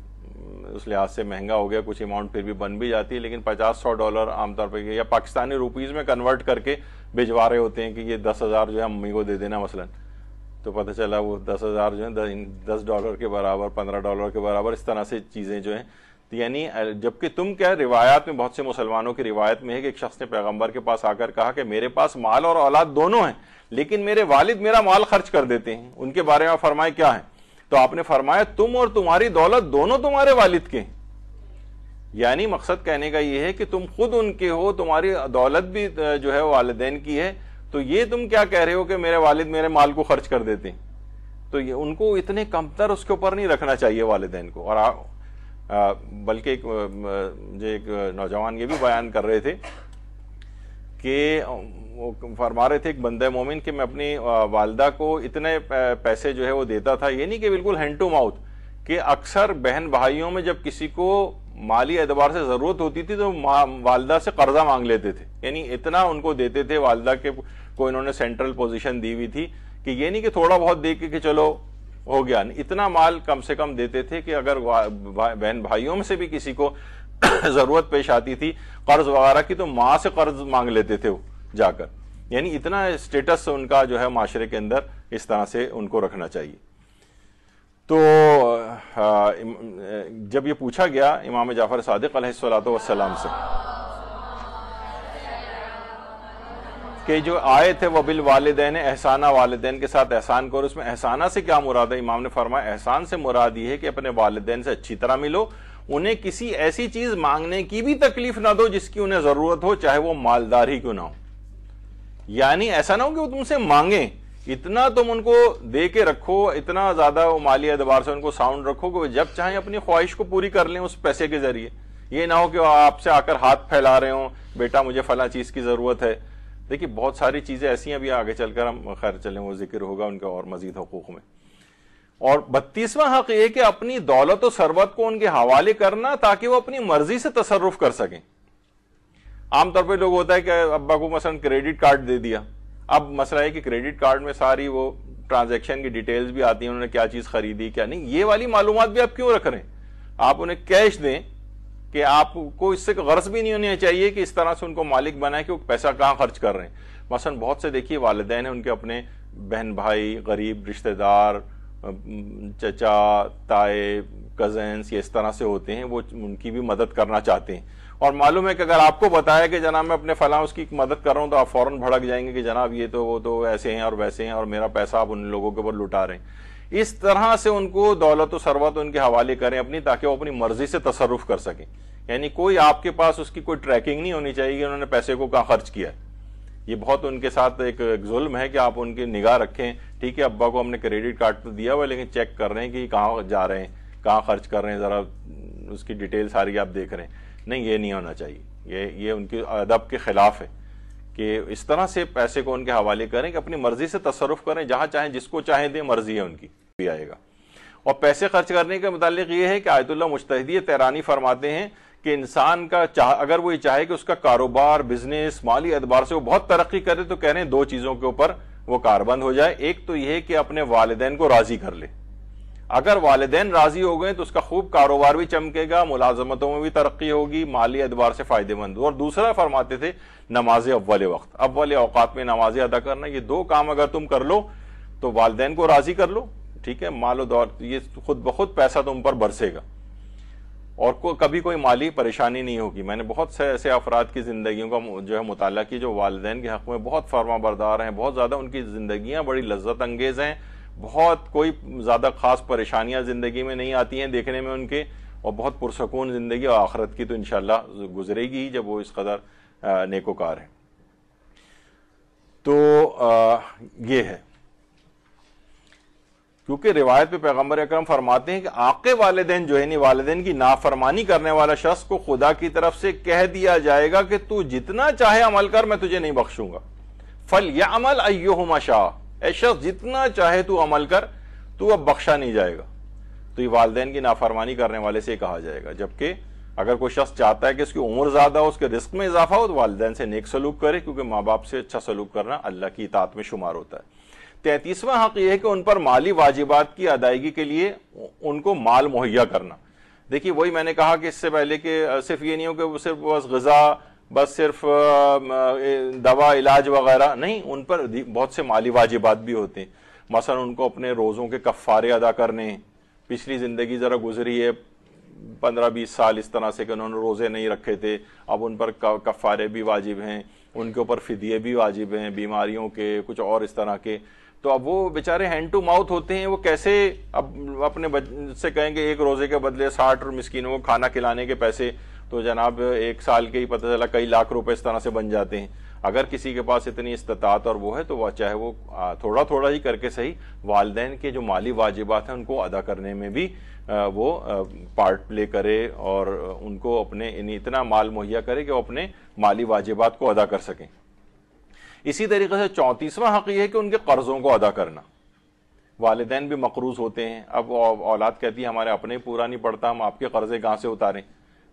उस लिहाज से महंगा हो गया कुछ अमाउंट फिर भी बन भी जाती है लेकिन पचास सौ डॉलर आमतौर पर या पाकिस्तानी रुपीज़ में कन्वर्ट करके भिजवा रहे होते हैं कि ये दस हज़ार जो है अम्मी को दे देना मसलन तो पता चला वो दस हज़ार जो है दस डॉलर के बराबर पंद्रह डॉलर के बराबर इस तरह से चीज़ें जो हैं तो यानी जबकि तुम क्या रिवायात में बहुत से मुसलमानों की रिवायत में है कि एक शख्स ने पैगंबर के पास आकर कहा कि मेरे पास माल और औलाद दोनों हैं लेकिन मेरे वालिद मेरा माल खर्च कर देते हैं उनके बारे में फरमाए क्या है तो आपने फरमाया तुम और तुम्हारी दौलत दोनों तुम्हारे वालिद के यानी मकसद कहने का यह है कि तुम खुद उनके हो तुम्हारी दौलत भी जो है वालदेन की है तो ये तुम क्या कह रहे हो कि मेरे वालिद मेरे माल को खर्च कर देते हैं तो ये उनको इतने कमतर उसके ऊपर नहीं रखना चाहिए वालदेन को और बल्कि एक एक नौजवान ये भी बयान कर रहे थे कि फरमा रहे थे एक बंदे मोमिन कि मैं अपनी वालदा को इतने पैसे जो है वो देता था ये नहीं कि बिल्कुल हैंड टू माउथ कि अक्सर बहन भाइयों में जब किसी को माली एतबार से ज़रूरत होती थी तो वालदा से कर्जा मांग लेते थे यानी इतना उनको देते थे वालदा के को इन्होंने सेंट्रल पोजिशन दी हुई थी कि ये नहीं कि थोड़ा बहुत दे के कि चलो हो गया इतना माल कम से कम देते थे कि अगर बहन भाइयों में से भी किसी को ज़रूरत पेश आती थी कर्ज वगैरह की तो माँ से कर्ज मांग लेते थे वो जाकर यानी इतना स्टेटस उनका जो है माशरे के अंदर इस तरह से उनको रखना चाहिए तो जब ये पूछा गया इमाम जाफर सदक सलाम से कि जो आए थे बिल वालदेन एहसाना वालदेन के साथ एहसान करो उसमें एहसाना से क्या मुराद है इमाम ने फरमाया एहसान से मुराद ये है कि अपने वालदेन से अच्छी तरह मिलो उन्हें किसी ऐसी चीज मांगने की भी तकलीफ ना दो जिसकी उन्हें जरूरत हो चाहे वो मालदार ही क्यों ना हो यानी ऐसा ना हो कि वो तुमसे मांगे इतना तुम उनको दे के रखो इतना ज्यादा माली एतबार से उनको साउंड रखो कि वो जब चाहें अपनी ख्वाहिश को पूरी कर लें उस पैसे के जरिए ये ना हो कि आपसे आकर हाथ फैला रहे हो बेटा मुझे फला चीज की जरूरत है देखिए बहुत सारी चीजें ऐसी हैं अभी आगे चलकर हम खैर चलें वो जिक्र होगा उनके और मजीद हकूक में और बत्तीसवां हक ये कि अपनी दौलत और सरबत को उनके हवाले करना ताकि वो अपनी मर्जी से तसरफ कर सकें आमतौर पर लोग होता है कि अब्बा को मसलन क्रेडिट कार्ड दे दिया अब मसला है कि क्रेडिट कार्ड में सारी वो ट्रांजेक्शन की डिटेल्स भी आती हैं उन्होंने क्या चीज़ खरीदी क्या नहीं ये वाली मालूम भी आप क्यों रख रहे हैं आप उन्हें कैश दें कि आपको इससे गर्ज भी नहीं होनी चाहिए कि इस तरह से उनको मालिक बनाए कि वो पैसा कहाँ खर्च कर रहे हैं मसलन बहुत से देखिए वालदेन हैं उनके अपने बहन भाई गरीब रिश्तेदार चचा ताए कजन्स ये इस तरह से होते हैं वो उनकी भी मदद करना चाहते हैं और मालूम है कि अगर आपको बताया कि जनाब मैं अपने फलां उसकी मदद कर रहा हूं तो आप फौरन भड़क जाएंगे कि जनाब ये तो वो तो ऐसे हैं और वैसे हैं और मेरा पैसा आप उन लोगों के ऊपर लुटा रहे हैं इस तरह से उनको दौलत सरवत उनके हवाले करें अपनी ताकि वो अपनी मर्जी से तसरुफ कर सकें यानी कोई आपके पास उसकी कोई ट्रैकिंग नहीं होनी चाहिए कि उन्होंने पैसे को कहाँ खर्च किया है ये बहुत उनके साथ एक जुल्म है कि आप उनकी निगाह रखें ठीक है अब्बा को हमने क्रेडिट कार्ड तो दिया हुआ लेकिन चेक कर रहे हैं कि कहाँ जा रहे हैं कहाँ खर्च कर रहे हैं ज़रा उसकी डिटेल सारी आप देख रहे हैं नहीं ये नहीं होना चाहिए ये ये उनके अदब के खिलाफ है कि इस तरह से पैसे को उनके हवाले करें कि अपनी मर्जी से तसरफ करें जहां चाहें जिसको चाहे दें मर्जी है उनकी भी आएगा और पैसे खर्च करने के मुतालिक ये है कि आयतुल्ला मुश्तदी तैरानी फरमाते हैं कि इंसान का चाह अगर वो ये चाहे कि उसका कारोबार बिजनेस माली एतबार से वो बहुत तरक्की करे तो कह रहे हैं दो चीज़ों के ऊपर वो कारबंद हो जाए एक तो यह कि अपने वालदेन को राज़ी कर ले अगर वालदेन राजी हो गए तो उसका खूब कारोबार भी चमकेगा मुलाजमतों में भी तरक्की होगी माली अदबार से फायदेमंद और दूसरा फरमाते थे नमाज अव्वल वक्त अव्वल अवकात में नमाज अदा करना ये दो काम अगर तुम कर लो तो वालदेन को राजी कर लो ठीक है मालो दौर ये खुद ब खुद पैसा तुम पर बरसेगा और को कभी कोई माली परेशानी नहीं होगी मैंने बहुत से ऐसे अफराद की ज़िंदगियों का जो है मुताला किया जो वालदेन के हक़ में बहुत फर्मा बरदार हैं बहुत ज़्यादा उनकी जिंदगी बड़ी लज्जत अंगेज़ हैं बहुत कोई ज़्यादा खास परेशानियां ज़िंदगी में नहीं आती हैं देखने में उनके और बहुत पुरसकून ज़िंदगी और आखरत की तो इन गुजरेगी ही जब वो इस कदर नेकोकार है तो आ, ये है क्योंकि रिवायत पे पैगंबर अक्रम फरमाते हैं कि आके वालदेन जो है नहीं वालदेन की नाफरमानी करने वाला शख्स को खुदा की तरफ से कह दिया जाएगा कि तू जितना चाहे अमल कर मैं तुझे नहीं बख्शूंगा फल या अमल अयो हमा शाह ए शख्स जितना चाहे तू अमल कर तू अब बख्शा नहीं जाएगा तो ये वालदेन की नाफरमानी करने वाले से कहा जाएगा जबकि अगर कोई शख्स चाहता है कि उसकी उम्र ज़्यादा हो उसके रिस्क में इजाफा हो तो वालदेन से नेक सलूक करे क्योंकि माँ बाप से अच्छा सलूक करना अल्लाह की इतात में शुमार होता है तैतीसवा हक यह है कि उन पर माली वाजिबात की अदायगी के लिए उनको माल मुहैया करना देखिए वही मैंने कहा कि इससे पहले कि सिर्फ ये नहीं हो कि सिर्फ बस गज़ा बस सिर्फ दवा इलाज वगैरह नहीं उन पर बहुत से माली वाजिबात भी होते हैं मसलन उनको अपने रोज़ों के कफ़ारे अदा करने पिछली ज़िंदगी ज़रा गुजरी है पंद्रह बीस साल इस तरह से कि उन्होंने रोज़े नहीं रखे थे अब उन पर कफ़ारे भी वाजिब हैं उनके ऊपर फिदिये भी वाजिब हैं बीमारियों के कुछ और इस तरह के तो अब वो बेचारे हैंड टू माउथ होते हैं वो कैसे अब अपने से कहेंगे एक रोज़े के बदले साठ मिसकिनों को खाना खिलाने के पैसे तो जनाब एक साल के ही पता चला कई लाख रुपए इस तरह से बन जाते हैं अगर किसी के पास इतनी इस्तात और वो है तो वह चाहे वो थोड़ा थोड़ा ही करके सही वालदेन के जो माली वाजिबात हैं उनको अदा करने में भी वो पार्ट प्ले करे और उनको अपने इतना माल मुहैया करे कि वो अपने माली वाजिबात को अदा कर सकें इसी तरीके से चौंतीसवा हक ये है कि उनके कर्ज़ों को अदा करना वालदेन भी मकरूज होते हैं अब औलाद कहती है हमारे अपने पूरा नहीं पड़ता हम आपके कर्ज़े कहाँ से उतारें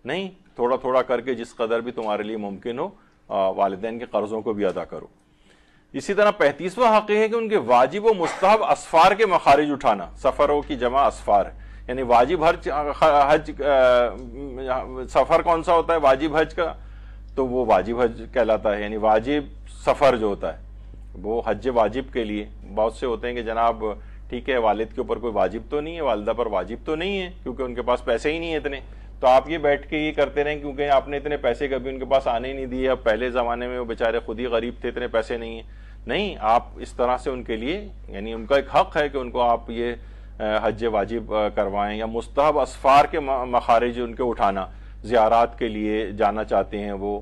नहीं थोड़ा थोड़ा करके जिस कदर भी तुम्हारे लिए मुमकिन हो वालदे के कर्जों को भी अदा करो इसी तरह पैंतीसवा हक है कि उनके वाजिब व मुस्तहब असफार के मखारिज उठाना सफरों की जमा असफार यानी वाजिब हज हज सफर कौन सा होता है वाजिब हज का तो वो वाजिब हज कहलाता है यानी वाजिब सफर जो होता है वो हज वाजिब के लिए बहुत से होते हैं कि जनाब ठीक है वालिद के ऊपर कोई वाजिब तो नहीं है वालदा पर वाजिब तो नहीं है क्योंकि उनके पास पैसे ही नहीं है इतने तो आप ये बैठ के ये करते रहें क्योंकि आपने इतने पैसे कभी उनके पास आने ही नहीं दिए अब पहले ज़माने में वो बेचारे खुद ही गरीब थे इतने पैसे नहीं हैं नहीं आप इस तरह से उनके लिए यानी उनका एक हक है कि उनको आप ये हज वाजिब करवाएं या मुस्तहब असफार के मखारिज उनके उठाना ज़्यारात के लिए जाना चाहते हैं वो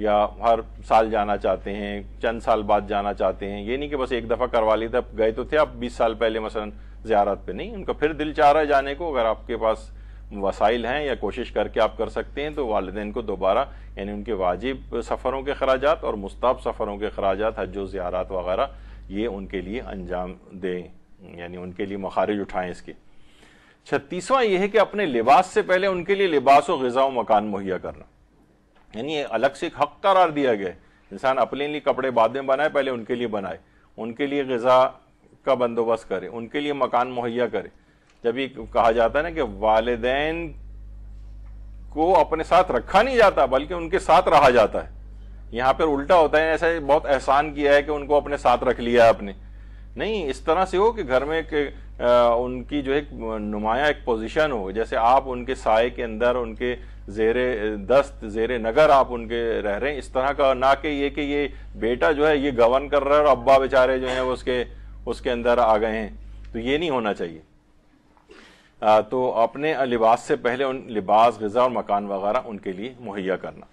या हर साल जाना चाहते हैं चंद साल बाद जाना चाहते हैं ये नहीं कि बस एक दफ़ा करवा थे अब गए तो थे आप बीस साल पहले मसलन ज़्यारत पे नहीं उनका फिर दिल चाह रहा है जाने को अगर आपके पास वसाइल हैं या कोशिश करके आप कर सकते हैं तो वालदेन को दोबारा यानी उनके वाजिब सफ़रों के खराज और मुस्ताब सफ़रों के खराज हज ज़्यारत वगैरह ये उनके लिए अंजाम दें यानी उनके लिए मखारज उठाएँ इसके छत्तीसवां यह है कि अपने लिबास से पहले उनके लिए लिबास व गज़ा मकान मुहैया करना यानी ये अलग से एक हक करार दिया गया है इंसान अपने लिए कपड़े बाद में बनाए पहले उनके लिए बनाए उनके लिए गज़ा का बंदोबस्त करे उनके लिए मकान मुहैया करे जब ये कहा जाता है ना कि वालदे को अपने साथ रखा नहीं जाता बल्कि उनके साथ रहा जाता है यहां पर उल्टा होता है ऐसा बहुत एहसान किया है कि उनको अपने साथ रख लिया है आपने नहीं इस तरह से हो कि घर में आ, उनकी जो एक नुमाया एक पोजीशन हो जैसे आप उनके साय के अंदर उनके जेर दस्त जेर नगर आप उनके रह रहे हैं इस तरह का ना कि ये कि ये बेटा जो है ये गवर्न कर रहा है और अब्बा बेचारे जो हैं वो उसके उसके अंदर आ गए हैं तो ये नहीं होना चाहिए तो अपने लिबास से पहले उन लिबास गज़ा और मकान वगैरह उनके लिए मुहैया करना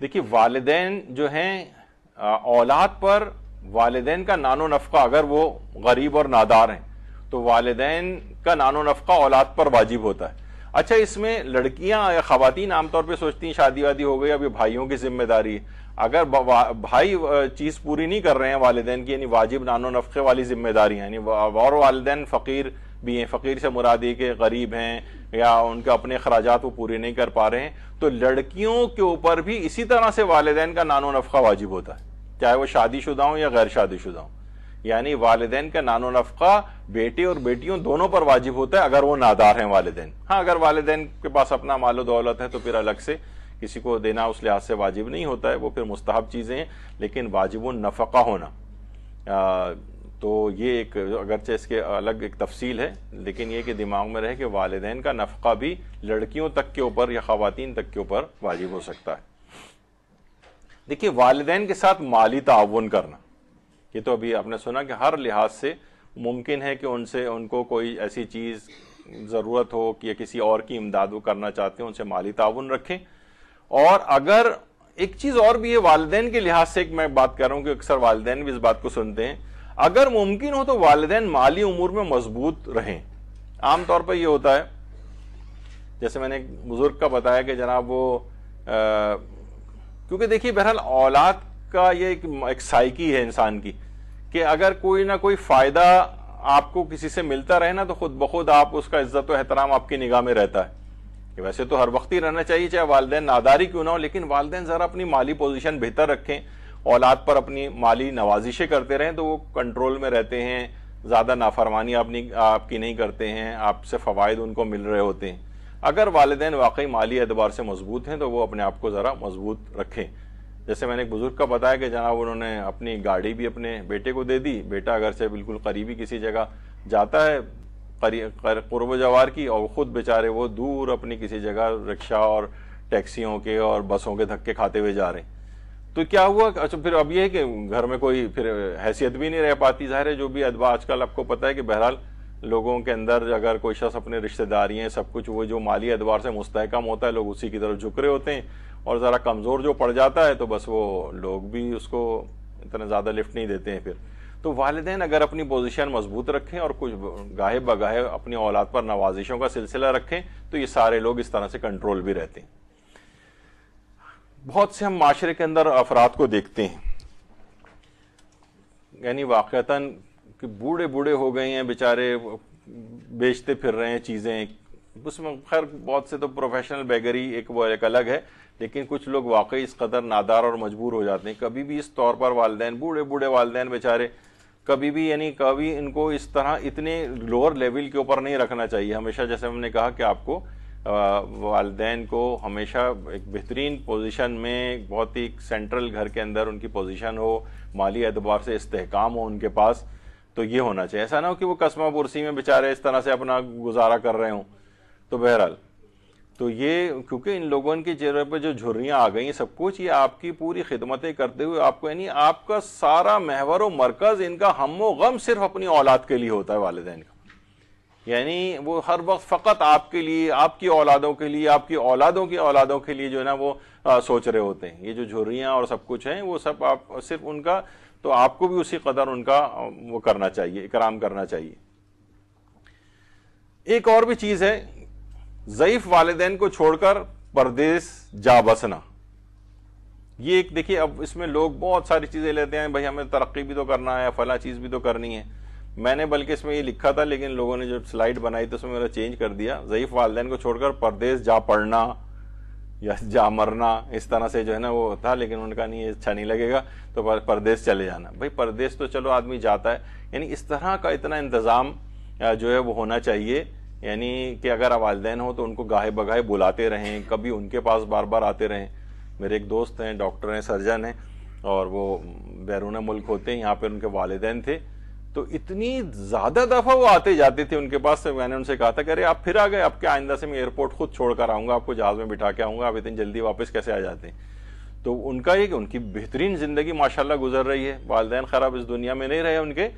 देखिए वालदेन जो हैं औलाद पर वालदेन का नानो नफका अगर वो गरीब और नादार हैं तो वालदेन का नानो नफका औलाद पर वाजिब होता है अच्छा इसमें लड़कियां या खातन आमतौर पर सोचती हैं शादी वादी हो गई अभी भाइयों की जिम्मेदारी अगर भाई चीज़ पूरी नहीं कर रहे हैं वालदेन की यानी वाजिब नानो नफ़े वाली जिम्मेदारी यानी और वालदेन फ़कीर भी हैं फ़कीर से मुराद ये कि गरीब हैं या उनके अपने अखराज वो पूरे नहीं कर पा रहे हैं तो लड़कियों के ऊपर भी इसी तरह से वालदेन का नानो नफका वाजिब होता है चाहे वो शादीशुदा हों या गैर शादीशुदा हों यानी वालदेन का नानो नफका बेटे और बेटियों दोनों पर वाजिब होता है अगर वो नादार हैं वालदेन हाँ अगर वालदेन के पास अपना मालो दौलत है तो फिर अलग से किसी को देना उस लिहाज से वाजिब नहीं होता है वो फिर मुस्तहब चीज़ें हैं लेकिन वाजिब नफ़ा होना आ, तो ये एक अगरचे इसके अलग एक तफसील है लेकिन ये कि दिमाग में रहे कि वालदेन का नफका भी लड़कियों तक के ऊपर या खातन तक के ऊपर वाजिब हो सकता है देखिए वालदे के साथ माली ताउन करना ये तो अभी आपने सुना कि हर लिहाज से मुमकिन है कि उनसे उनको कोई ऐसी चीज़ ज़रूरत हो कि या किसी और की इमदाद वो करना चाहते हैं उनसे माली ताउन रखें और अगर एक चीज़ और भी है वालदेन के लिहाज से एक मैं बात कर रहा हूँ कि अक्सर वालदेन भी इस बात को सुनते हैं अगर मुमकिन हो तो वालदे माली उमूर में मजबूत रहें आमतौर पर यह होता है जैसे मैंने एक बुजुर्ग का बताया कि जनाब वो क्योंकि देखिए बहरहाल औलाद का ये एक, एक साइकी है इंसान की कि अगर कोई ना कोई फ़ायदा आपको किसी से मिलता रहे ना तो खुद ब खुद आप उसका इज्जत एहतराम आपकी निगाह में रहता है कि वैसे तो हर वक्त ही रहना चाहिए चाहे वालदे नादारी क्यों ना हो लेकिन वालदे ज़रा अपनी माली पोजिशन बेहतर रखें औलाद पर अपनी माली नवाजिशें करते रहें तो वो कंट्रोल में रहते हैं ज़्यादा नाफरमानी अपनी आपकी नहीं करते हैं आपसे फ़वाद उनको मिल रहे होते हैं अगर वालदे वाकई माली एतबार से मजबूत हैं तो वो अपने आप को ज़रा मजबूत रखें जैसे मैंने एक बुज़ुर्ग का बताया कि जनाब उन्होंने अपनी गाड़ी भी अपने बेटे को दे दी बेटा अगर से बिल्कुल करीबी किसी जगह जाता है कुरब जवार की और ख़ुद बेचारे वो दूर अपनी किसी जगह रिक्शा और टैक्सियों के और बसों के धक्के खाते हुए जा रहे हैं तो क्या हुआ अच्छा फिर अब ये है कि घर में कोई फिर हैसियत भी नहीं रह पाती जाहिर है जो भी अदबा आजकल आपको पता है कि बहरहाल लोगों के अंदर अगर कोई शख्स अपने रिश्तेदारी हैं सब कुछ वो जो माली अदवार से मुस्तकम होता है लोग उसी की तरफ झुक रहे होते हैं और ज़रा कमज़ोर जो पड़ जाता है तो बस वो लोग भी उसको इतना ज़्यादा लिफ्ट नहीं देते हैं फिर तो वालदेन अगर अपनी पोजिशन मजबूत रखें और कुछ गाहे बगाहे अपनी औलाद पर नवाजिशों का सिलसिला रखें तो ये सारे लोग इस तरह से कंट्रोल भी रहते हैं बहुत से हम माशरे के अंदर अफराद को देखते हैं यानी वाक़ता कि बूढ़े बूढ़े हो गए हैं बेचारे बेचते फिर रहे हैं चीज़ें उसमें खैर बहुत से तो प्रोफेशनल बेगरी एक वो एक अलग है लेकिन कुछ लोग वाकई इस कदर नादार और मजबूर हो जाते हैं कभी भी इस तौर पर वालदे बूढ़े बूढ़े वालदे बेचारे कभी भी यानी कभी इनको इस तरह इतने लोअर लेवल के ऊपर नहीं रखना चाहिए हमेशा जैसे हमने कहा कि आपको वालदेन को हमेशा एक बेहतरीन पोजीशन में बहुत ही सेंट्रल घर के अंदर उनकी पोजीशन हो माली एतबार से इस्तेकाम हो उनके पास तो ये होना चाहिए ऐसा ना हो कि वो कस्मा पुरसी में बेचारे इस तरह से अपना गुजारा कर रहे हों तो बहरहाल तो ये क्योंकि इन लोगों की चेहरे पर जो झुर्रियाँ आ गई सब कुछ ये आपकी पूरी खिदमतें करते हुए आपको यानी आपका सारा महवर व मरकज़ इनका हम गम सिर्फ अपनी औलाद के लिए होता है वालदेन का यानी वो हर वक्त फ़कत आपके लिए आपकी औलादों के लिए आपकी औलादों की औलादों के लिए जो है ना वो आ, सोच रहे होते हैं ये जो झुर्रियाँ और सब कुछ हैं वो सब आप सिर्फ उनका तो आपको भी उसी कदर उनका वो करना चाहिए इकराम करना चाहिए एक और भी चीज़ है ज़यीफ़ वालदेन को छोड़कर परदेस जा बसना ये एक देखिए अब इसमें लोग बहुत सारी चीज़ें लेते हैं भाई हमें तरक्की भी तो करना है फला चीज़ भी तो करनी है मैंने बल्कि इसमें ये लिखा था लेकिन लोगों ने जब स्लाइड बनाई तो उसमें मेरा चेंज कर दिया ज़यीफ़ वालदेन को छोड़कर परदेश जा पढ़ना या जा मरना इस तरह से जो है ना वो था लेकिन उनका नहीं अच्छा नहीं लगेगा तो परदेश चले जाना भाई परदेश तो चलो आदमी जाता है यानी इस तरह का इतना इंतज़ाम जो है वो होना चाहिए यानी कि अगर वालदेन हो तो उनको गाहे बगाहे बुलाते रहें कभी उनके पास बार बार आते रहें मेरे एक दोस्त हैं डॉक्टर हैं सर्जन हैं और वो बैरून मुल्क होते हैं यहाँ पर उनके वालदेन थे तो इतनी ज्यादा दफा वो आते जाते थे उनके पास से तो मैंने उनसे कहा था अरे आप फिर आ गए आपके आइंदा से मैं एयरपोर्ट खुद छोड़कर आऊंगा आपको जहाज में बिठा के आऊंगा आप इतनी जल्दी वापस कैसे आ जाते हैं तो उनका ये कि उनकी बेहतरीन जिंदगी माशाल्लाह गुजर रही है वालदेन खराब इस दुनिया में नहीं रहे उनके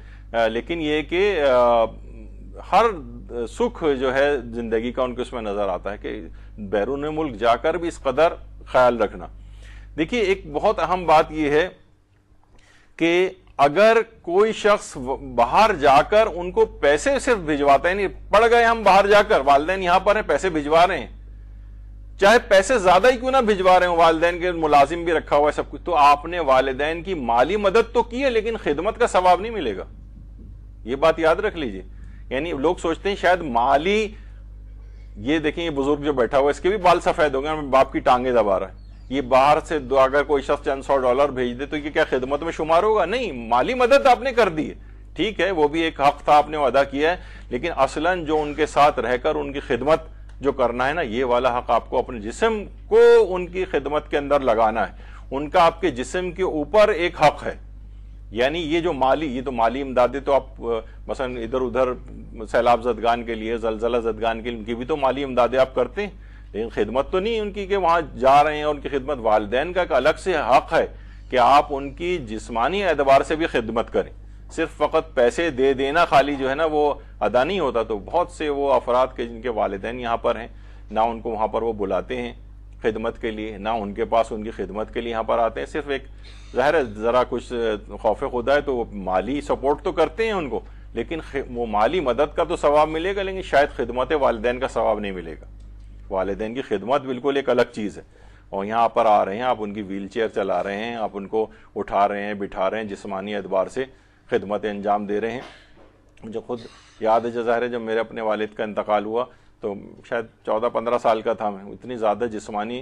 लेकिन ये कि हर सुख जो है जिंदगी का उनके उसमें नजर आता है कि बैरून मुल्क जाकर भी इस कदर ख्याल रखना देखिए एक बहुत अहम बात यह है कि अगर कोई शख्स बाहर जाकर उनको पैसे सिर्फ भिजवाता है नहीं पड़ गए हम बाहर जाकर वालदेन यहां पर है पैसे भिजवा रहे हैं चाहे पैसे ज्यादा ही क्यों ना भिजवा रहे हो वालदेन के मुलाजिम भी रखा हुआ है सब कुछ तो आपने वालदेन की माली मदद तो की है लेकिन खिदमत का सवाब नहीं मिलेगा ये बात याद रख लीजिए यानी लोग सोचते हैं शायद माली ये देखें ये बुजुर्ग जो बैठा हुआ है इसके भी बाल सफेद हो गए बाप की टांगे दबा रहा है ये बाहर से अगर कोई शख्स चंद सौ डॉलर भेज दे तो ये क्या खिदमत में शुमार होगा नहीं माली मदद आपने कर दी है ठीक है वो भी एक हक था आपने अदा किया है लेकिन असलन जो उनके साथ रहकर उनकी खिदमत जो करना है ना ये वाला हक आपको अपने जिसम को उनकी खिदमत के अंदर लगाना है उनका आपके जिसम के ऊपर एक हक है यानी ये जो माली ये तो माली इमदादे तो आप मसलन इधर उधर सैलाब जदगान के लिए जलजला जदगान के लिए उनकी भी तो माली इमदादे आप करते हैं लेकिन खिदमत तो नहीं उनकी कि वहाँ जा रहे हैं उनकी खिदमत वालदेन का एक अलग से हक है कि आप उनकी जिसमानी एतबार से भी खिदमत करें सिर्फ फ़कत पैसे दे देना खाली जो है ना वो अदा नहीं होता तो बहुत से वो अफराद के जिनके वालदेन यहाँ पर हैं ना उनको वहाँ पर वो बुलाते हैं खिदमत के लिए ना उनके पास उनकी खिदमत के लिए यहाँ पर आते हैं सिर्फ एक ज़ाहिर है ज़रा कुछ खौफ खुदा है तो वो माली सपोर्ट तो करते हैं उनको लेकिन वो माली मदद का तो सवाब मिलेगा लेकिन शायद खिदमत वालदेन का सवाब नहीं मिलेगा वालदेन की खिदमत बिल्कुल एक अलग चीज़ है और यहाँ पर आ रहे हैं आप उनकी व्हील चेयर चला रहे हैं आप उनको उठा रहे हैं बिठा रहे हैं जिसमानी एतबार से खिदमत अंजाम दे रहे हैं मुझे खुद याद है ज़ाहिर है जब मेरे अपने वालद का इंतकाल हुआ तो शायद चौदह पंद्रह साल का था मैं इतनी ज़्यादा जिसमानी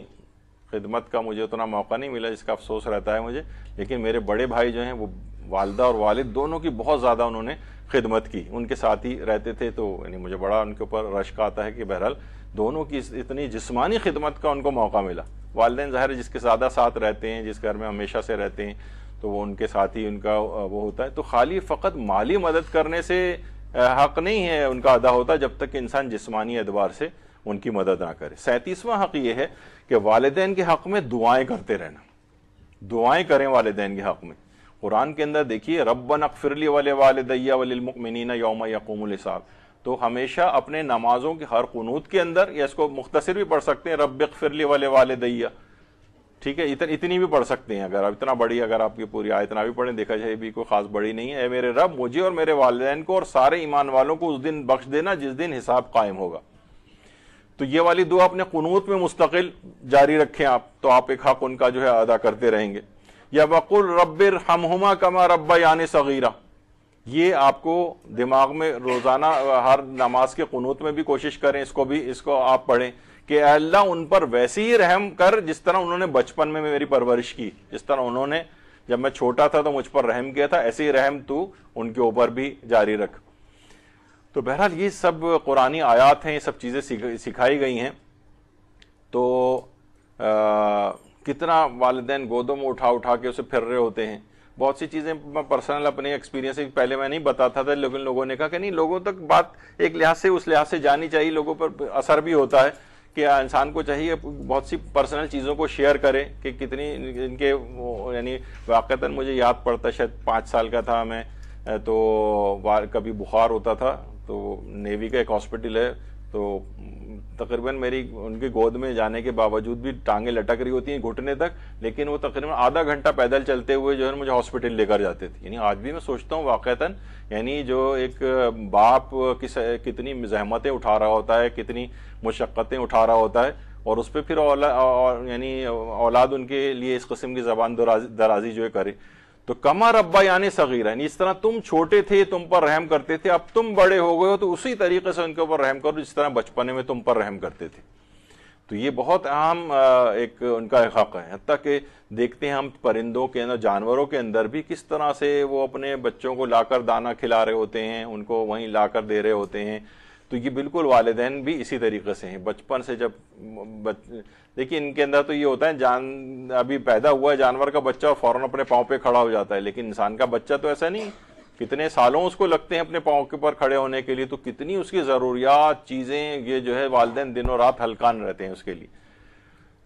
खिदमत का मुझे उतना मौका नहीं मिला जिसका अफसोस रहता है मुझे लेकिन मेरे बड़े भाई जो हैं वो वालदा और वालिद दोनों की बहुत ज़्यादा उन्होंने खिदमत की उनके साथ ही रहते थे तो यानी मुझे बड़ा उनके ऊपर रश्क आता है कि बहरहाल दोनों की इतनी जिसमानी खिदमत का उनको मौका मिला वालदे ज़ाहिर जिसके ज़्यादा साथ रहते हैं जिस घर में हमेशा से रहते हैं तो वो उनके साथ ही उनका वो होता है तो खाली फ़कत माली मदद करने से हक नहीं है उनका अदा होता जब तक इंसान जिसमानी एतबार से उनकी मदद ना करे सैंतीसवां हक ये है कि वालदेन के हक में दुआएं करते रहना दुआएं करें वालदेन के हक में कुरान के अंदर देखिए रब्बन अकफिरली वाले वालदैया वलमिन योम यकूम साहब तो हमेशा अपने नमाजों के हर कनूत के अंदर या इसको मुख्तसर भी पढ़ सकते हैं रब्बिक फिरली वाले वाले दैया ठीक है इतन, इतनी भी पढ़ सकते हैं अगर आप इतना बड़ी अगर आपकी पूरी आयत ना भी पढ़ें देखा जाए भी कोई खास बड़ी नहीं है मेरे रब मुझे और मेरे वालदेन को और सारे ईमान वालों को उस दिन बख्श देना जिस दिन हिसाब कायम होगा तो ये वाली दुआ अपने कनूत में मुस्तकिल जारी रखें आप तो आप एक हक उनका जो है अदा करते रहेंगे या रबिर हम हम कमा रब्बा यानी सगीरा ये आपको दिमाग में रोज़ाना हर नमाज के कनूत में भी कोशिश करें इसको भी इसको आप पढ़ें कि अल्लाह उन पर वैसे ही रहम कर जिस तरह उन्होंने बचपन में मेरी परवरिश की जिस तरह उन्होंने जब मैं छोटा था तो मुझ पर रहम किया था ऐसे ही रहम तू उनके ऊपर भी जारी रख तो बहरहाल ये सब कुरानी आयात हैं ये सब चीज़ें सिखाई गई हैं तो आ, कितना वालदेन गोदों में उठा उठा के उसे फिर रहे होते हैं बहुत सी चीज़ें मैं पर्सनल अपने एक्सपीरियंस पहले मैं नहीं बताता था लेकिन लोगों ने कहा कि नहीं लोगों तक बात एक लिहाज से उस लिहाज से जानी चाहिए लोगों पर असर भी होता है कि हाँ, इंसान को चाहिए बहुत सी पर्सनल चीज़ों को शेयर करें कि कितनी इनके यानी वाक़ता मुझे याद पड़ता शायद पाँच साल का था मैं तो कभी बुखार होता था तो नेवी का एक हॉस्पिटल है तो तकरीबन मेरी उनके गोद में जाने के बावजूद भी टांगे लटक रही होती हैं घुटने तक लेकिन वो तकरीबन आधा घंटा पैदल चलते हुए जो है मुझे हॉस्पिटल लेकर जाते थे यानी आज भी मैं सोचता हूँ वाक़ता यानी जो एक बाप किस कितनी जहमतें उठा रहा होता है कितनी मुशक्क़तें उठा रहा होता है और उस पर फिर औला यानी औलाद उनके लिए इस कस्म की जबान दराजी जो है करे तो कमर अब्बा यानी है इस तरह तुम छोटे थे तुम पर रहम करते थे अब तुम बड़े हो गए हो तो उसी तरीके से उनके ऊपर रहम करो जिस तरह बचपने में तुम पर रहम करते थे तो ये बहुत अहम एक उनका एक हक है हती कि देखते हैं हम परिंदों के अंदर जानवरों के अंदर भी किस तरह से वो अपने बच्चों को लाकर दाना खिला रहे होते हैं उनको वहीं लाकर दे रहे होते हैं तो ये बिल्कुल वालदेन भी इसी तरीके से हैं बचपन से जब बच, देखिए इनके अंदर तो ये होता है जान अभी पैदा हुआ है जानवर का बच्चा फौरन अपने पाँव पे खड़ा हो जाता है लेकिन इंसान का बच्चा तो ऐसा नहीं कितने सालों उसको लगते हैं अपने पाँव के ऊपर खड़े होने के लिए तो कितनी उसकी ज़रूरियात चीज़ें ये जो है वालदे दिनों रात हल्कान रहते हैं उसके लिए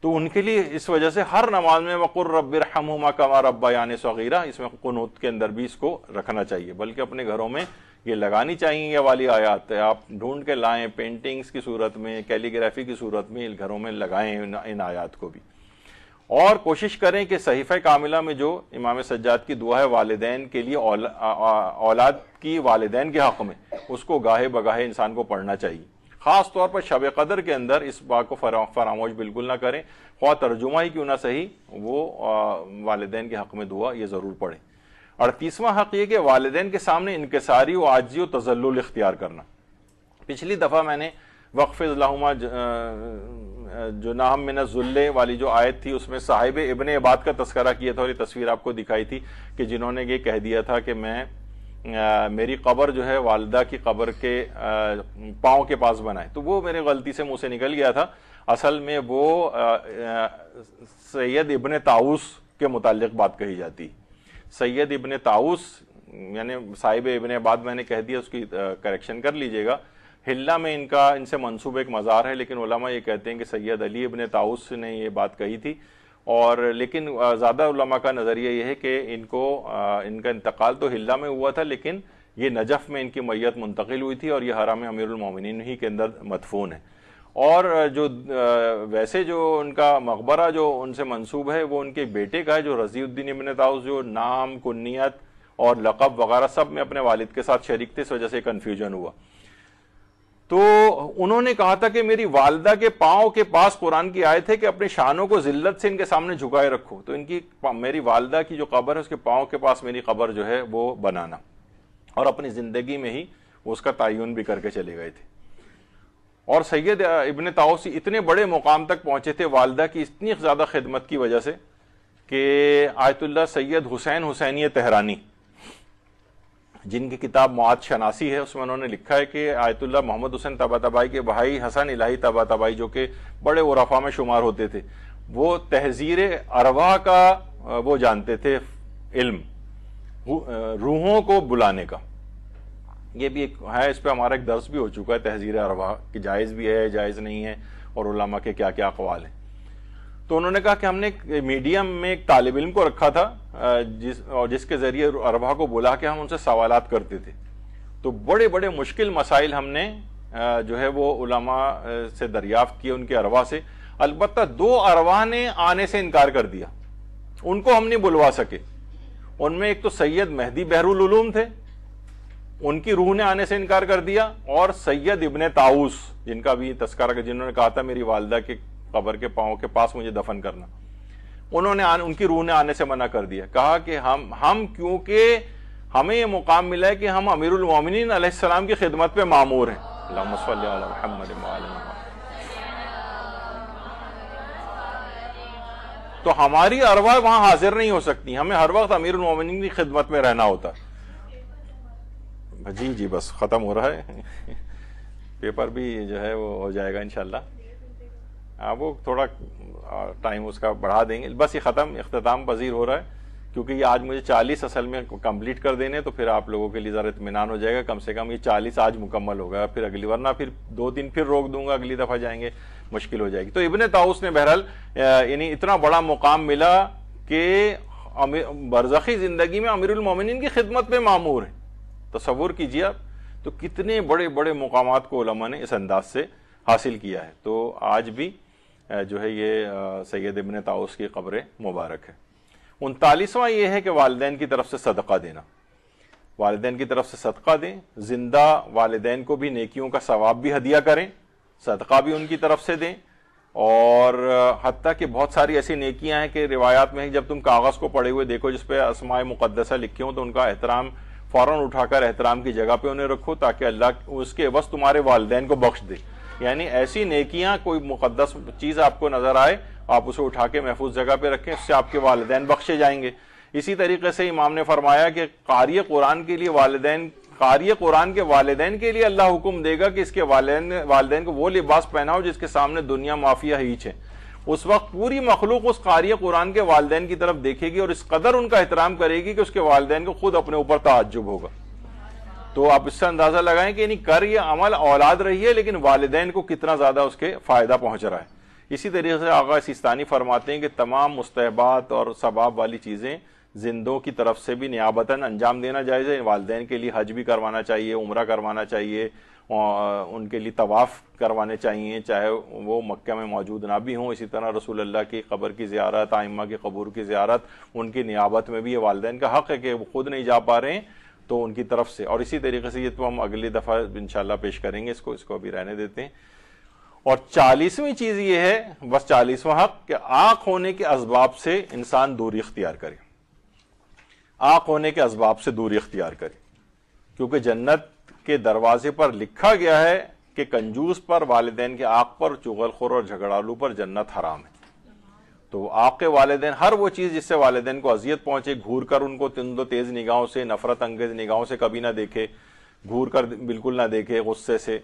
तो उनके लिए इस वजह से हर नमाज में वक़ुर रब्बरहमा कमा रब्बा यान सगीरा इसमें कनूत के अंदर भी इसको रखना चाहिए बल्कि अपने घरों में ये लगानी चाहिए ये वाली आयात आप ढूंढ के लाएं पेंटिंग्स की सूरत में कैलीग्राफी की सूरत में घरों में लगाएं इन आयात को भी और कोशिश करें कि सहीफ़ कामिला में जो इमाम सज्जाद की दुआ है वालदेन के लिए आ, औलाद की वालदेन के हक़ में उसको गाहे बगाहे इंसान को पढ़ना चाहिए ख़ास तौर पर शब कदर के अंदर इस बात को फरामोश बिल्कुल ना करें ख्वा तर्जुमा ही क्यों ना सही वो वालदेन के हक़ में दुआ ये ज़रूर पढ़ें अड़तीसवां हक ये कि वालदेन के सामने इनकसारी व आजी व तजल इख्तियार करना पिछली दफ़ा मैंने वक्फ लाहुमा जो नाहम जुल्ले वाली जो आयत थी उसमें साहिब इबन इबाद का तस्करा किया था और ये तस्वीर आपको दिखाई थी कि जिन्होंने ये कह दिया था कि मैं आ, मेरी कबर जो है वालदा की कबर के पाँव के पास बनाए तो वो मेरे गलती से मुँह से निकल गया था असल में वो सैयद इबन ताउस के मुतल बात कही जाती सैयद इबन ताउस यानी साहिब इबन बाद मैंने कह दिया उसकी करेक्शन कर लीजिएगा हिल्ला में इनका इनसे मनसूब एक मज़ार है लेकिन उलमा ये कहते हैं कि सैयद अली इबन ताउस ने ये बात कही थी और लेकिन ज़्यादा उलमा का नज़रिया यह है कि इनको इनका इंतकाल तो हिल्ला में हुआ था लेकिन ये नजफ़ में इनकी मैत मुंतकिल हुई थी और ये हराम अमीरमिन ही के अंदर मदफून है और जो वैसे जो उनका मकबरा जो उनसे मंसूब है वो उनके बेटे का है जो रजीउद्दीन इबन ताउस जो नाम कुन्नीत और लकब वगैरह सब में अपने वालिद के साथ शरीक थे इस वजह से कन्फ्यूजन हुआ तो उन्होंने कहा था कि मेरी वालदा के पाँव के पास कुरान की आयत है कि अपने शानों को जिल्लत से इनके सामने झुकाए रखो तो इनकी मेरी वालदा की जो कबर है उसके पाँव के पास मेरी कबर जो है वो बनाना और अपनी ज़िंदगी में ही उसका तयन भी करके चले गए थे और सैयद इबन ताउसी इतने बड़े मुकाम तक पहुंचे थे वालदा की इतनी ज़्यादा खिदमत की वजह से कि Ayatollah Sayyid Hussain Husseini Tehrani जिनकी किताब मुआद शनासी है उसमें उन्होंने लिखा है कि आयतुल्ला मोहम्मद हुसैन तबा तबाई के भाई हसन इलाही तबा तबाई जो कि बड़े उरफा में शुमार होते थे वो तहजीर अरवा का वो जानते थे इल्म रूहों को बुलाने का ये भी एक है इस पर हमारा एक दर्ज भी हो चुका है तहजीर अरवा कि जायज़ भी है जायज़ नहीं है और उलामा के क्या क्या अकवाल हैं तो उन्होंने कहा कि हमने मीडियम में एक तालब इम को रखा था जिस और जिसके ज़रिए अरवा को बुला के हम उनसे सवाल करते थे तो बड़े बड़े मुश्किल मसाइल हमने जो है वो उलमा से दरियाफ्त किए उनके अरवा से अलबत् दो अरवा ने आने से इनकार कर दिया उनको हम नहीं बुलवा सके उनमें एक तो सैयद मेहदी बहरूम थे उनकी रूह ने आने से इनकार कर दिया और सैयद इबन ताउस जिनका भी तस्करा जिन्होंने कहा था मेरी वालदा के कबर के पाओ के पास मुझे दफन करना उन्होंने आन, उनकी रूह ने आने से मना कर दिया कहा कि हम हम क्योंकि हमें यह मुकाम मिला है कि हम अमीरुल मोमिनीन की खिदमत पे मामूर हैं तो हमारी अरवा वहां हाजिर नहीं हो सकती हमें हर वक्त अमीर मोमिन की खिदमत में रहना होता जी जी बस ख़त्म हो रहा है पेपर भी जो है वो हो जाएगा इनशाला हाँ वो थोड़ा टाइम उसका बढ़ा देंगे बस ये ख़त्म अख्ताम पजीर हो रहा है क्योंकि ये आज मुझे 40 असल में कंप्लीट कर देने तो फिर आप लोगों के लिए ज़रा इतमान हो जाएगा कम से कम ये 40 आज मुकम्मल होगा फिर अगली वरना फिर दो दिन फिर रोक दूंगा अगली दफ़ा जाएंगे मुश्किल हो जाएगी तो इबन ताउस ने बहरहाल यानी इतना बड़ा मुकाम मिला कि बरसखी ज़िंदगी में अमीरमिन की खिदमत में मामूर है तस्वुर कीजिए आप तो कितने बड़े बड़े मकाम को उलमा ने इस अंदाज से हासिल किया है तो आज भी जो है ये सैद इबन ताउस की खबरें मुबारक है उनतालीसवां यह है कि वालदे की तरफ से सदका देना वालदे की तरफ से सदका दें जिंदा वालदे को भी नेकियों का सवाब भी हदिया करें सदका भी उनकी तरफ से दें और हती कि बहुत सारी ऐसी नेकियां हैं कि रिवायात में जब तुम कागज़ को पढ़े हुए देखो जिसपे असमाय मुकदसा लिखे हों तो उनका एहतराम फ़ौरन उठाकर एहतराम की जगह पे उन्हें रखो ताकि अल्लाह उसके बस तुम्हारे वालदेन को बख्श दे यानी ऐसी नेकियां कोई मुकदस चीज़ आपको नज़र आए आप उसे उठा के महफूज जगह पे रखें उससे आपके वालदेन बख्शे जाएंगे इसी तरीके से इमाम ने फरमाया कि कारी कुरान के लिए वालदेन कारी कुरान के वालदेन के लिए अल्लाह हुक्म देगा कि इसके वालदेन वालदेन को वो लिबास पहनाओ जिसके सामने दुनिया माफिया हीच है उस वक्त पूरी मखलूक उस कारी कुरान के वालदेन की तरफ देखेगी और इस कदर उनका एहतराम करेगी कि उसके वाले को खुद अपने ऊपर ताजुब होगा तो आप इससे अंदाजा लगाएं कि यानी कर यह अमल औलाद रही है लेकिन वालदेन को कितना ज्यादा उसके फायदा पहुंच रहा है इसी तरीके से आगा सिस्तानी फरमाते हैं कि तमाम मुस्तबात और सबाब वाली चीजें जिंदों की तरफ से भी नियाबता अंजाम देना जायजे है वालदेन के लिए हज भी करवाना चाहिए उम्र करवाना चाहिए उनके लिए तवाफ़ करवाने चाहिए चाहे वो मक्का में मौजूद ना भी हों इसी तरह रसूल अल्लाह की कबर की ज्यारत आइमा की कबूर की ज्यारत उनकी नियाबत में भी ये वालदेन का हक़ है कि वो खुद नहीं जा पा रहे हैं तो उनकी तरफ से और इसी तरीके से ये तो हम अगली दफ़ा इन पेश करेंगे इसको इसको अभी रहने देते हैं और चालीसवीं चीज़ ये है बस चालीसवा हक कि आँख होने के इसबाब से इंसान दूरी इख्तियार करे आँख होने के इसबाब से दूरी इख्तियार करे क्योंकि जन्नत के दरवाजे पर लिखा गया है कि कंजूस पर वालदेन के आग पर चुगलखोर और झगड़ालू पर जन्नत हराम है तो आपके वालदेन हर वो चीज़ जिससे वालदेन को अजियत पहुंचे घूर कर उनको तिंदो तेज़ निगाहों से नफरत अंगेज निगाहों से कभी ना देखे घूर कर बिल्कुल ना देखे गुस्से से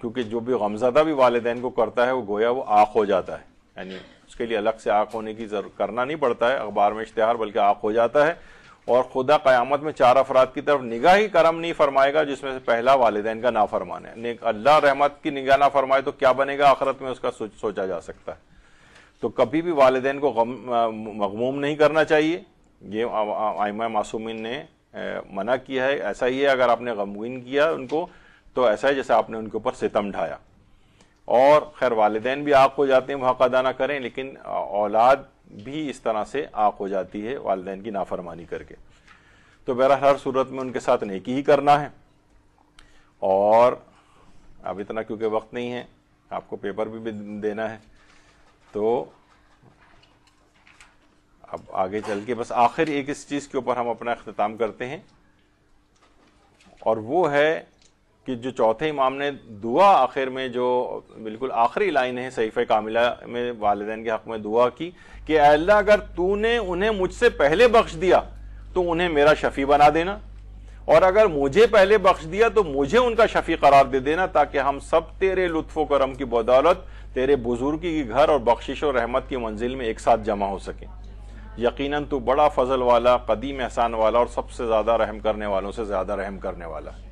क्योंकि जो भी गमजदा भी वालदेन को करता है वो गोया वो आंख हो जाता है यानी उसके लिए अलग से आंख होने की जरूरत करना नहीं पड़ता है अखबार में इश्तहार बल्कि आंख हो जाता है और खुदा क्यामत में चार अफराद की तरफ निगाह ही करम नहीं फरमाएगा जिसमें से पहला वालदेन का फरमान है अल्लाह रहमत की निगाह ना फरमाए तो क्या बनेगा आखरत में उसका सोचा जा सकता है तो कभी भी वालदेन को मगमूम नहीं करना चाहिए ये आयमा मासूमिन ने मना किया है ऐसा ही है अगर आपने गमगीन किया उनको तो ऐसा है जैसे आपने उनके ऊपर सितम ढाया और खैर वालदेन भी आग को जाते हैं वहाँ कदा ना करें लेकिन औलाद भी इस तरह से आक हो जाती है वालदेन की नाफरमानी करके तो बहरहाल हर सूरत में उनके साथ नेकी ही करना है और अब इतना क्योंकि वक्त नहीं है आपको पेपर भी देना है तो अब आगे चल के बस आखिर एक इस चीज़ के ऊपर हम अपना अख्ताम करते हैं और वो है कि जो चौथे इमाम ने दुआ आखिर में जो बिल्कुल आखिरी लाइन है सईफ़ कामिला में वालदेन के हक़ में दुआ की कि अल्लाह अगर तूने उन्हें मुझसे पहले बख्श दिया तो उन्हें मेरा शफ़ी बना देना और अगर मुझे पहले बख्श दिया तो मुझे उनका शफ़ी करार दे देना ताकि हम सब तेरे लुत्फ़ करम की बदौलत तेरे बुजुर्गी की घर और बख्शिश और रहमत की मंजिल में एक साथ जमा हो सकें यकीनन तू बड़ा फजल वाला कदीम एहसान वाला और सबसे ज़्यादा रहम करने वालों से ज़्यादा रहम करने वाला है